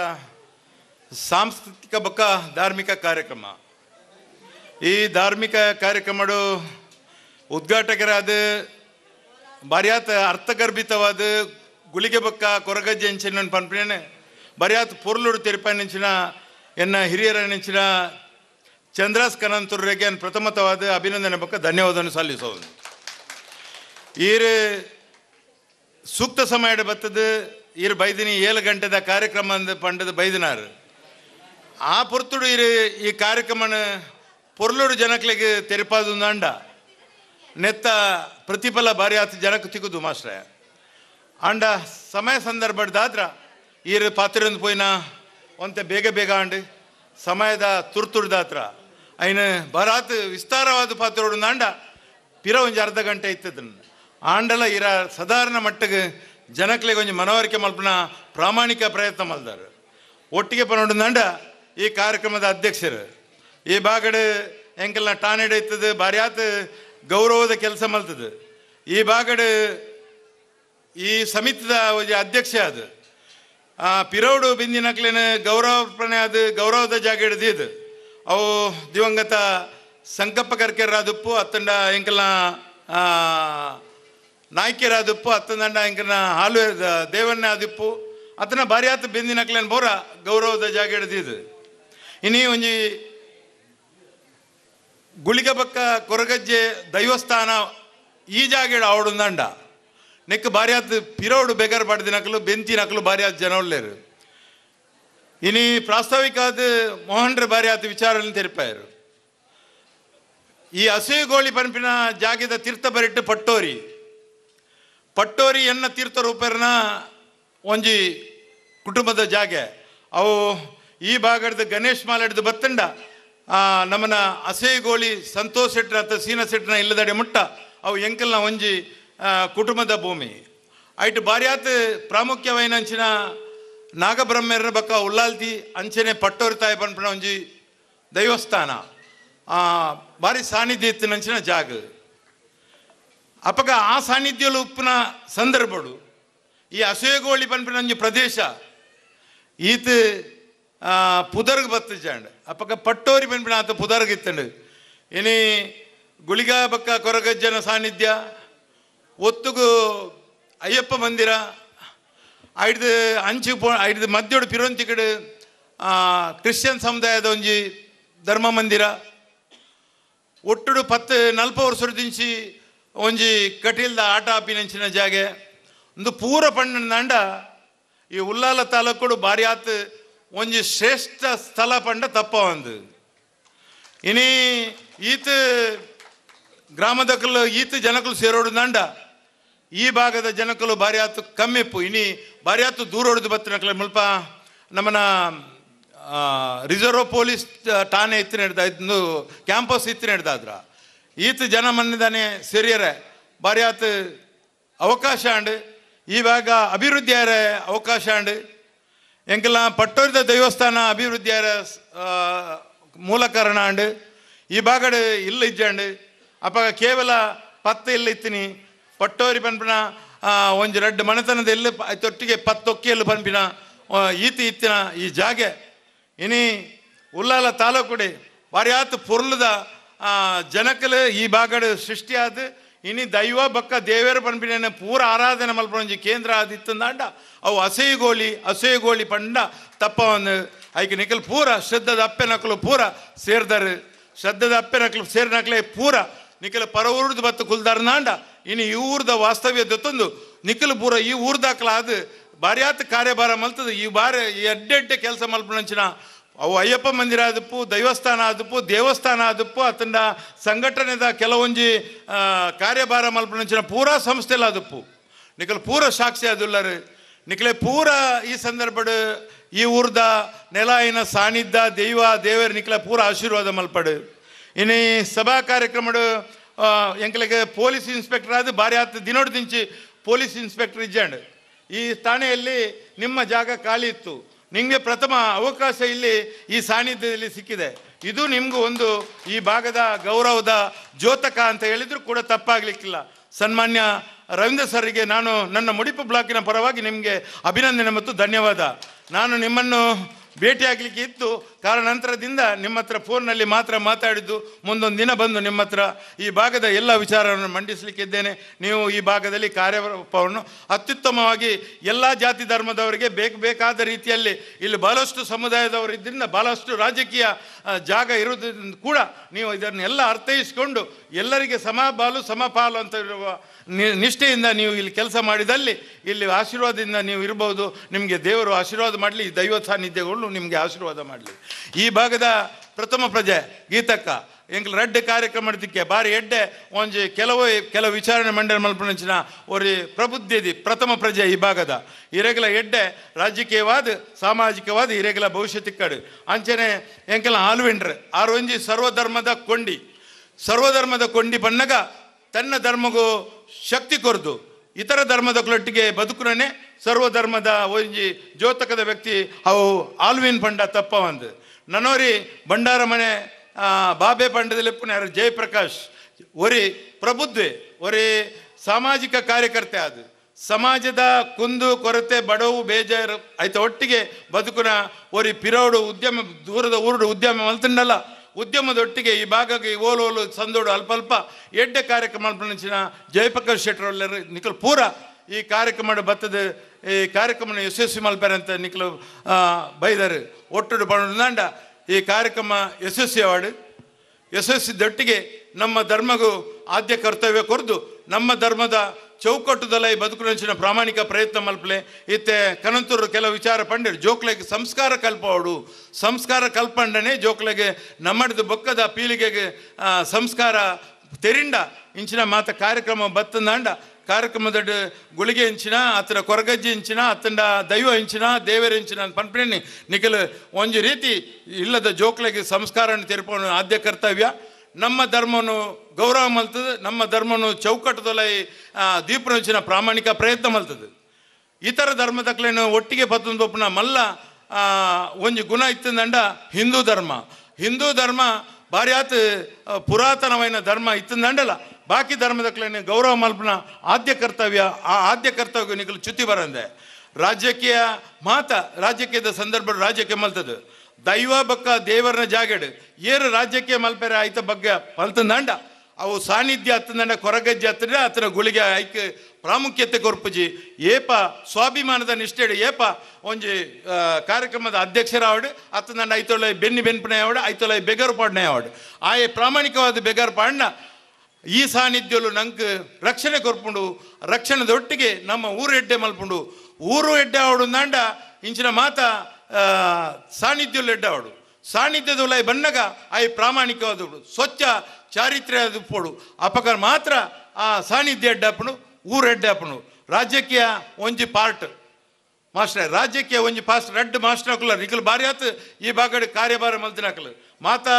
ಸಾಂಸ್ಕೃತಿಕ ಬೊಕ್ಕ ಧಾರ್ಮಿಕ ಕಾರ್ಯಕ್ರಮ ಈ ಧಾರ್ಮಿಕ ಕಾರ್ಯಕ್ರಮಡು ಉದ್ಘಾಟಕರಾದ ಬರ್ಯಾತ ಅರ್ಥಗರ್ಭಿತವಾದ ಗುಳಿಗೆ ಬಕ್ಕ ಕೊರಗಜ್ಜೆ ಹೆಂಚಿನ ಪಂಪಿನ ಬರಿಯಾತ್ ಪೊರ್ಲುಡು ತೆರಪಾ ನಿಂಚಿನ ಎನ್ನ ಹಿರಿಯರ ನೆಂಚಿನ ಚಂದ್ರಾಸ್ ಕನಂತುರ್ರಿಗೆ ಪ್ರಥಮತವಾದ ಅಭಿನಂದನೆ ಪಕ್ಕ ಧನ್ಯವಾದವನ್ನು ಸಲ್ಲಿಸೋದು ಈರು ಸೂಕ್ತ ಸಮಯ ಬತ್ತದ ಈರು ಬೈದಿನಿ ಏಳು ಗಂಟೆದ ಕಾರ್ಯಕ್ರಮ ಪಂಡದ ಬೈದಿನಾರ ಆ ಪುರ್ತುಡು ಈ ಕಾರ್ಯಕ್ರಮನ ಪೊರ್ಲೂರು ಜನಕ್ಕೆ ತೆರಪಾದು ಅಂಡ ನೆತ್ತ ಪ್ರತಿಫಲ ಭಾರಿ ಆತ ಜನಕ್ಕೆ ತಿಕ್ಕುದು ಮಾಸ್ಟ್ರೇ ಅಂಡ ಸಮಯ ಸಂದರ್ಭದಾದ್ರ ಈರು ಪಾತ್ರ ಪೋಯ್ನ ಒಂತೆ ಬೇಗ ಬೇಗ ಅಂಡ್ ಸಮಯದ ತುರ್ತುಡ್ದಾತ್ರ അതിന് ಬರಾತ್ ವಿಸ್ತಾರವಾದ ಪಾತ್ರ ಆಂಡ ಪಿರ കൊഞ്ച് ಅರ್ಧ ಗಂಟೆ ಇತ್ತದ ಆಂಡಲ ಇರ ಸಾಧಾರಣ ಮಟ್ಟಗೆ ಜನಕ್ಕೆ ಕೊಂಚ ಮನವರಿಕೆ ಮಲ್ಪನ ಪ್ರಾಮಾಣಿಕ ಪ್ರಯತ್ನ ಮಲ್ದಾರ ಒಟ್ಟಿಗೆ ಪನೊಂಡು ದಾಂಡ ಈ ಕಾರ್ಯಕ್ರಮದ ಅಧ್ಯಕ್ಷರು ಈ ಬಾಗಡೆ ಎಂಕಲ್ನ ಟಾನೆಡ್ ಇತ್ತದ ಬಾರ್ಯಾತ ಗೌರವದ ಕೆಲಸ ಮಲ್ತದ ಈ ಬಾಗಡೆ ಈ ಸಮಿತಿದ ಅಧ್ಯಕ್ಷ ಅದು ಆ ಪಿರೋಡು ಬಿಂದಿನಕ್ಲೇನ ಗೌರವಾರ್ಪಣೆ ಅದು ಗೌರವದ ಜಾಗ ಹಿಡಿದಿದ್ದು ಅವು ದಿವಂಗತ ಸಂಕಪ್ಪ ಕರ್ಕೆರಾದಪ್ಪು ಅತ್ತಂಡ ಎಂಕಲ್ನ ನಾಯ್ಕೆರಾದಪ್ಪು ಅತ್ತಂದಂಡ ಎಂಕಲ್ನ ಹಾಲು ದೇವನ್ನ ಆದಿಪ್ಪು ಅತನ ಭಾರಿ ಆತ ಬೆಂದಿನಕ್ಲೆನ್ ಬೋರ ಗೌರವದ ಜಾಗ ಹಿಡಿದಿದ್ದು ಇನ್ನಿ ಒಂಜಿ ಗುಳಿಗ ಪಕ್ಕ ಕೊರಗಜ್ಜೆ ದೈವಸ್ಥಾನ ಈ ಜಾಗೇಡು ಆವಡುಂದಂಡ ನೆಕ್ ಭಾರಿ ಆತ ಪಿರೋಡು ಬೇಗರ್ ಪಡೆದಿನಕಲು ಬೆಂತಿನಕಲು ಭಾರಿ ಆತ ಜನ ಇನಿ ಪ್ರಾಸ್ತಾವಿಕ ಮೋಹನ್ ಬಾರಿ ಆತ ವಿಚಾರಗಳನ್ನು ತೆರಪಾಯರು ಈ ಗೋಳಿ ಪಂಪಿನ ಜಾಗದ ತೀರ್ಥ ಬರಿಟ್ಟು ಪಟ್ಟೋರಿ ಪಟ್ಟೋರಿ ಎನ್ನ ತೀರ್ಥ ರೂಪರ್ನ ಒಂಜಿ ಕುಟುಂಬದ ಜಾಗ ಅವು ಈ ಭಾಗದ ಗಣೇಶ್ ಮಾಲಾಡಿದ ಬತ್ತಂಡ ನಮ್ಮನ ಗೋಳಿ ಸಂತೋಷ್ ಸೆಟ್ನ ಅಥವಾ ಸೀನ ಸೆಟ್ನ ಇಲ್ಲದಡೆ ಮುಟ್ಟ ಅವು ಎಂಕಲ್ನ ಒಂಜಿ ಕುಟುಂಬದ ಭೂಮಿ ಐಟ್ ಭಾರ್ಯಾತ್ ಪ್ರಾಮುಖ್ಯವೈನಂಚಿನ ನಾಗಬ್ರಹ್ಮರ ಬಕ್ಕ ಉಲ್ಲಾಲ್ತಿ ಅಂಚೆನೆ ಪಟ್ಟೋರಿತಾಯಿ ಬಂದ್ಬಿಡ ಒಂಜಿ ದೈವಸ್ಥಾನ ಭಾರಿ ಸಾನ್ನಿಧ್ಯ ಅಂಚಿನ ಜಾಗ ಅಪಗ ಆ ಸಾನ್ನಿಧ್ಯ ಉಪ್ಪಿನ ಸಂದರ್ಭಡು ಈ ಅಸೋಯಗೋಳಿ ಬಂದ್ಬಿಡ ಒಂಜಿ ಪ್ರದೇಶ ಈತ ಪುದರ್ಗ್ ಬತ್ತಿಜಾಂಡ್ ಅಪಕ ಪಟ್ಟೋರಿ ಬಂದ್ಬಿಡ ಆತ ಪುದರ್ಗ್ ಇನಿ ಗುಳಿಗ ಬಕ್ಕ ಕೊರಗಜ್ಜನ ಸಾನ್ನಿಧ್ಯ ಒತ್ತುಗು ಅಯ್ಯಪ್ಪ ಮಂದಿರ ಐದು ಅಂಚು ಪೋ ಐಡ್ದು ಮಧ್ಯೋಡು ಆ ಕ್ರಿಶ್ಚಿಯನ್ ಸಮುದಾಯದ ಒಂಜಿ ಧರ್ಮ ಮಂದಿರ ಒಟ್ಟುಡು ಪತ್ತು ನಲ್ಪ ವರ್ಷದಿಂಚಿ ಒಂಜಿ ಕಟೀಲ್ದ ಆಟ ಆಪಿನಂಚಿನ ಜಾಗೆ ಒಂದು ಪೂರ ಪಣ್ಣ ಈ ಉಲ್ಲಾಲ ತಾಲೂಕು ಭಾರಿ ಆತ್ ಒಂಜಿ ಶ್ರೇಷ್ಠ ಸ್ಥಳ ಪಂಡ ತಪ್ಪ ಒಂದು ಇನಿ ಈತ ಗ್ರಾಮದಕ್ಕಲು ಈತ ಜನಕಲು ಸೇರೋಡು ನಂಡ ಈ ಭಾಗದ ಜನಕಲು ಭಾರಿ ಆತು ಕಮ್ಮಿಪ್ಪು ಇನಿ ಭಾರಿ ದೂರ ಹೊಡೆದು ಬತ್ತಿನ ಮುಲ್ಪ ನಮ್ಮನ ರಿಸರ್ವ್ ಪೊಲೀಸ್ ಠಾಣೆ ಇತ್ತು ಹಿಡ್ದ ಇದೊಂದು ಕ್ಯಾಂಪಸ್ ಇತ್ತು ಹಿಡ್ದಾದ್ರ ಈತ ಜನ ಮನ್ನಿದಾನೆ ಸೆರಿಯರೆ ಭಾರಿ ಆತು ಅವಕಾಶ ಅಂಡ್ ಈವಾಗ ಅಭಿವೃದ್ಧಿ ಆದರೆ ಅವಕಾಶ ಅಂಡ್ ಎಂಕೆಲ್ಲ ಪಟ್ಟೋರಿದ ದೇವಸ್ಥಾನ ಅಭಿವೃದ್ಧಿ ಯಾರ ಮೂಲ ಕಾರಣ ಅಂಡ್ ಈ ಭಾಗದ ಇಲ್ಲ ಇಜ್ಜಂಡ್ ಅಪ್ಪಾಗ ಕೇವಲ ಪತ್ತೆ ಇಲ್ಲ ಇತ್ತೀನಿ ಒಟ್ಟೋರಿ ಪನ್ಪಿನ ಒಂದು ರೆಡ್ ಮನೆತನದ ಎಲ್ಲಿ ತೊಟ್ಟಿಗೆ ಪತ್ತೊಕ್ಕಿಯಲ್ಲಿ ಪನ್ಪಿನ ಈತಿ ಇತ್ತಿನ ಈ ಜಾಗೆ ಇನಿ ಉಲ್ಲಾಲ ತಾಲೂಕುಡಿ ವಾರಿಯಾತ್ ಪುರ್ಲದ ಜನಕಲು ಈ ಸೃಷ್ಟಿ ಸೃಷ್ಟಿಯಾದ ಇನಿ ದೈವ ಬಕ್ಕ ದೇವೇರ ಪನ್ಪಿನ ಪೂರ ಆರಾಧನೆ ಮಲ್ಪ ಕೇಂದ್ರ ಅದು ಇತ್ತಂದಾಂಡ ಅವು ಅಸೈ ಗೋಳಿ ಪಂಡ ತಪ್ಪ ಒಂದು ಐಕೆ ನಿಕಲ್ ಪೂರ ಶ್ರದ್ಧದ ಅಪ್ಪೆ ನಕಲು ಪೂರ ಸೇರ್ದರು ಶ್ರದ್ಧದ ಅಪ್ಪೆ ನಕಲು ನಕಲೇ ಪೂರ ನಿಕಲ್ ಪರವೂರ್ದು ಬತ್ತು ಕುಲ್ದಾರ್ನಾಂಡ ಇನ್ನು ಈ ಊರ್ದ ವಾಸ್ತವ್ಯ ದತ್ತೊಂದು ನಿಖಲ್ ಪೂರ ಈ ಊರ್ದಾಕ್ಲ ಅದು ಬಾರ್ಯಾತ್ ಕಾರ್ಯಭಾರ ಮಲ್ತದ ಈ ಬಾರಿ ಎಡ್ಡೆಡ್ಡೆ ಕೆಲಸ ಮಲ್ಪಣಂಚಿನ ಅವು ಅಯ್ಯಪ್ಪ ಮಂದಿರ ಆದಪ್ಪು ದೈವಸ್ಥಾನ ಆದಪ್ಪು ದೇವಸ್ಥಾನ ಆದಪ್ಪು ಅತಂಡ ಸಂಘಟನೆದ ಕೆಲವೊಂಜಿ ಕಾರ್ಯಭಾರ ಮಲ್ಪಣಂಚಿನ ಪೂರ ಸಂಸ್ಥೆಲ್ಲ ಆದಪ್ಪು ನಿಖಲ್ ಪೂರ ಸಾಕ್ಷಿ ಆದುಲ್ಲರು ನಿಖಲೆ ಪೂರ ಈ ಸಂದರ್ಭ ಈ ಊರ್ದ ನೆಲಾಯಿನ ಸಾನಿಧ್ಯ ದೈವ ದೇವರ ನಿಖಲ ಪೂರ ಆಶೀರ್ವಾದ ಮಲ್ಪಡು ಇನ್ನು ಸಭಾ ಕಾರ್ಯಕ್ರಮಡು ಎಂಕಲಿಗೆ ಪೊಲೀಸ್ ಇನ್ಸ್ಪೆಕ್ಟರ್ ಆದ ಭಾರಿ ಹತ್ತು ದಿನೋಡು ದಿಂಚಿ ಪೊಲೀಸ್ ಇನ್ಸ್ಪೆಕ್ಟರ್ ಇಜ್ಜಂಡು ಈ ಠಾಣೆಯಲ್ಲಿ ನಿಮ್ಮ ಜಾಗ ಖಾಲಿ ಇತ್ತು ನಿಮಗೆ ಪ್ರಥಮ ಅವಕಾಶ ಇಲ್ಲಿ ಈ ಸಾನ್ನಿಧ್ಯದಲ್ಲಿ ಸಿಕ್ಕಿದೆ ಇದು ನಿಮಗೂ ಒಂದು ಈ ಭಾಗದ ಗೌರವದ ಜ್ಯೋತಕ ಅಂತ ಹೇಳಿದರೂ ಕೂಡ ತಪ್ಪಾಗಲಿಕ್ಕಿಲ್ಲ ಸನ್ಮಾನ್ಯ ರವೀಂದ್ರ ಸರ್ಗೆ ನಾನು ನನ್ನ ಮುಡಿಪು ಬ್ಲಾಕಿನ ಪರವಾಗಿ ನಿಮಗೆ ಅಭಿನಂದನೆ ಮತ್ತು ಧನ್ಯವಾದ ನಾನು ನಿಮ್ಮನ್ನು ಭೇಟಿಯಾಗಲಿಕ್ಕೆ ಇತ್ತು ಕಾರಣಾಂತರದಿಂದ ನಿಮ್ಮ ಹತ್ರ ಫೋನ್ನಲ್ಲಿ ಮಾತ್ರ ಮಾತಾಡಿದ್ದು ಮುಂದೊಂದು ದಿನ ಬಂದು ನಿಮ್ಮ ಹತ್ರ ಈ ಭಾಗದ ಎಲ್ಲ ವಿಚಾರವನ್ನು ಮಂಡಿಸಲಿಕ್ಕಿದ್ದೇನೆ ನೀವು ಈ ಭಾಗದಲ್ಲಿ ಕಾರ್ಯರೂಪವನ್ನು ಅತ್ಯುತ್ತಮವಾಗಿ ಎಲ್ಲ ಜಾತಿ ಧರ್ಮದವರಿಗೆ ಬೇಕು ಬೇಕಾದ ರೀತಿಯಲ್ಲಿ ಇಲ್ಲಿ ಸಮುದಾಯದವರು ಸಮುದಾಯದವರಿದ್ದರಿಂದ ಭಾಳಷ್ಟು ರಾಜಕೀಯ ಜಾಗ ಇರುವುದರಿಂದ ಕೂಡ ನೀವು ಇದನ್ನೆಲ್ಲ ಅರ್ಥೈಸಿಕೊಂಡು ಎಲ್ಲರಿಗೆ ಸಮ ಬಾಲು ಅಂತ ಇರುವ ನಿಷ್ಠೆಯಿಂದ ನೀವು ಇಲ್ಲಿ ಕೆಲಸ ಮಾಡಿದಲ್ಲಿ ಇಲ್ಲಿ ಆಶೀರ್ವಾದದಿಂದ ನೀವು ಇರ್ಬೋದು ನಿಮಗೆ ದೇವರು ಆಶೀರ್ವಾದ ಮಾಡಲಿ ದೈವ ಸಾನ್ನಿಧ್ಯಗಳು ನಿಮಗೆ ಆಶೀರ್ವಾದ ಮಾಡಲಿ ಈ ಭಾಗದ ಪ್ರಥಮ ಪ್ರಜೆ ಗೀತಕ್ಕ ಎಂಕಲ್ ರಡ್ಡೆ ಕಾರ್ಯಕ್ರಮಕ್ಕೆ ಬಾರಿ ಎಡ್ಡೆ ಒಂಜಿ ಕೆಲವು ಕೆಲವು ವಿಚಾರಣೆ ಮಂಡಲ ಮಲ್ಪನಂಚಿನ ಒರಿ ಪ್ರಬುದ್ಧಿ ಪ್ರಥಮ ಪ್ರಜೆ ಈ ಭಾಗದ ಇರೆಗಲ ಎಡ್ಡೆ ರಾಜಕೀಯವಾದ ಸಾಮಾಜಿಕವಾದ ಇರೆಗಲ ಭವಿಷ್ಯ ಅಂಚನೆ ಎಂಕಲ ಆಲ್ವಿಂಡ್ರೆ ಆರು ಒಂಜಿ ಸರ್ವಧರ್ಮದ ಕೊಂಡಿ ಸರ್ವಧರ್ಮದ ಕೊಂಡಿ ಬಣ್ಣಗ ತನ್ನ ಧರ್ಮಗೂ ಶಕ್ತಿ ಕೊರದು ಇತರ ಕ್ಲಟ್ಟಿಗೆ ಬದುಕುನೇ ಸರ್ವಧರ್ಮದ ಒಂಜಿ ಜ್ಯೋತಕದ ವ್ಯಕ್ತಿ ಅವು ಆಲ್ವಿನ್ ಪಂಡ ಒಂದು ನನೋರಿ ಭಂಡಾರ ಮನೆ ಬಾಬೆ ಪಂಡದಲ್ಲಿ ಪುನಃ ಜಯಪ್ರಕಾಶ್ ಒರಿ ಪ್ರಬುದ್ಧೆ ಒರಿ ಸಾಮಾಜಿಕ ಕಾರ್ಯಕರ್ತೆ ಅದು ಸಮಾಜದ ಕುಂದು ಕೊರತೆ ಬಡವು ಬೇಜಾರು ಆಯ್ತು ಒಟ್ಟಿಗೆ ಬದುಕುನ ಒರಿ ಪಿರೋಡು ಉದ್ಯಮ ದೂರದ ಊರುಡು ಉದ್ಯಮ ಮಲ್ತಂಡಲ್ಲ ಉದ್ಯಮದೊಟ್ಟಿಗೆ ಈ ಭಾಗಕ್ಕೆ ಓಲೋಲು ಸಂದೋಡು ಅಲ್ಪ ಎಡ್ಡೆ ಕಾರ್ಯಕ್ರಮ ಅನ್ಪಿನ ಜಯಪ್ರಕಾಶ್ ಶೆಟ್ಟರಲ್ಲರೂ ನಿಖಲ್ ಪೂರ ಈ ಕಾರ್ಯಕ್ರಮ ಬತ್ತದ ಈ ಕಾರ್ಯಕ್ರಮ ಯಶಸ್ವಿ ಮಲ್ಪಾರೆ ಅಂತ ನಿಖಲು ಬೈದರು ಒಟ್ಟು ಬಂಡ ಈ ಕಾರ್ಯಕ್ರಮ ಯಶಸ್ವಿ ಅವಾರ್ಡ್ ದೊಟ್ಟಿಗೆ ನಮ್ಮ ಧರ್ಮಗೂ ಆದ್ಯ ಕರ್ತವ್ಯ ಕೊರೆದು ನಮ್ಮ ಧರ್ಮದ ಚೌಕಟ್ಟುದಲ್ಲ ಈ ಬದುಕು ಪ್ರಾಮಾಣಿಕ ಪ್ರಯತ್ನ ಮಲ್ಪಲೆ ಇತ್ತೆ ಕನಂತೂರು ಕೆಲವು ವಿಚಾರ ಪಂಡಿರು ಜೋಕ್ಲೆಗೆ ಸಂಸ್ಕಾರ ಕಲ್ಪವಡು ಸಂಸ್ಕಾರ ಕಲ್ಪಂಡನೆ ಜೋಕ್ಲೆಗೆ ನಮ್ಮಡ್ದು ಬೊಕ್ಕದ ಪೀಳಿಗೆಗೆ ಸಂಸ್ಕಾರ ತೆರಿಂಡ ಇಂಚಿನ ಮಾತ ಕಾರ್ಯಕ್ರಮ ಬತ್ತಂದಾಂಡ ಕಾರ್ಯಕ್ರಮದ ಗುಳಿಗೆ ಇಂಚಿನ ಆತನ ಕೊರಗಜ್ಜಿ ಇಂಚಿನ ಅತ್ತಂಡ ದೈವ ಇಂಚಿನ ದೇವರ ಇಂಚಿನ ಪಂಪಿಣಿ ನಿಖಲು ಒಂದು ರೀತಿ ಇಲ್ಲದ ಜೋಕ್ಲೆಗೆ ಸಂಸ್ಕಾರ ತೆರಪ ಆದ್ಯ ಕರ್ತವ್ಯ ನಮ್ಮ ಧರ್ಮವನ್ನು ಗೌರವ ಮಲ್ತದೆ ನಮ್ಮ ಧರ್ಮನು ಚೌಕಟ್ಟದಲ್ಲಿ ದೀಪರಂಚಿನ ಪ್ರಾಮಾಣಿಕ ಪ್ರಯತ್ನ ಮಲ್ತದೆ ಇತರ ಧರ್ಮದಕ್ಲೇನು ಒಟ್ಟಿಗೆ ಪತ್ತೊಂದೊಪ್ಪನ ಮಲ್ಲ ಒಂಜಿ ಗುಣ ಇತ್ತಂದಂಡ ಹಿಂದೂ ಧರ್ಮ ಹಿಂದೂ ಧರ್ಮ ಭಾರ್ಯಾತ್ ಆತ ಪುರಾತನವೈನ ಧರ್ಮ ಇತ್ತಂದಂಡಲ್ಲ ಬಾಕಿ ಧರ್ಮದಕ್ಲೇನು ಗೌರವ ಮಲ್ಪನ ಆದ್ಯ ಕರ್ತವ್ಯ ಆ ಆದ್ಯ ಕರ್ತವ್ಯ ನಿಗಲು ಚ್ಯುತಿ ಬರಂದೆ ರಾಜಕೀಯ ಮಾತ ರಾಜಕೀಯದ ಸಂದರ್ಭ ರಾಜಕೀಯ ಮಲ್ತದ್ದು ದೈವ ಬಕ್ಕ ದೇವರನ್ನ ಜಾಗಡ್ ಏರು ರಾಜಕೀಯ ಮಲ್ಪೆರೆ ಆಯ್ತ ಬಗ್ಗೆ ಮಲ್ತಂದಂಡ ಅವು ಸಾನ್ನಿಧ್ಯ ಹತ್ತಂದ ಕೊರಗಜ್ಜೆ ಹತ್ತಿರ ಆತನ ಗುಳಿಗೆ ಐಕ್ಯ ಪ್ರಾಮುಖ್ಯತೆ ಕೊರ್ಪುಜಿ ಏಪ ಸ್ವಾಭಿಮಾನದ ನಿಷ್ಠೆ ಏಪ ಒಂಜಿ ಕಾರ್ಯಕ್ರಮದ ಅಧ್ಯಕ್ಷರ ಆವಡು ಆತನ ಐತೊಳೆ ಬೆನ್ನಿ ಬೆನ್ಪಣೆ ಆವಡು ಐತೊಳೆ ಬೆಗರು ಪಾಡ್ನೆ ಆವಡು ಆಯೆ ಪ್ರಾಮಾಣಿಕವಾದ ಬೆಗರ್ ಪಾಡ್ನ ಈ ಸಾನ್ನಿಧ್ಯಲು ನಂಗೆ ರಕ್ಷಣೆ ಕೊರ್ಪುಂಡು ದೊಟ್ಟಿಗೆ ನಮ್ಮ ಊರು ಎಡ್ಡೆ ಮಲ್ಪುಂಡು ಊರು ಎಡ್ಡೆ ಆವಡು ನಾಂಡ ಇಂಚಿನ ಮಾತ ಸಾನ್ನಿಧ್ಯಲು ಎಡ್ಡೆ ಆವಡು ಸಾನ್ನಿಧ್ಯದ ಬಣ್ಣಗ ಆಯ್ ಪ್ರಾಮಾಣಿಕವಾದ ಸ್ವಚ್ಛ ಅದು ಅಪಕ ಮಾತ್ರ ಆ ಸಾನ್ನಿಧ್ಯ సాన్నిధ్య ಊರು ಊರಡ್ಡಾಪಣು ರಾಜ್ಯಕ್ಕೆ ಒಂಜಿ ಪಾರ್ಟ್ ಮಾಸ್ಟರ್ ರಾಜ್ಯಕ್ಕೆ ಒಂಜಿ ಪಾಸ್ಟ್ ರೆಡ್ ಮಾಸ್ಟರ್ ಹಾಕಲ್ಲ ನಿಖಲ್ ಬಾರಿ ಆತ ಈ ಬಾಗಡೆ ಕಾರ್ಯಭಾರ ಮಲ್ತಿನಾಕಲ ಮಾತಾ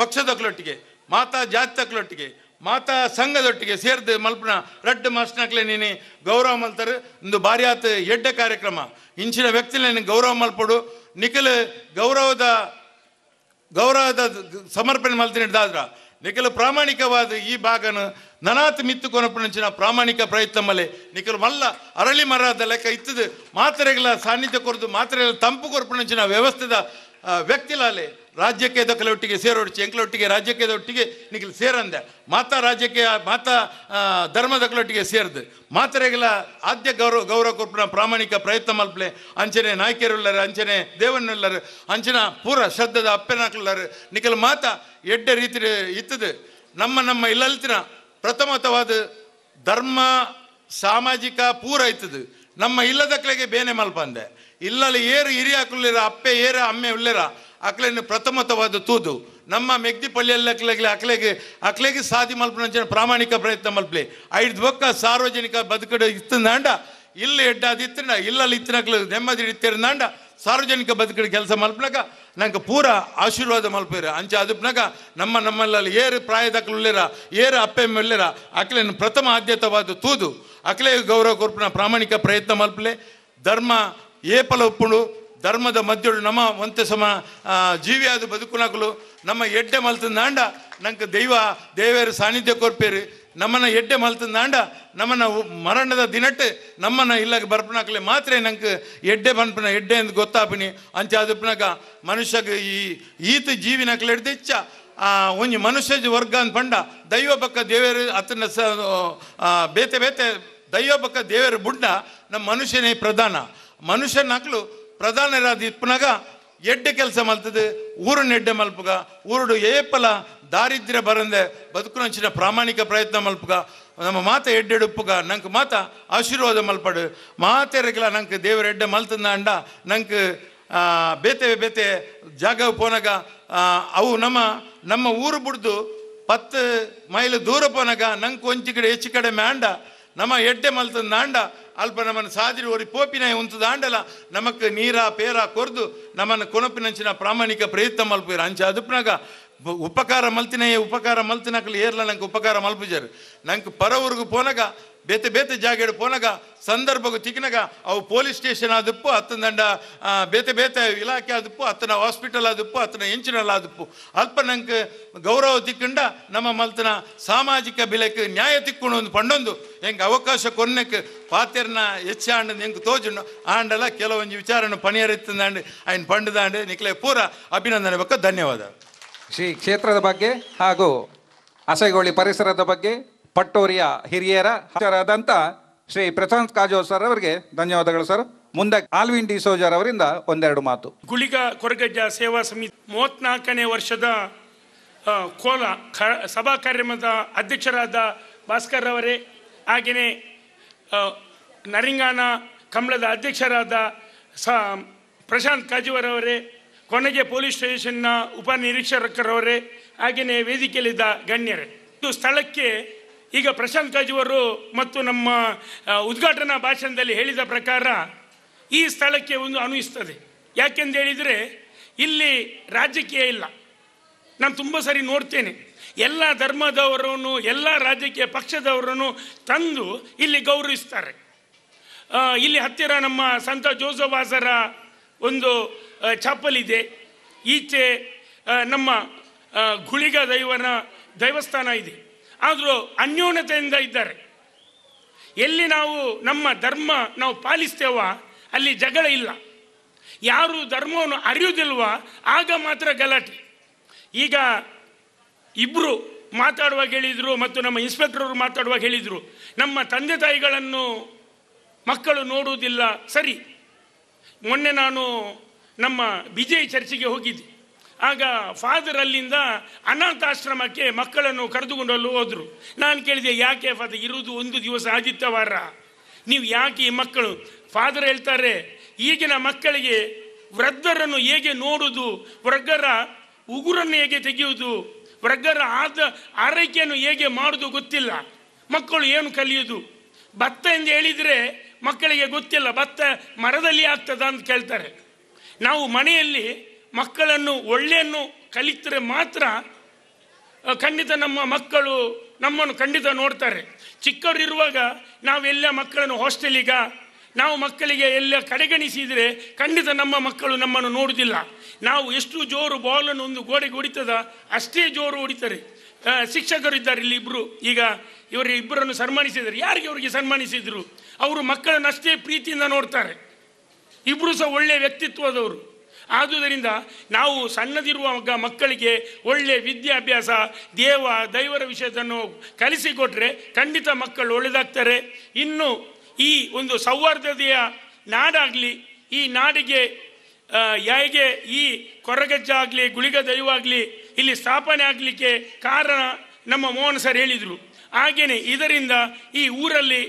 ಪಕ್ಷದಕ್ಕಲೊಟ್ಟಿಗೆ ಮಾತಾ ತಕ್ಕಲೊಟ್ಟಿಗೆ ಮಾತಾ ಸಂಘದೊಟ್ಟಿಗೆ ಸೇರಿದ ಮಲ್ಪನ ರಡ್ಡು ಹಾಕಲೆ ನೀನು ಗೌರವ ಮಲ್ತಾರೆ ಇಂದು ಬಾರಿ ಆತ ಎಡ್ಡ ಕಾರ್ಯಕ್ರಮ ಇಂಚಿನ ವ್ಯಕ್ತಿನ ಗೌರವ ಮಲ್ಪಡು ನಿಖಲ್ ಗೌರವದ ಗೌರವದ ಸಮರ್ಪಣೆ ದಾದ್ರಾ ನಿಖಲು ಪ್ರಾಮಾಣಿಕವಾದ ಈ ಭಾಗನ ನನಾತ್ ಮಿತ್ತು ಕೊನಪುಣಂಚಿನ ಪ್ರಾಮಾಣಿಕ ಪ್ರಯತ್ನ ಮಲೆ ನಿಖಲು ಮಲ್ಲ ಅರಳಿ ಮರದ ಲೆಕ್ಕ ಇತ್ತದ ಮಾತ್ರೆಗಳ ಸಾನ್ನಿಧ್ಯ ಕೊರದು ಮಾತ್ರೆಗಳ ತಂಪು ಕೊರಪುಣಂಚಿನ ವ್ಯವಸ್ಥೆದ ವ್ಯಕ್ತಿಲಾಲೆ రాజకీయ ಒಟ್ಟಿಗೆ సేరొడిచి ఎంకలొట్టికి ರಾಜ್ಯಕ್ಕೆ ಒಟ್ಟಿಗೆ నీకు ಸೇರಂದೆ ಮಾತಾ ರಾಜ್ಯಕ್ಕೆ ಮಾತಾ ಒಟ್ಟಿಗೆ ಸೇರಿದೆ ಮಾತ್ರೆಗಳ ಆದ್ಯ ಗೌರವ ಗೌರವ ಕೊರ್ಪುನ ಪ್ರಾಮಾಣಿಕ ಪ್ರಯತ್ನ ಮಲ್ಪಲೆ ಅಂಚನೆ ನಾಯಕಿಯರುಳ್ಳರು ಅಂಚನೆ ದೇವನ್ನುಳ್ಳರು ಅಂಚನ ಪೂರ ಶ್ರದ್ಧದ ಅಪ್ಪನಾಕ್ಲರು ನಿಖಲ್ ಮಾತಾ ಎಡ್ಡೆ ರೀತಿ ಇತ್ತದೆ ನಮ್ಮ ನಮ್ಮ ಇಲ್ಲಲ್ತಿನ ಪ್ರಥಮತವಾದ ಧರ್ಮ ಸಾಮಾಜಿಕ ಪೂರ ಇತ್ತದು ನಮ್ಮ ಇಲ್ಲದಕ್ಕಲೆಗೆ ಬೇನೆ ಮಲ್ಪಂದೆ ಇಲ್ಲಲ್ಲಿ ಏರು ಹಿರಿಯಾಕುಳ್ಳಿರ ಅಪ್ಪೆ ಏರ ಅಮ್ಮೆ ಉಳ್ಳೇರ ಅಕ್ಲೇನ ತೂದು ನಮ್ಮ ಮೆಗ್ದಿ ಪಳ್ಳಿಯಲ್ಲಿ ಅಕ್ಲೆಗ್ಲೆ ಅಕ್ಲೆಗೆ ಅಕ್ಲೆಗೆ ಸಾಧಿ ಮಲ್ಪನ ಪ್ರಾಮಾಣಿಕ ಪ್ರಯತ್ನ ಮಲ್ಪಲಿ ಐದು ಬೊಕ್ಕ ಸಾರ್ವಜನಿಕ ಬದುಕಡೆ ಇತ್ತಂದಾಂಡ ಇಲ್ಲಿ ಅದು ಇತ್ತಿನ ಇಲ್ಲಲ್ಲಿ ಇತ್ತಿನ ನೆಮ್ಮದಿ ಇತ್ತಿರಂದಾಂಡ ಸಾರ್ವಜನಿಕ ಬದುಕಡೆ ಕೆಲಸ ಮಲ್ಪನಾಗ ನಂಗೆ ಪೂರ ಆಶೀರ್ವಾದ ಮಲ್ಪಿರ ಅಂಚೆ ಅದಪ್ನಾಗ ನಮ್ಮ ನಮ್ಮಲ್ಲಿ ಏರು ಪ್ರಾಯದಕ್ಲಿರ ಏರು ಅಪ್ಪೆ ಮೆಲ್ಲಿರ ಅಕ್ಲೇನು ಪ್ರಥಮ ಆದ್ಯತವಾದ ತೂದು ಅಕ್ಲೆ ಗೌರವ ಕೊರಪಿನ ಪ್ರಾಮಾಣಿಕ ಪ್ರಯತ್ನ ಮಲ್ಪಲೆ ಧರ್ಮ ಏಪಲ ಉಪ್ಪುಂಡು ಧರ್ಮದ ಮಧ್ಯಳು ನಮ್ಮ ಒಂತೆ ಸಮ ಜೀವಿಯಾದ ಬದುಕುನಾಕಲು ನಮ್ಮ ಎಡ್ಡೆ ಮಲ್ತಂದಾಂಡ ನಾಂಡ ನಂಗೆ ದೈವ ದೇವೇರ ಸಾನ್ನಿಧ್ಯ ಕೊರ್ಪೇರಿ ನಮ್ಮನ್ನು ಎಡ್ಡೆ ಮಲ್ತದ ನಾಂಡ ನಮ್ಮನ್ನ ಮರಣದ ದಿನಟ್ಟು ನಮ್ಮನ್ನು ಇಲ್ಲಾಗ ಬರ್ಪನಾಕಲೆ ಮಾತ್ರ ನಂಗೆ ಎಡ್ಡೆ ಬನ್ಪನ ಎಡ್ಡೆ ಅಂತ ಗೊತ್ತಾಪಿನಿ ಅಂಚಾದಪ್ಪನಾಗ ಮನುಷ್ಯಗೆ ಈ ಈತ ಜೀವಿನಾಕಲೆ ಹಿಡ್ದು ಇಚ್ಛ ಒಂಜಿ ಮನುಷ್ಯ ವರ್ಗ ಅಂತ ಪಂಡ ದೈವ ಪಕ್ಕ ದೇವೇರು ಅತನ ಸ ಬೇತೆ ಬೇತೆ ದೈವ ಪಕ್ಕ ದೇವೇರು ಬುಡ್ಡ ನಮ್ಮ ಮನುಷ್ಯನೇ ಪ್ರಧಾನ ಮನುಷ್ಯನಾಕ್ಲು ಪ್ರಧಾನರಾದ ಇಪ್ಪನಾಗ ಎಡ್ಡೆ ಕೆಲಸ ಮಲ್ತದೆ ಊರನ್ನ ಎಡ್ಡೆ ಮಲ್ಪುಗ ಊರುಡು ಏಪಲ ದಾರಿದ್ರ್ಯ ಬರಂದೆ ಬದುಕುನಂಚಿನ ಪ್ರಾಮಾಣಿಕ ಪ್ರಯತ್ನ ಮಲ್ಪುಗ ನಮ್ಮ ಮಾತ ಎಡ್ಡೆಡುಪ್ಪುಗ ನಂಗೆ ಮಾತ ಆಶೀರ್ವಾದ ಮಲ್ಪಡು ಮಾತೆರಗಿಲ್ಲ ನಂಗೆ ದೇವರ ಎಡ್ಡೆ ಮಲ್ತದ ಅಂಡ ನಂಗೆ ಬೇತೆ ಬೇತೆ ಜಾಗ ಪೋನಾಗ ಅವು ನಮ್ಮ ನಮ್ಮ ಊರು ಬಿಡ್ದು ಪತ್ತು ಮೈಲು ದೂರ ಪೋನಾಗ ನಂಗೆ ಒಂಚಿ ಕಡೆ ಹೆಚ್ಚು ಕಡೆ ಮ್ಯಾಂಡ ನಮ್ಮ ಎಡ್ಡೆ ಮಲ್ತದ ಅಂಡ ಅಲ್ಪ ನಮ್ಮನ್ನು ಸಾದಿರಿ ಓರಿ ಪೋಪಿನ ಉಂತು ದಾಂಡಲ ನಮಕ್ ನೀರ ಪೇರ ಕೊರ್ದು ನಮ್ಮನ್ನು ಕೊನಪಿನಂಚಿನ ಪ್ರಾಮಾಣಿಕ ಪ್ರಯತ್ನ ಮಲ್ಪಿರ ಅಂಚ ಅದುಪ್ನಾಗ ಉಪಕಾರ ಮಲ್ತಿನ ಉಪಕಾರ ಮಲ್ತಿನಕಲು ಏರ್ಲ ನಂಗೆ ಉಪಕಾರ ಮಲ್ಪಿಜರು ನಂಗೆ ಪರವರೆಗೂ ಪೋನಗ ಬೇತೆ ಬೇತೆ ಜಾಗೆಡ್ ಪೋನಗ ಸಂದರ್ಭಗು ತಿಕ್ಕನಗ ಅವು ಪೊಲೀಸ್ ಸ್ಟೇಷನ್ ಆದಪ್ಪು ಅತ್ತಂದಂಡ ಬೇತೆ ಬೇತೆ ಇಲಾಖೆ ಆದಪ್ಪು ಅತ್ತನ ಹಾಸ್ಪಿಟಲ್ ಆದಪ್ಪು ಅತ್ತನ ಎಂಚಿನಲ್ಲಿ ಆದಪ್ಪು ಅಲ್ಪ ನಂಗೆ ಗೌರವ ತಿಕ್ಕಂಡ ನಮ್ಮ ಮಲ್ತನ ಸಾಮಾಜಿಕ ಬೆಲೆಗೆ ನ್ಯಾಯ ತಿಕ್ಕೊಂಡು ಒಂದು ಪಂಡೊಂದು ಹೆಂಗೆ ಅವಕಾಶ ಕೊನ್ನಕ್ಕೆ ಪಾತ್ರನ ಹೆಚ್ಚು ಆಂಡ್ ಹೆಂಗೆ ತೋಜುಂಡು ಆಂಡಲ್ಲ ಕೆಲವೊಂದು ವಿಚಾರನ ಪಣಿಯರಿತ್ತಂದಾಂಡು ಆಯ್ನ ಪಂಡದಾಂಡೆ ನಿಕ್ಲೆ ಪೂರ ಅಭಿನಂದನೆ ಬೇಕು ಧನ್ಯವಾದ ಶ್ರೀ ಕ್ಷೇತ್ರದ ಬಗ್ಗೆ ಹಾಗೂ ಅಸೆಗೊಳ್ಳಿ ಪರಿಸರದ ಬಗ್ಗೆ ಪಟ್ಟೋರಿಯ ಹಿರಿಯರ ಆದಂಥ ಶ್ರೀ ಪ್ರಶಾಂತ್ ಕಾಜೋ ಸರ್ ಅವರಿಗೆ ಧನ್ಯವಾದಗಳು ಸರ್ ಮುಂದೆ ಆಲ್ವಿನ್ ಡಿಸೋಜರ್ ಅವರಿಂದ ಒಂದೆರಡು ಮಾತು ಗುಳಿಗ ಕೊರಗಜ್ಜ ಸೇವಾ ಸಮಿತಿ ಮೂವತ್ನಾಲ್ಕನೇ ವರ್ಷದ ಕೋಲ ಸಭಾ ಕಾರ್ಯಕ್ರಮದ ಅಧ್ಯಕ್ಷರಾದ ಭಾಸ್ಕರ್ ಅವರೇ ಹಾಗೆಯೇ ನರಿಂಗಾನ ಕಮಲದ ಅಧ್ಯಕ್ಷರಾದ ಸ ಪ್ರಶಾಂತ್ ಕಾಜುವರವರೇ ಕೊನೆಗೆ ಪೊಲೀಸ್ ಸ್ಟೇಷನ್ನ ಉಪನಿರೀಕ್ಷಕರವರೇ ಹಾಗೆಯೇ ವೇದಿಕೆಯಲ್ಲಿದ್ದ ಗಣ್ಯರೇ ಇದು ಸ್ಥಳಕ್ಕೆ ಈಗ ಪ್ರಶಾಂತ್ ಕಾಜಿಯವರು ಮತ್ತು ನಮ್ಮ ಉದ್ಘಾಟನಾ ಭಾಷಣದಲ್ಲಿ ಹೇಳಿದ ಪ್ರಕಾರ ಈ ಸ್ಥಳಕ್ಕೆ ಒಂದು ಅನ್ವಯಿಸ್ತದೆ ಯಾಕೆಂದು ಹೇಳಿದರೆ ಇಲ್ಲಿ ರಾಜಕೀಯ ಇಲ್ಲ ನಾನು ತುಂಬ ಸರಿ ನೋಡ್ತೇನೆ ಎಲ್ಲ ಧರ್ಮದವರನ್ನು ಎಲ್ಲ ರಾಜಕೀಯ ಪಕ್ಷದವರನ್ನು ತಂದು ಇಲ್ಲಿ ಗೌರವಿಸ್ತಾರೆ ಇಲ್ಲಿ ಹತ್ತಿರ ನಮ್ಮ ಸಂತ ಜೋಸವಾಸರ ಒಂದು ಚಾಪಲಿದೆ ಈಚೆ ನಮ್ಮ ಗುಳಿಗ ದೈವನ ದೈವಸ್ಥಾನ ಇದೆ ಆದರೂ ಅನ್ಯೋನ್ಯತೆಯಿಂದ ಇದ್ದಾರೆ ಎಲ್ಲಿ ನಾವು ನಮ್ಮ ಧರ್ಮ ನಾವು ಪಾಲಿಸ್ತೇವ ಅಲ್ಲಿ ಜಗಳ ಇಲ್ಲ ಯಾರು ಧರ್ಮವನ್ನು ಅರಿಯುವುದಿಲ್ವ ಆಗ ಮಾತ್ರ ಗಲಾಟೆ ಈಗ ಇಬ್ಬರು ಮಾತಾಡುವಾಗ ಹೇಳಿದರು ಮತ್ತು ನಮ್ಮ ಇನ್ಸ್ಪೆಕ್ಟರ್ ಮಾತಾಡುವಾಗ ಹೇಳಿದರು ನಮ್ಮ ತಂದೆ ತಾಯಿಗಳನ್ನು ಮಕ್ಕಳು ನೋಡುವುದಿಲ್ಲ ಸರಿ ಮೊನ್ನೆ ನಾನು ನಮ್ಮ ಬಿಜಯ್ ಚರ್ಚಿಗೆ ಹೋಗಿದ್ದೆ ಆಗ ಫಾದರ್ ಅಲ್ಲಿಂದ ಅನಾಥಾಶ್ರಮಕ್ಕೆ ಮಕ್ಕಳನ್ನು ಕರೆದುಕೊಂಡಲ್ಲಿ ಹೋದರು ನಾನು ಕೇಳಿದೆ ಯಾಕೆ ಫಾದರ್ ಇರುವುದು ಒಂದು ದಿವಸ ಆದಿತ್ಯವಾರ ನೀವು ಯಾಕೆ ಈ ಮಕ್ಕಳು ಫಾದರ್ ಹೇಳ್ತಾರೆ ಈಗಿನ ಮಕ್ಕಳಿಗೆ ವೃದ್ಧರನ್ನು ಹೇಗೆ ನೋಡುವುದು ವೃಗ್ಗರ ಉಗುರನ್ನು ಹೇಗೆ ತೆಗೆಯುವುದು ವೃಗ್ಗರ ಆದ ಆರೈಕೆಯನ್ನು ಹೇಗೆ ಮಾಡುವುದು ಗೊತ್ತಿಲ್ಲ ಮಕ್ಕಳು ಏನು ಕಲಿಯುವುದು ಭತ್ತ ಎಂದು ಹೇಳಿದರೆ ಮಕ್ಕಳಿಗೆ ಗೊತ್ತಿಲ್ಲ ಭತ್ತ ಮರದಲ್ಲಿ ಆಗ್ತದ ಅಂತ ಕೇಳ್ತಾರೆ ನಾವು ಮನೆಯಲ್ಲಿ ಮಕ್ಕಳನ್ನು ಒಳ್ಳೆಯನ್ನು ಕಲಿತರೆ ಮಾತ್ರ ಖಂಡಿತ ನಮ್ಮ ಮಕ್ಕಳು ನಮ್ಮನ್ನು ಖಂಡಿತ ನೋಡ್ತಾರೆ ಚಿಕ್ಕವರಿರುವಾಗ ನಾವೆಲ್ಲ ಮಕ್ಕಳನ್ನು ಹಾಸ್ಟೆಲಿಗ ನಾವು ಮಕ್ಕಳಿಗೆ ಎಲ್ಲ ಕಡೆಗಣಿಸಿದರೆ ಖಂಡಿತ ನಮ್ಮ ಮಕ್ಕಳು ನಮ್ಮನ್ನು ನೋಡುವುದಿಲ್ಲ ನಾವು ಎಷ್ಟು ಜೋರು ಬಾಲನ್ನು ಒಂದು ಗೋಡೆಗೆ ಹೊಡಿತದ ಅಷ್ಟೇ ಜೋರು ಹೊಡಿತಾರೆ ಶಿಕ್ಷಕರು ಇದ್ದಾರೆ ಇಲ್ಲಿ ಇಬ್ಬರು ಈಗ ಇವರು ಇಬ್ಬರನ್ನು ಸನ್ಮಾನಿಸಿದ್ದಾರೆ ಯಾರಿಗೆ ಅವರಿಗೆ ಸನ್ಮಾನಿಸಿದರು ಅವರು ಮಕ್ಕಳನ್ನು ಅಷ್ಟೇ ಪ್ರೀತಿಯಿಂದ ನೋಡ್ತಾರೆ ಇಬ್ಬರು ಸಹ ಒಳ್ಳೆಯ ವ್ಯಕ್ತಿತ್ವದವರು ಆದುದರಿಂದ ನಾವು ಸಣ್ಣದಿರುವಾಗ ಮಕ್ಕಳಿಗೆ ಒಳ್ಳೆಯ ವಿದ್ಯಾಭ್ಯಾಸ ದೇವ ದೈವರ ವಿಷಯದನ್ನು ಕಲಿಸಿಕೊಟ್ರೆ ಖಂಡಿತ ಮಕ್ಕಳು ಒಳ್ಳೆಯದಾಗ್ತಾರೆ ಇನ್ನು ಈ ಒಂದು ಸೌಹಾರ್ದತೆಯ ನಾಡಾಗಲಿ ಈ ನಾಡಿಗೆ ಹೇಗೆ ಈ ಕೊರಗಜ್ಜ ಆಗಲಿ ಗುಳಿಗ ದೈವ ಆಗಲಿ ಇಲ್ಲಿ ಸ್ಥಾಪನೆ ಆಗಲಿಕ್ಕೆ ಕಾರಣ ನಮ್ಮ ಮೋಹನ್ ಸರ್ ಹೇಳಿದರು ಹಾಗೆಯೇ ಇದರಿಂದ ಈ ಊರಲ್ಲಿ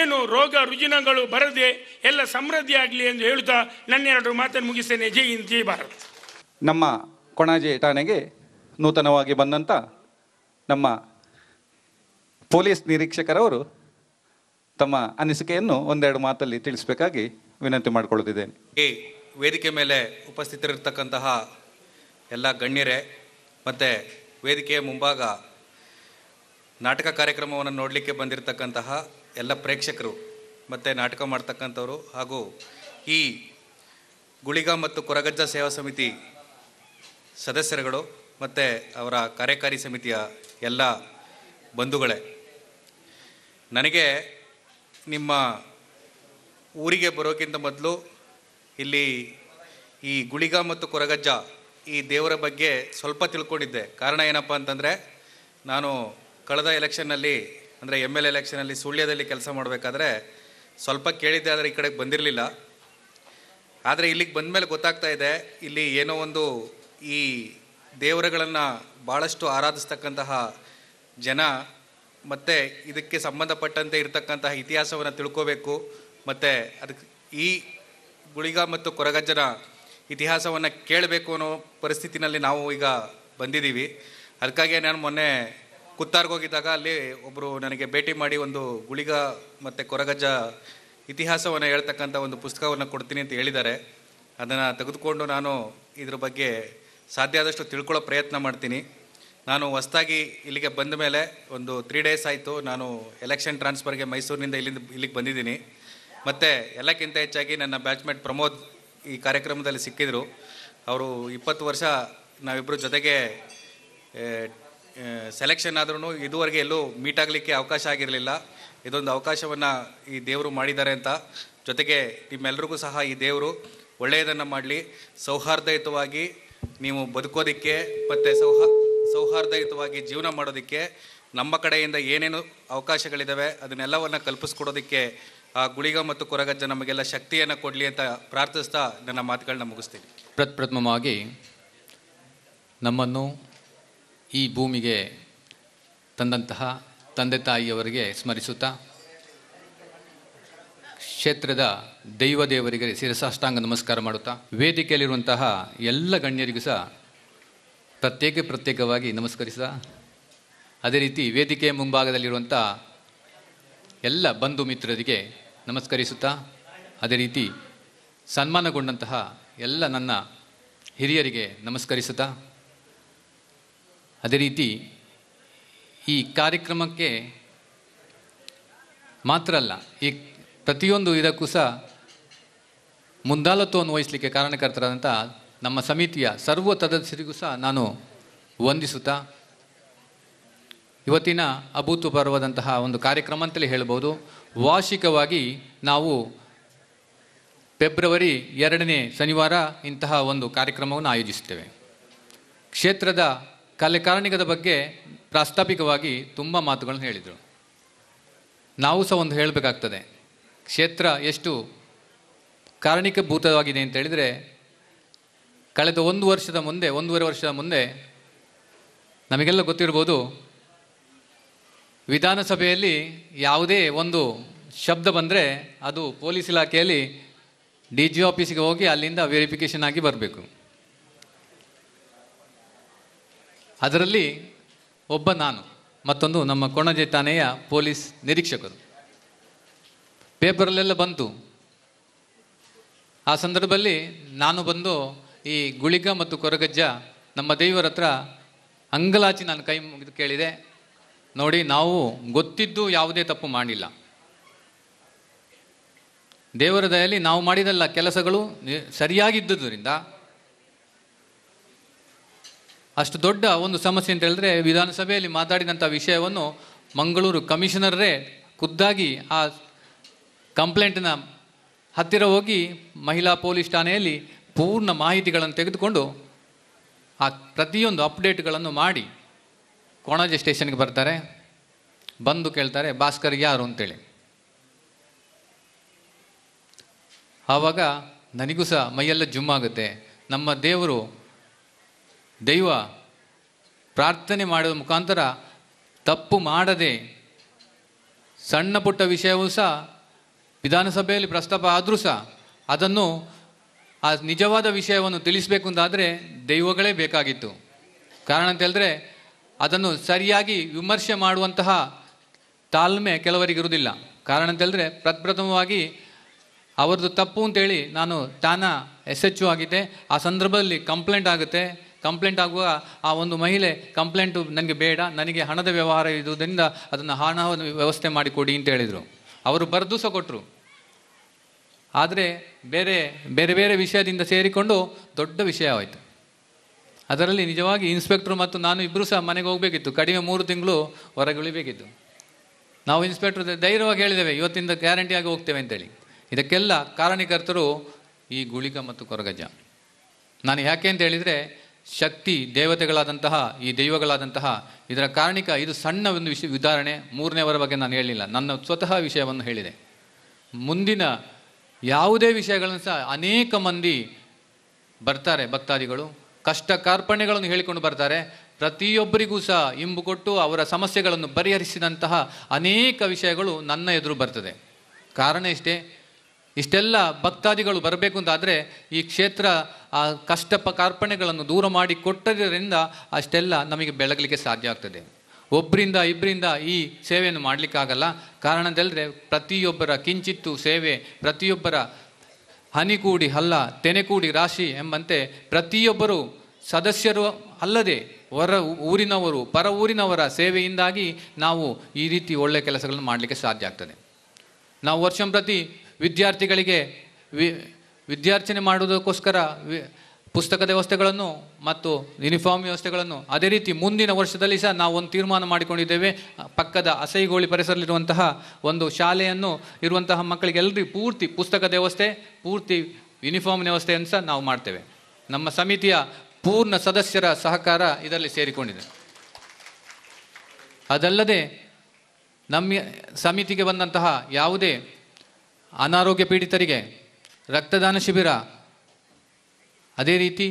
ಏನು ರೋಗ ರುಜಿನಗಳು ಬರದೆ ಎಲ್ಲ ಸಮೃದ್ಧಿ ಆಗಲಿ ಎಂದು ಹೇಳುತ್ತಾ ನನ್ನೆರಡು ಮಾತನ್ನು ಮುಗಿಸ್ತೇನೆ ಜೈ ಇನ್ ಜೈ ಭಾರತ್ ನಮ್ಮ ಕೊಣಾಜೆ ಠಾಣೆಗೆ ನೂತನವಾಗಿ ಬಂದಂಥ ನಮ್ಮ ಪೊಲೀಸ್ ನಿರೀಕ್ಷಕರವರು ತಮ್ಮ ಅನಿಸಿಕೆಯನ್ನು ಒಂದೆರಡು ಮಾತಲ್ಲಿ ತಿಳಿಸಬೇಕಾಗಿ ವಿನಂತಿ ಮಾಡಿಕೊಳ್ಳುತ್ತಿದ್ದೇನೆ ಈ ವೇದಿಕೆ ಮೇಲೆ ಉಪಸ್ಥಿತರಿರ್ತಕ್ಕಂತಹ ಎಲ್ಲ ಗಣ್ಯರೇ ಮತ್ತು ವೇದಿಕೆಯ ಮುಂಭಾಗ ನಾಟಕ ಕಾರ್ಯಕ್ರಮವನ್ನು ನೋಡಲಿಕ್ಕೆ ಬಂದಿರತಕ್ಕಂತಹ ಎಲ್ಲ ಪ್ರೇಕ್ಷಕರು ಮತ್ತು ನಾಟಕ ಮಾಡ್ತಕ್ಕಂಥವರು ಹಾಗೂ ಈ ಗುಳಿಗ ಮತ್ತು ಕೊರಗಜ್ಜ ಸೇವಾ ಸಮಿತಿ ಸದಸ್ಯರುಗಳು ಮತ್ತು ಅವರ ಕಾರ್ಯಕಾರಿ ಸಮಿತಿಯ ಎಲ್ಲ ಬಂಧುಗಳೇ ನನಗೆ ನಿಮ್ಮ ಊರಿಗೆ ಬರೋಕ್ಕಿಂತ ಮೊದಲು ಇಲ್ಲಿ ಈ ಗುಳಿಗ ಮತ್ತು ಕೊರಗಜ್ಜ ಈ ದೇವರ ಬಗ್ಗೆ ಸ್ವಲ್ಪ ತಿಳ್ಕೊಂಡಿದ್ದೆ ಕಾರಣ ಏನಪ್ಪ ಅಂತಂದರೆ ನಾನು ಕಳೆದ ಎಲೆಕ್ಷನ್ನಲ್ಲಿ ಅಂದರೆ ಎಮ್ ಎಲ್ ಎಲೆಕ್ಷನಲ್ಲಿ ಸುಳ್ಯದಲ್ಲಿ ಕೆಲಸ ಮಾಡಬೇಕಾದ್ರೆ ಸ್ವಲ್ಪ ಕೇಳಿದ್ದೆ ಆದರೆ ಈ ಕಡೆಗೆ ಬಂದಿರಲಿಲ್ಲ ಆದರೆ ಇಲ್ಲಿಗೆ ಬಂದ ಮೇಲೆ ಗೊತ್ತಾಗ್ತಾ ಇದೆ ಇಲ್ಲಿ ಏನೋ ಒಂದು ಈ ದೇವರುಗಳನ್ನು ಭಾಳಷ್ಟು ಆರಾಧಿಸ್ತಕ್ಕಂತಹ ಜನ ಮತ್ತು ಇದಕ್ಕೆ ಸಂಬಂಧಪಟ್ಟಂತೆ ಇರತಕ್ಕಂತಹ ಇತಿಹಾಸವನ್ನು ತಿಳ್ಕೋಬೇಕು ಮತ್ತು ಅದಕ್ಕೆ ಈ ಗುಳಿಗ ಮತ್ತು ಕೊರಗಜ್ಜನ ಇತಿಹಾಸವನ್ನು ಕೇಳಬೇಕು ಅನ್ನೋ ಪರಿಸ್ಥಿತಿನಲ್ಲಿ ನಾವು ಈಗ ಬಂದಿದ್ದೀವಿ ಅದಕ್ಕಾಗಿ ನಾನು ಮೊನ್ನೆ ಕುತ್ತಾರ್ಗೆ ಹೋಗಿದ್ದಾಗ ಅಲ್ಲಿ ಒಬ್ಬರು ನನಗೆ ಭೇಟಿ ಮಾಡಿ ಒಂದು ಗುಳಿಗ ಮತ್ತು ಕೊರಗಜ್ಜ ಇತಿಹಾಸವನ್ನು ಹೇಳ್ತಕ್ಕಂಥ ಒಂದು ಪುಸ್ತಕವನ್ನು ಕೊಡ್ತೀನಿ ಅಂತ ಹೇಳಿದ್ದಾರೆ ಅದನ್ನು ತೆಗೆದುಕೊಂಡು ನಾನು ಇದ್ರ ಬಗ್ಗೆ ಸಾಧ್ಯ ಆದಷ್ಟು ತಿಳ್ಕೊಳ್ಳೋ ಪ್ರಯತ್ನ ಮಾಡ್ತೀನಿ ನಾನು ಹೊಸ್ದಾಗಿ ಇಲ್ಲಿಗೆ ಬಂದ ಮೇಲೆ ಒಂದು ತ್ರೀ ಡೇಸ್ ಆಯಿತು ನಾನು ಎಲೆಕ್ಷನ್ ಟ್ರಾನ್ಸ್ಫರ್ಗೆ ಮೈಸೂರಿನಿಂದ ಇಲ್ಲಿಂದ ಇಲ್ಲಿಗೆ ಬಂದಿದ್ದೀನಿ ಮತ್ತು ಎಲ್ಲಕ್ಕಿಂತ ಹೆಚ್ಚಾಗಿ ನನ್ನ ಬ್ಯಾಚ್ಮೇಟ್ ಪ್ರಮೋದ್ ಈ ಕಾರ್ಯಕ್ರಮದಲ್ಲಿ ಸಿಕ್ಕಿದರು ಅವರು ಇಪ್ಪತ್ತು ವರ್ಷ ನಾವಿಬ್ಬರು ಜೊತೆಗೆ ಸೆಲೆಕ್ಷನ್ ಆದ್ರೂ ಇದುವರೆಗೆ ಎಲ್ಲೂ ಮೀಟ್ ಆಗಲಿಕ್ಕೆ ಅವಕಾಶ ಆಗಿರಲಿಲ್ಲ ಇದೊಂದು ಅವಕಾಶವನ್ನು ಈ ದೇವರು ಮಾಡಿದ್ದಾರೆ ಅಂತ ಜೊತೆಗೆ ನಿಮ್ಮೆಲ್ಲರಿಗೂ ಸಹ ಈ ದೇವರು ಒಳ್ಳೆಯದನ್ನು ಮಾಡಲಿ ಸೌಹಾರ್ದಯುತವಾಗಿ ನೀವು ಬದುಕೋದಕ್ಕೆ ಮತ್ತು ಸೌಹಾ ಸೌಹಾರ್ದಯುತವಾಗಿ ಜೀವನ ಮಾಡೋದಕ್ಕೆ ನಮ್ಮ ಕಡೆಯಿಂದ ಏನೇನು ಅವಕಾಶಗಳಿದ್ದಾವೆ ಅದನ್ನೆಲ್ಲವನ್ನು ಕಲ್ಪಿಸ್ಕೊಡೋದಕ್ಕೆ ಆ ಗುಳಿಗ ಮತ್ತು ಕೊರಗಜ್ಜ ನಮಗೆಲ್ಲ ಶಕ್ತಿಯನ್ನು ಕೊಡಲಿ ಅಂತ ಪ್ರಾರ್ಥಿಸ್ತಾ ನನ್ನ ಮಾತುಗಳನ್ನ ಮುಗಿಸ್ತೀನಿ ಪ್ರತ್ ಪ್ರಥಮವಾಗಿ ನಮ್ಮನ್ನು ಈ ಭೂಮಿಗೆ ತಂದಂತಹ ತಂದೆ ತಾಯಿಯವರಿಗೆ ಸ್ಮರಿಸುತ್ತಾ ಕ್ಷೇತ್ರದ ದೈವ ದೇವರಿಗೆ ಶಿರಸಾಷ್ಟಾಂಗ ನಮಸ್ಕಾರ ಮಾಡುತ್ತಾ ವೇದಿಕೆಯಲ್ಲಿರುವಂತಹ ಎಲ್ಲ ಗಣ್ಯರಿಗೂ ಸಹ ಪ್ರತ್ಯೇಕ ಪ್ರತ್ಯೇಕವಾಗಿ ನಮಸ್ಕರಿಸಿದ ಅದೇ ರೀತಿ ವೇದಿಕೆಯ ಮುಂಭಾಗದಲ್ಲಿರುವಂಥ ಎಲ್ಲ ಬಂಧು ಮಿತ್ರರಿಗೆ ನಮಸ್ಕರಿಸುತ್ತಾ ಅದೇ ರೀತಿ ಸನ್ಮಾನಗೊಂಡಂತಹ ಎಲ್ಲ ನನ್ನ ಹಿರಿಯರಿಗೆ ನಮಸ್ಕರಿಸುತ್ತಾ ಅದೇ ರೀತಿ ಈ ಕಾರ್ಯಕ್ರಮಕ್ಕೆ ಮಾತ್ರ ಅಲ್ಲ ಈ ಪ್ರತಿಯೊಂದು ಇದಕ್ಕೂ ಸಹ ಮುಂದಾಲತ್ವವನ್ನು ವಹಿಸಲಿಕ್ಕೆ ಕಾರಣಕರ್ತರಾದಂಥ ನಮ್ಮ ಸಮಿತಿಯ ಸರ್ವ ಸದಸ್ಯರಿಗೂ ಸಹ ನಾನು ವಂದಿಸುತ್ತಾ ಇವತ್ತಿನ ಅಭೂತಪೂರ್ವದಂತಹ ಒಂದು ಕಾರ್ಯಕ್ರಮ ಅಂತಲೇ ಹೇಳ್ಬೋದು ವಾರ್ಷಿಕವಾಗಿ ನಾವು ಫೆಬ್ರವರಿ ಎರಡನೇ ಶನಿವಾರ ಇಂತಹ ಒಂದು ಕಾರ್ಯಕ್ರಮವನ್ನು ಆಯೋಜಿಸುತ್ತೇವೆ ಕ್ಷೇತ್ರದ ಕಲೆ ಕಾರಣಿಕದ ಬಗ್ಗೆ ಪ್ರಾಸ್ತಾಪಿಕವಾಗಿ ತುಂಬ ಮಾತುಗಳನ್ನು ಹೇಳಿದರು ನಾವು ಸಹ ಒಂದು ಹೇಳಬೇಕಾಗ್ತದೆ ಕ್ಷೇತ್ರ ಎಷ್ಟು ಕಾರಣಿಕಭೂತವಾಗಿದೆ ಅಂತ ಹೇಳಿದರೆ ಕಳೆದ ಒಂದು ವರ್ಷದ ಮುಂದೆ ಒಂದೂವರೆ ವರ್ಷದ ಮುಂದೆ ನಮಗೆಲ್ಲ ಗೊತ್ತಿರ್ಬೋದು ವಿಧಾನಸಭೆಯಲ್ಲಿ ಯಾವುದೇ ಒಂದು ಶಬ್ದ ಬಂದರೆ ಅದು ಪೊಲೀಸ್ ಇಲಾಖೆಯಲ್ಲಿ ಡಿ ಜಿ ಆಫೀಸಿಗೆ ಹೋಗಿ ಅಲ್ಲಿಂದ ವೆರಿಫಿಕೇಷನ್ ಆಗಿ ಬರಬೇಕು ಅದರಲ್ಲಿ ಒಬ್ಬ ನಾನು ಮತ್ತೊಂದು ನಮ್ಮ ಕೊಣಜೆ ಠಾಣೆಯ ಪೊಲೀಸ್ ನಿರೀಕ್ಷಕರು ಪೇಪರಲ್ಲೆಲ್ಲ ಬಂತು ಆ ಸಂದರ್ಭದಲ್ಲಿ ನಾನು ಬಂದು ಈ ಗುಳಿಗ ಮತ್ತು ಕೊರಗಜ್ಜ ನಮ್ಮ ದೇವರ ಹತ್ರ ಅಂಗಲಾಚಿ ನಾನು ಕೈ ಮುಗಿದು ಕೇಳಿದೆ ನೋಡಿ ನಾವು ಗೊತ್ತಿದ್ದು ಯಾವುದೇ ತಪ್ಪು ಮಾಡಿಲ್ಲ ದೇವರ ದಯಲ್ಲಿ ನಾವು ಮಾಡಿದಲ್ಲ ಕೆಲಸಗಳು ಸರಿಯಾಗಿದ್ದುದರಿಂದ ಅಷ್ಟು ದೊಡ್ಡ ಒಂದು ಸಮಸ್ಯೆ ಅಂತ ಹೇಳಿದ್ರೆ ವಿಧಾನಸಭೆಯಲ್ಲಿ ಮಾತಾಡಿದಂಥ ವಿಷಯವನ್ನು ಮಂಗಳೂರು ಕಮಿಷನರೇ ಖುದ್ದಾಗಿ ಆ ಕಂಪ್ಲೇಂಟ್ನ ಹತ್ತಿರ ಹೋಗಿ ಮಹಿಳಾ ಪೊಲೀಸ್ ಠಾಣೆಯಲ್ಲಿ ಪೂರ್ಣ ಮಾಹಿತಿಗಳನ್ನು ತೆಗೆದುಕೊಂಡು ಆ ಪ್ರತಿಯೊಂದು ಅಪ್ಡೇಟ್ಗಳನ್ನು ಮಾಡಿ ಕೊಣಾಜೆ ಸ್ಟೇಷನ್ಗೆ ಬರ್ತಾರೆ ಬಂದು ಕೇಳ್ತಾರೆ ಭಾಸ್ಕರ್ ಯಾರು ಅಂತೇಳಿ ಆವಾಗ ನನಗೂ ಸಹ ಮೈಯೆಲ್ಲ ಜುಮ್ಮಾಗುತ್ತೆ ನಮ್ಮ ದೇವರು ದೈವ ಪ್ರಾರ್ಥನೆ ಮಾಡುವ ಮುಖಾಂತರ ತಪ್ಪು ಮಾಡದೆ ಸಣ್ಣ ಪುಟ್ಟ ವಿಷಯವೂ ಸಹ ವಿಧಾನಸಭೆಯಲ್ಲಿ ಪ್ರಸ್ತಾಪ ಆದರೂ ಸಹ ಅದನ್ನು ಆ ನಿಜವಾದ ವಿಷಯವನ್ನು ತಿಳಿಸಬೇಕು ಅಂತಾದರೆ ದೈವಗಳೇ ಬೇಕಾಗಿತ್ತು ಕಾರಣ ಅಂತ ಹೇಳಿದ್ರೆ ಅದನ್ನು ಸರಿಯಾಗಿ ವಿಮರ್ಶೆ ಮಾಡುವಂತಹ ತಾಳ್ಮೆ ಕೆಲವರಿಗಿರುವುದಿಲ್ಲ ಕಾರಣ ಅಂತ ಹೇಳಿದ್ರೆ ಪ್ರಪ್ರಥಮವಾಗಿ ಅವರದು ತಪ್ಪು ಅಂತೇಳಿ ನಾನು ತಾನ ಎಸ್ ಎಚ್ ಆಗಿದ್ದೆ ಆ ಸಂದರ್ಭದಲ್ಲಿ ಕಂಪ್ಲೇಂಟ್ ಆಗುತ್ತೆ ಕಂಪ್ಲೇಂಟ್ ಆಗುವ ಆ ಒಂದು ಮಹಿಳೆ ಕಂಪ್ಲೇಂಟು ನನಗೆ ಬೇಡ ನನಗೆ ಹಣದ ವ್ಯವಹಾರ ಇರುವುದರಿಂದ ಅದನ್ನು ಹಣ ವ್ಯವಸ್ಥೆ ಮಾಡಿಕೊಡಿ ಅಂತ ಹೇಳಿದರು ಅವರು ಬರೆದು ಸಹ ಕೊಟ್ಟರು ಆದರೆ ಬೇರೆ ಬೇರೆ ಬೇರೆ ವಿಷಯದಿಂದ ಸೇರಿಕೊಂಡು ದೊಡ್ಡ ವಿಷಯವಾಯಿತು ಅದರಲ್ಲಿ ನಿಜವಾಗಿ ಇನ್ಸ್ಪೆಕ್ಟ್ರು ಮತ್ತು ನಾನು ಇಬ್ಬರು ಸಹ ಮನೆಗೆ ಹೋಗಬೇಕಿತ್ತು ಕಡಿಮೆ ಮೂರು ತಿಂಗಳು ಹೊರಗೆ ಉಳಿಬೇಕಿತ್ತು ನಾವು ಇನ್ಸ್ಪೆಕ್ಟ್ರ್ ಧೈರ್ಯವಾಗಿ ಹೇಳಿದ್ದೇವೆ ಇವತ್ತಿಂದ ಗ್ಯಾರಂಟಿಯಾಗಿ ಹೋಗ್ತೇವೆ ಅಂತೇಳಿ ಇದಕ್ಕೆಲ್ಲ ಕಾರಣೀಕರ್ತರು ಈ ಗುಳಿಕ ಮತ್ತು ಕೊರಗಜ ನಾನು ಯಾಕೆ ಅಂತ ಹೇಳಿದರೆ ಶಕ್ತಿ ದೇವತೆಗಳಾದಂತಹ ಈ ದೈವಗಳಾದಂತಹ ಇದರ ಕಾರಣಿಕ ಇದು ಸಣ್ಣ ಒಂದು ವಿಷಯ ಉದಾಹರಣೆ ಮೂರನೇವರ ಬಗ್ಗೆ ನಾನು ಹೇಳಲಿಲ್ಲ ನನ್ನ ಸ್ವತಃ ವಿಷಯವನ್ನು ಹೇಳಿದೆ ಮುಂದಿನ ಯಾವುದೇ ವಿಷಯಗಳನ್ನು ಸಹ ಅನೇಕ ಮಂದಿ ಬರ್ತಾರೆ ಭಕ್ತಾದಿಗಳು ಕಷ್ಟ ಕಾರ್ಪಣ್ಯಗಳನ್ನು ಹೇಳಿಕೊಂಡು ಬರ್ತಾರೆ ಪ್ರತಿಯೊಬ್ಬರಿಗೂ ಸಹ ಇಂಬು ಕೊಟ್ಟು ಅವರ ಸಮಸ್ಯೆಗಳನ್ನು ಪರಿಹರಿಸಿದಂತಹ ಅನೇಕ ವಿಷಯಗಳು ನನ್ನ ಎದುರು ಬರ್ತದೆ ಕಾರಣ ಇಷ್ಟೇ ಇಷ್ಟೆಲ್ಲ ಭಕ್ತಾದಿಗಳು ಬರಬೇಕು ಅಂತಾದರೆ ಈ ಕ್ಷೇತ್ರ ಆ ಕಷ್ಟಪ ಕಾರ್ಪಣೆಗಳನ್ನು ದೂರ ಮಾಡಿ ಕೊಟ್ಟದ್ರಿಂದ ಅಷ್ಟೆಲ್ಲ ನಮಗೆ ಬೆಳಗಲಿಕ್ಕೆ ಸಾಧ್ಯ ಆಗ್ತದೆ ಒಬ್ಬರಿಂದ ಇಬ್ಬರಿಂದ ಈ ಸೇವೆಯನ್ನು ಮಾಡಲಿಕ್ಕಾಗಲ್ಲ ಕಾರಣ ಅಂತೇಳಿದ್ರೆ ಪ್ರತಿಯೊಬ್ಬರ ಕಿಂಚಿತ್ತು ಸೇವೆ ಪ್ರತಿಯೊಬ್ಬರ ಹನಿ ಕೂಡಿ ಹಲ್ಲ ತೆನೆ ಕೂಡಿ ರಾಶಿ ಎಂಬಂತೆ ಪ್ರತಿಯೊಬ್ಬರು ಸದಸ್ಯರು ಅಲ್ಲದೆ ಹೊರ ಊರಿನವರು ಪರ ಊರಿನವರ ಸೇವೆಯಿಂದಾಗಿ ನಾವು ಈ ರೀತಿ ಒಳ್ಳೆಯ ಕೆಲಸಗಳನ್ನು ಮಾಡಲಿಕ್ಕೆ ಸಾಧ್ಯ ಆಗ್ತದೆ ನಾವು ವರ್ಷಂ ಪ್ರತಿ ವಿದ್ಯಾರ್ಥಿಗಳಿಗೆ ವಿ ವಿದ್ಯಾರ್ಚನೆ ಮಾಡುವುದಕ್ಕೋಸ್ಕರ ಪುಸ್ತಕದ ವ್ಯವಸ್ಥೆಗಳನ್ನು ಮತ್ತು ಯೂನಿಫಾರ್ಮ್ ವ್ಯವಸ್ಥೆಗಳನ್ನು ಅದೇ ರೀತಿ ಮುಂದಿನ ವರ್ಷದಲ್ಲಿ ಸಹ ನಾವು ಒಂದು ತೀರ್ಮಾನ ಮಾಡಿಕೊಂಡಿದ್ದೇವೆ ಪಕ್ಕದ ಅಸೈಗೋಳಿ ಪರಿಸರದಲ್ಲಿರುವಂತಹ ಒಂದು ಶಾಲೆಯನ್ನು ಇರುವಂತಹ ಮಕ್ಕಳಿಗೆಲ್ಲರಿಗೂ ಪೂರ್ತಿ ಪುಸ್ತಕದ ವ್ಯವಸ್ಥೆ ಪೂರ್ತಿ ಯೂನಿಫಾರ್ಮ್ ವ್ಯವಸ್ಥೆಯನ್ನು ಸಹ ನಾವು ಮಾಡ್ತೇವೆ ನಮ್ಮ ಸಮಿತಿಯ ಪೂರ್ಣ ಸದಸ್ಯರ ಸಹಕಾರ ಇದರಲ್ಲಿ ಸೇರಿಕೊಂಡಿದೆ ಅದಲ್ಲದೆ ನಮ್ಮ ಸಮಿತಿಗೆ ಬಂದಂತಹ ಯಾವುದೇ ಅನಾರೋಗ್ಯ ಪೀಡಿತರಿಗೆ ರಕ್ತದಾನ ಶಿಬಿರ ಅದೇ ರೀತಿ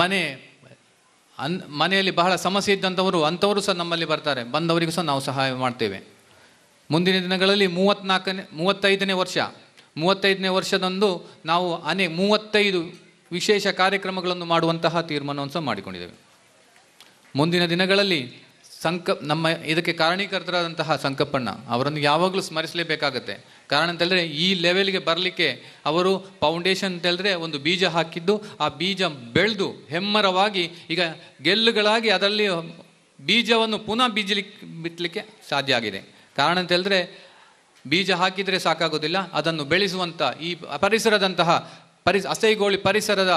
ಮನೆ ಅನ್ ಮನೆಯಲ್ಲಿ ಬಹಳ ಸಮಸ್ಯೆ ಇದ್ದಂಥವರು ಅಂಥವರು ಸಹ ನಮ್ಮಲ್ಲಿ ಬರ್ತಾರೆ ಬಂದವರಿಗೂ ಸಹ ನಾವು ಸಹಾಯ ಮಾಡ್ತೇವೆ ಮುಂದಿನ ದಿನಗಳಲ್ಲಿ ಮೂವತ್ತ್ನಾಲ್ಕನೇ ಮೂವತ್ತೈದನೇ ವರ್ಷ ಮೂವತ್ತೈದನೇ ವರ್ಷದಂದು ನಾವು ಅನೇಕ ಮೂವತ್ತೈದು ವಿಶೇಷ ಕಾರ್ಯಕ್ರಮಗಳನ್ನು ಮಾಡುವಂತಹ ತೀರ್ಮಾನವನ್ನು ಸಹ ಮಾಡಿಕೊಂಡಿದ್ದೇವೆ ಮುಂದಿನ ದಿನಗಳಲ್ಲಿ ಸಂಕಪ್ ನಮ್ಮ ಇದಕ್ಕೆ ಕಾರಣೀಕರ್ತರಾದಂತಹ ಸಂಕಪ್ಪಣ್ಣ ಅವರನ್ನು ಯಾವಾಗಲೂ ಸ್ಮರಿಸಲೇಬೇಕಾಗತ್ತೆ ಕಾರಣ ಅಂತೇಳಿದ್ರೆ ಈ ಲೆವೆಲ್ಗೆ ಬರಲಿಕ್ಕೆ ಅವರು ಫೌಂಡೇಶನ್ ಅಂತೇಳಿದ್ರೆ ಒಂದು ಬೀಜ ಹಾಕಿದ್ದು ಆ ಬೀಜ ಬೆಳೆದು ಹೆಮ್ಮರವಾಗಿ ಈಗ ಗೆಲ್ಲುಗಳಾಗಿ ಅದರಲ್ಲಿ ಬೀಜವನ್ನು ಪುನಃ ಬೀಜಲಿ ಬಿತ್ತಲಿಕ್ಕೆ ಸಾಧ್ಯ ಆಗಿದೆ ಕಾರಣ ಅಂತೇಳಿದ್ರೆ ಬೀಜ ಹಾಕಿದರೆ ಸಾಕಾಗೋದಿಲ್ಲ ಅದನ್ನು ಬೆಳೆಸುವಂಥ ಈ ಪರಿಸರದಂತಹ ಪರಿ ಅಸೈಗೋಳಿ ಪರಿಸರದ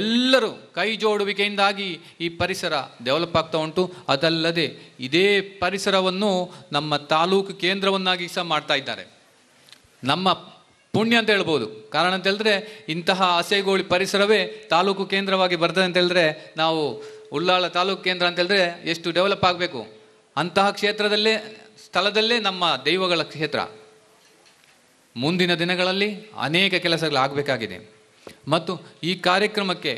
ಎಲ್ಲರೂ ಕೈ ಜೋಡುವಿಕೆಯಿಂದಾಗಿ ಈ ಪರಿಸರ ಡೆವಲಪ್ ಆಗ್ತಾ ಉಂಟು ಅದಲ್ಲದೆ ಇದೇ ಪರಿಸರವನ್ನು ನಮ್ಮ ತಾಲೂಕು ಕೇಂದ್ರವನ್ನಾಗಿ ಸಹ ಮಾಡ್ತಾ ಇದ್ದಾರೆ ನಮ್ಮ ಪುಣ್ಯ ಅಂತ ಹೇಳ್ಬೋದು ಕಾರಣ ಅಂತ ಹೇಳಿದ್ರೆ ಇಂತಹ ಅಸೆಗೋಳಿ ಪರಿಸರವೇ ತಾಲೂಕು ಕೇಂದ್ರವಾಗಿ ಬರ್ತದೆ ಅಂತ ಹೇಳಿದ್ರೆ ನಾವು ಉಳ್ಳಾಳ ತಾಲೂಕು ಕೇಂದ್ರ ಅಂತ ಹೇಳಿದ್ರೆ ಎಷ್ಟು ಡೆವಲಪ್ ಆಗಬೇಕು ಅಂತಹ ಕ್ಷೇತ್ರದಲ್ಲೇ ಸ್ಥಳದಲ್ಲೇ ನಮ್ಮ ದೈವಗಳ ಕ್ಷೇತ್ರ ಮುಂದಿನ ದಿನಗಳಲ್ಲಿ ಅನೇಕ ಕೆಲಸಗಳು ಆಗಬೇಕಾಗಿದೆ ಮತ್ತು ಈ ಕಾರ್ಯಕ್ರಮಕ್ಕೆ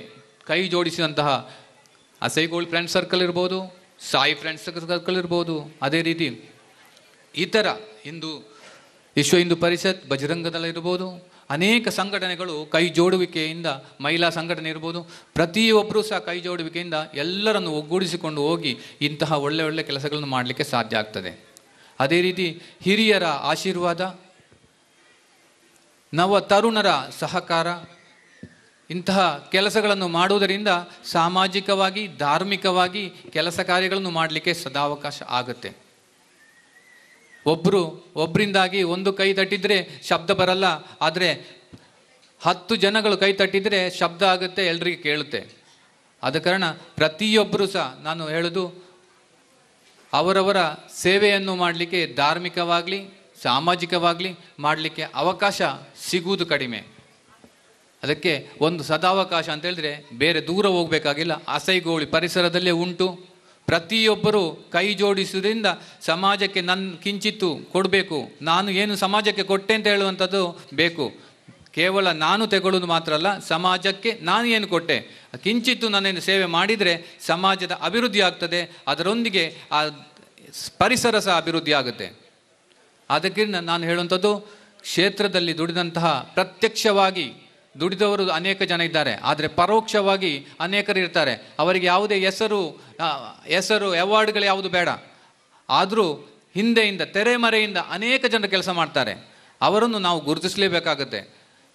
ಕೈ ಜೋಡಿಸಿದಂತಹ ಅಸೈಗೋಲ್ಡ್ ಫ್ರೆಂಡ್ಸ್ ಸರ್ಕಲ್ ಇರ್ಬೋದು ಸಾಯಿ ಫ್ರೆಂಡ್ಸ್ ಸರ್ಕಲ್ ಇರ್ಬೋದು ಅದೇ ರೀತಿ ಇತರ ಹಿಂದೂ ವಿಶ್ವ ಹಿಂದೂ ಪರಿಷತ್ ಬಜರಂಗದಲ್ಲಿ ಇರ್ಬೋದು ಅನೇಕ ಸಂಘಟನೆಗಳು ಕೈ ಜೋಡುವಿಕೆಯಿಂದ ಮಹಿಳಾ ಸಂಘಟನೆ ಇರ್ಬೋದು ಪ್ರತಿಯೊಬ್ಬರೂ ಸಹ ಕೈ ಜೋಡುವಿಕೆಯಿಂದ ಎಲ್ಲರನ್ನು ಒಗ್ಗೂಡಿಸಿಕೊಂಡು ಹೋಗಿ ಇಂತಹ ಒಳ್ಳೆ ಒಳ್ಳೆ ಕೆಲಸಗಳನ್ನು ಮಾಡಲಿಕ್ಕೆ ಸಾಧ್ಯ ಆಗ್ತದೆ ಅದೇ ರೀತಿ ಹಿರಿಯರ ಆಶೀರ್ವಾದ ನವ ತರುಣರ ಸಹಕಾರ ಇಂತಹ ಕೆಲಸಗಳನ್ನು ಮಾಡುವುದರಿಂದ ಸಾಮಾಜಿಕವಾಗಿ ಧಾರ್ಮಿಕವಾಗಿ ಕೆಲಸ ಕಾರ್ಯಗಳನ್ನು ಮಾಡಲಿಕ್ಕೆ ಸದಾವಕಾಶ ಆಗುತ್ತೆ ಒಬ್ಬರು ಒಬ್ಬರಿಂದಾಗಿ ಒಂದು ಕೈ ತಟ್ಟಿದರೆ ಶಬ್ದ ಬರಲ್ಲ ಆದರೆ ಹತ್ತು ಜನಗಳು ಕೈ ತಟ್ಟಿದರೆ ಶಬ್ದ ಆಗುತ್ತೆ ಎಲ್ರಿಗೂ ಕೇಳುತ್ತೆ ಆದ ಕಾರಣ ಪ್ರತಿಯೊಬ್ಬರು ಸಹ ನಾನು ಹೇಳೋದು ಅವರವರ ಸೇವೆಯನ್ನು ಮಾಡಲಿಕ್ಕೆ ಧಾರ್ಮಿಕವಾಗಲಿ ಸಾಮಾಜಿಕವಾಗಲಿ ಮಾಡಲಿಕ್ಕೆ ಅವಕಾಶ ಸಿಗುವುದು ಕಡಿಮೆ ಅದಕ್ಕೆ ಒಂದು ಸದಾವಕಾಶ ಅಂತ ಹೇಳಿದ್ರೆ ಬೇರೆ ದೂರ ಹೋಗಬೇಕಾಗಿಲ್ಲ ಅಸೈಗೋಳಿ ಪರಿಸರದಲ್ಲೇ ಉಂಟು ಪ್ರತಿಯೊಬ್ಬರು ಕೈ ಜೋಡಿಸುವುದರಿಂದ ಸಮಾಜಕ್ಕೆ ನನ್ನ ಕಿಂಚಿತ್ತು ಕೊಡಬೇಕು ನಾನು ಏನು ಸಮಾಜಕ್ಕೆ ಕೊಟ್ಟೆ ಅಂತ ಹೇಳುವಂಥದ್ದು ಬೇಕು ಕೇವಲ ನಾನು ತಗೊಳ್ಳೋದು ಮಾತ್ರ ಅಲ್ಲ ಸಮಾಜಕ್ಕೆ ನಾನು ಏನು ಕೊಟ್ಟೆ ಕಿಂಚಿತ್ತು ನನ್ನೇನು ಸೇವೆ ಮಾಡಿದರೆ ಸಮಾಜದ ಅಭಿವೃದ್ಧಿ ಆಗ್ತದೆ ಅದರೊಂದಿಗೆ ಆ ಪರಿಸರ ಸಹ ಅಭಿವೃದ್ಧಿ ಆಗುತ್ತೆ ಅದಕ್ಕಿಂತ ನಾನು ಹೇಳುವಂಥದ್ದು ಕ್ಷೇತ್ರದಲ್ಲಿ ದುಡಿದಂತಹ ಪ್ರತ್ಯಕ್ಷವಾಗಿ ದುಡಿದವರು ಅನೇಕ ಜನ ಇದ್ದಾರೆ ಆದರೆ ಪರೋಕ್ಷವಾಗಿ ಅನೇಕರು ಇರ್ತಾರೆ ಅವರಿಗೆ ಯಾವುದೇ ಹೆಸರು ಹೆಸರು ಅವಾರ್ಡ್ಗಳು ಯಾವುದು ಬೇಡ ಆದರೂ ಹಿಂದೆಯಿಂದ ತೆರೆಮರೆಯಿಂದ ಅನೇಕ ಜನರು ಕೆಲಸ ಮಾಡ್ತಾರೆ ಅವರನ್ನು ನಾವು ಗುರುತಿಸಲೇಬೇಕಾಗುತ್ತೆ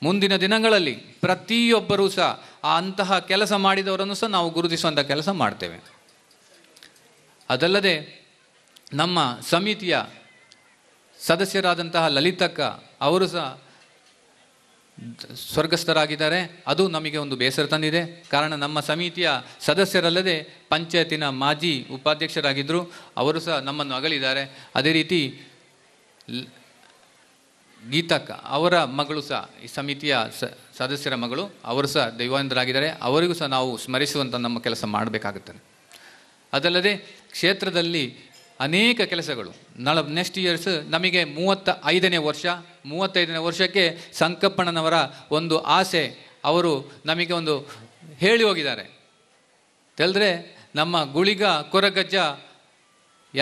ಮುಂದಿನ ದಿನಗಳಲ್ಲಿ ಪ್ರತಿಯೊಬ್ಬರೂ ಸಹ ಆ ಅಂತಹ ಕೆಲಸ ಮಾಡಿದವರನ್ನು ಸಹ ನಾವು ಗುರುತಿಸುವಂಥ ಕೆಲಸ ಮಾಡ್ತೇವೆ ಅದಲ್ಲದೆ ನಮ್ಮ ಸಮಿತಿಯ ಸದಸ್ಯರಾದಂತಹ ಲಲಿತಕ್ಕ ಅವರು ಸಹ ಸ್ವರ್ಗಸ್ಥರಾಗಿದ್ದಾರೆ ಅದು ನಮಗೆ ಒಂದು ಬೇಸರ ತಂದಿದೆ ಕಾರಣ ನಮ್ಮ ಸಮಿತಿಯ ಸದಸ್ಯರಲ್ಲದೆ ಪಂಚಾಯತಿನ ಮಾಜಿ ಉಪಾಧ್ಯಕ್ಷರಾಗಿದ್ದರು ಅವರು ಸಹ ನಮ್ಮನ್ನು ಅಗಲಿದ್ದಾರೆ ಅದೇ ರೀತಿ ಗೀತಕ್ಕ ಅವರ ಮಗಳು ಸಹ ಈ ಸಮಿತಿಯ ಸದಸ್ಯರ ಮಗಳು ಅವರು ಸಹ ದೈವಾನಂದರಾಗಿದ್ದಾರೆ ಅವರಿಗೂ ಸಹ ನಾವು ಸ್ಮರಿಸುವಂಥ ನಮ್ಮ ಕೆಲಸ ಮಾಡಬೇಕಾಗುತ್ತದೆ ಅದಲ್ಲದೆ ಕ್ಷೇತ್ರದಲ್ಲಿ ಅನೇಕ ಕೆಲಸಗಳು ನಳ ನೆಕ್ಸ್ಟ್ ಇಯರ್ಸ್ ನಮಗೆ ಮೂವತ್ತ ಐದನೇ ವರ್ಷ ಮೂವತ್ತೈದನೇ ವರ್ಷಕ್ಕೆ ಸಂಕಪ್ಪಣ್ಣನವರ ಒಂದು ಆಸೆ ಅವರು ನಮಗೆ ಒಂದು ಹೇಳಿ ಹೋಗಿದ್ದಾರೆ ತಿಳಿದ್ರೆ ನಮ್ಮ ಗುಳಿಗ ಕೊರಗಜ್ಜ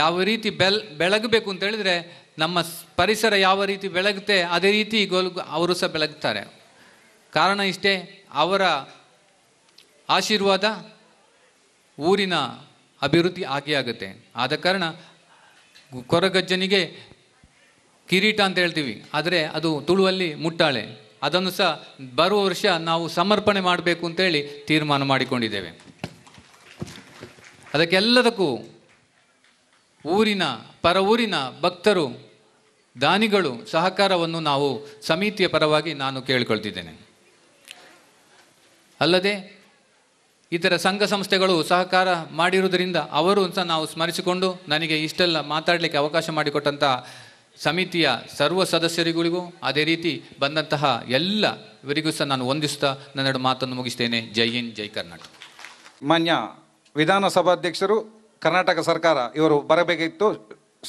ಯಾವ ರೀತಿ ಬೆಲ್ ಬೆಳಗಬೇಕು ಅಂತ ಹೇಳಿದರೆ ನಮ್ಮ ಪರಿಸರ ಯಾವ ರೀತಿ ಬೆಳಗುತ್ತೆ ಅದೇ ರೀತಿ ಗೋಲ್ ಅವರು ಸಹ ಬೆಳಗ್ತಾರೆ ಕಾರಣ ಇಷ್ಟೇ ಅವರ ಆಶೀರ್ವಾದ ಊರಿನ ಅಭಿವೃದ್ಧಿ ಆಗಿಯಾಗುತ್ತೆ ಆದ ಕಾರಣ ಕೊರಗಜ್ಜನಿಗೆ ಕಿರೀಟ ಅಂತ ಹೇಳ್ತೀವಿ ಆದರೆ ಅದು ತುಳುವಲ್ಲಿ ಮುಟ್ಟಾಳೆ ಅದನ್ನು ಸಹ ಬರುವ ವರ್ಷ ನಾವು ಸಮರ್ಪಣೆ ಮಾಡಬೇಕು ಅಂತೇಳಿ ತೀರ್ಮಾನ ಮಾಡಿಕೊಂಡಿದ್ದೇವೆ ಅದಕ್ಕೆಲ್ಲದಕ್ಕೂ ಊರಿನ ಪರ ಊರಿನ ಭಕ್ತರು ದಾನಿಗಳು ಸಹಕಾರವನ್ನು ನಾವು ಸಮಿತಿಯ ಪರವಾಗಿ ನಾನು ಕೇಳಿಕೊಳ್ತಿದ್ದೇನೆ ಅಲ್ಲದೆ ಇತರ ಸಂಘ ಸಂಸ್ಥೆಗಳು ಸಹಕಾರ ಮಾಡಿರುವುದರಿಂದ ಅವರು ಸಹ ನಾವು ಸ್ಮರಿಸಿಕೊಂಡು ನನಗೆ ಇಷ್ಟೆಲ್ಲ ಮಾತಾಡಲಿಕ್ಕೆ ಅವಕಾಶ ಮಾಡಿಕೊಟ್ಟಂಥ ಸಮಿತಿಯ ಸರ್ವ ಸದಸ್ಯರಿಗಳಿಗೂ ಅದೇ ರೀತಿ ಬಂದಂತಹ ಇವರಿಗೂ ಸಹ ನಾನು ವಂದಿಸ್ತಾ ನನ್ನೆರಡು ಮಾತನ್ನು ಮುಗಿಸ್ತೇನೆ ಜೈ ಹಿಂದ್ ಜೈ ಕರ್ನಾಟಕ ಮಾನ್ಯ ವಿಧಾನಸಭಾಧ್ಯಕ್ಷರು ಕರ್ನಾಟಕ ಸರ್ಕಾರ ಇವರು ಬರಬೇಕಿತ್ತು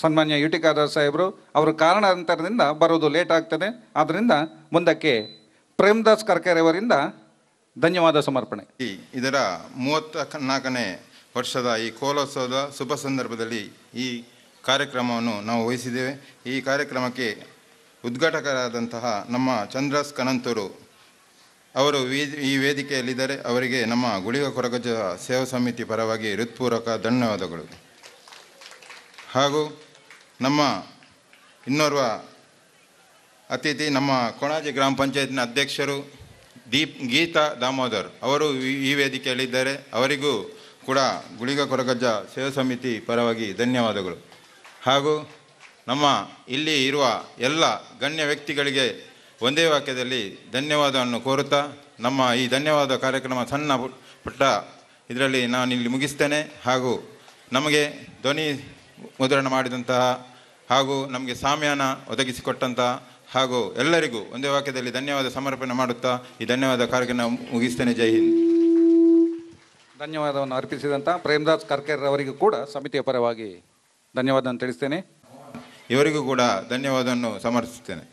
ಸನ್ಮಾನ್ಯ ಯು ಟಿ ಖಾದರ್ ಸಾಹೇಬರು ಅವರು ಕಾರಣಾಂತರದಿಂದ ಬರೋದು ಲೇಟ್ ಆಗ್ತದೆ ಆದ್ದರಿಂದ ಮುಂದಕ್ಕೆ ಪ್ರೇಮ್ದಾಸ್ ಕರ್ಕರೆಯವರಿಂದ ಧನ್ಯವಾದ ಸಮರ್ಪಣೆ ಇದರ ಮೂವತ್ತ ನಾಲ್ಕನೇ ವರ್ಷದ ಈ ಕೋಲೋತ್ಸವದ ಶುಭ ಸಂದರ್ಭದಲ್ಲಿ ಈ ಕಾರ್ಯಕ್ರಮವನ್ನು ನಾವು ವಹಿಸಿದ್ದೇವೆ ಈ ಕಾರ್ಯಕ್ರಮಕ್ಕೆ ಉದ್ಘಾಟಕರಾದಂತಹ ನಮ್ಮ ಚಂದ್ರಸ್ ಕನಂತೂರು ಅವರು ಈ ವೇದಿಕೆಯಲ್ಲಿದ್ದಾರೆ ಅವರಿಗೆ ನಮ್ಮ ಗುಳಿಗ ಕೊರಗಜ ಸೇವಾ ಸಮಿತಿ ಪರವಾಗಿ ಹೃತ್ಪೂರ್ವಕ ಧನ್ಯವಾದಗಳು ಹಾಗೂ ನಮ್ಮ ಇನ್ನೋರ್ವ ಅತಿಥಿ ನಮ್ಮ ಕೊಣಾಜಿ ಗ್ರಾಮ ಪಂಚಾಯತ್ನ ಅಧ್ಯಕ್ಷರು ದೀಪ್ ಗೀತಾ ದಾಮೋದರ್ ಅವರು ಈ ವೇದಿಕೆಯಲ್ಲಿದ್ದಾರೆ ಅವರಿಗೂ ಕೂಡ ಗುಳಿಗ ಕೊರಗಜ್ಜ ಸೇವಾ ಸಮಿತಿ ಪರವಾಗಿ ಧನ್ಯವಾದಗಳು ಹಾಗೂ ನಮ್ಮ ಇಲ್ಲಿ ಇರುವ ಎಲ್ಲ ಗಣ್ಯ ವ್ಯಕ್ತಿಗಳಿಗೆ ಒಂದೇ ವಾಕ್ಯದಲ್ಲಿ ಧನ್ಯವಾದವನ್ನು ಕೋರುತ್ತಾ ನಮ್ಮ ಈ ಧನ್ಯವಾದ ಕಾರ್ಯಕ್ರಮ ಸಣ್ಣ ಪುಟ್ಟ ಇದರಲ್ಲಿ ನಾನು ಇಲ್ಲಿ ಮುಗಿಸ್ತೇನೆ ಹಾಗೂ ನಮಗೆ ಧ್ವನಿ ಮುದ್ರಣ ಮಾಡಿದಂತಹ ಹಾಗೂ ನಮಗೆ ಸಾಮ್ಯಾನ ಒದಗಿಸಿಕೊಟ್ಟಂತಹ ಹಾಗೂ ಎಲ್ಲರಿಗೂ ಒಂದೇ ವಾಕ್ಯದಲ್ಲಿ ಧನ್ಯವಾದ ಸಮರ್ಪಣೆ ಮಾಡುತ್ತಾ ಈ ಧನ್ಯವಾದ ಕಾರ್ಯಕ್ರಮ ಮುಗಿಸ್ತೇನೆ ಜೈ ಹಿಂದ್ ಧನ್ಯವಾದವನ್ನು ಅರ್ಪಿಸಿದಂಥ ಪ್ರೇಮದಾಸ್ ಕರ್ಕೇರ್ ಅವರಿಗೂ ಕೂಡ ಸಮಿತಿಯ ಪರವಾಗಿ ಧನ್ಯವಾದವನ್ನು ತಿಳಿಸ್ತೇನೆ ಇವರಿಗೂ ಕೂಡ ಧನ್ಯವಾದವನ್ನು ಸಮರ್ಪಿಸುತ್ತೇನೆ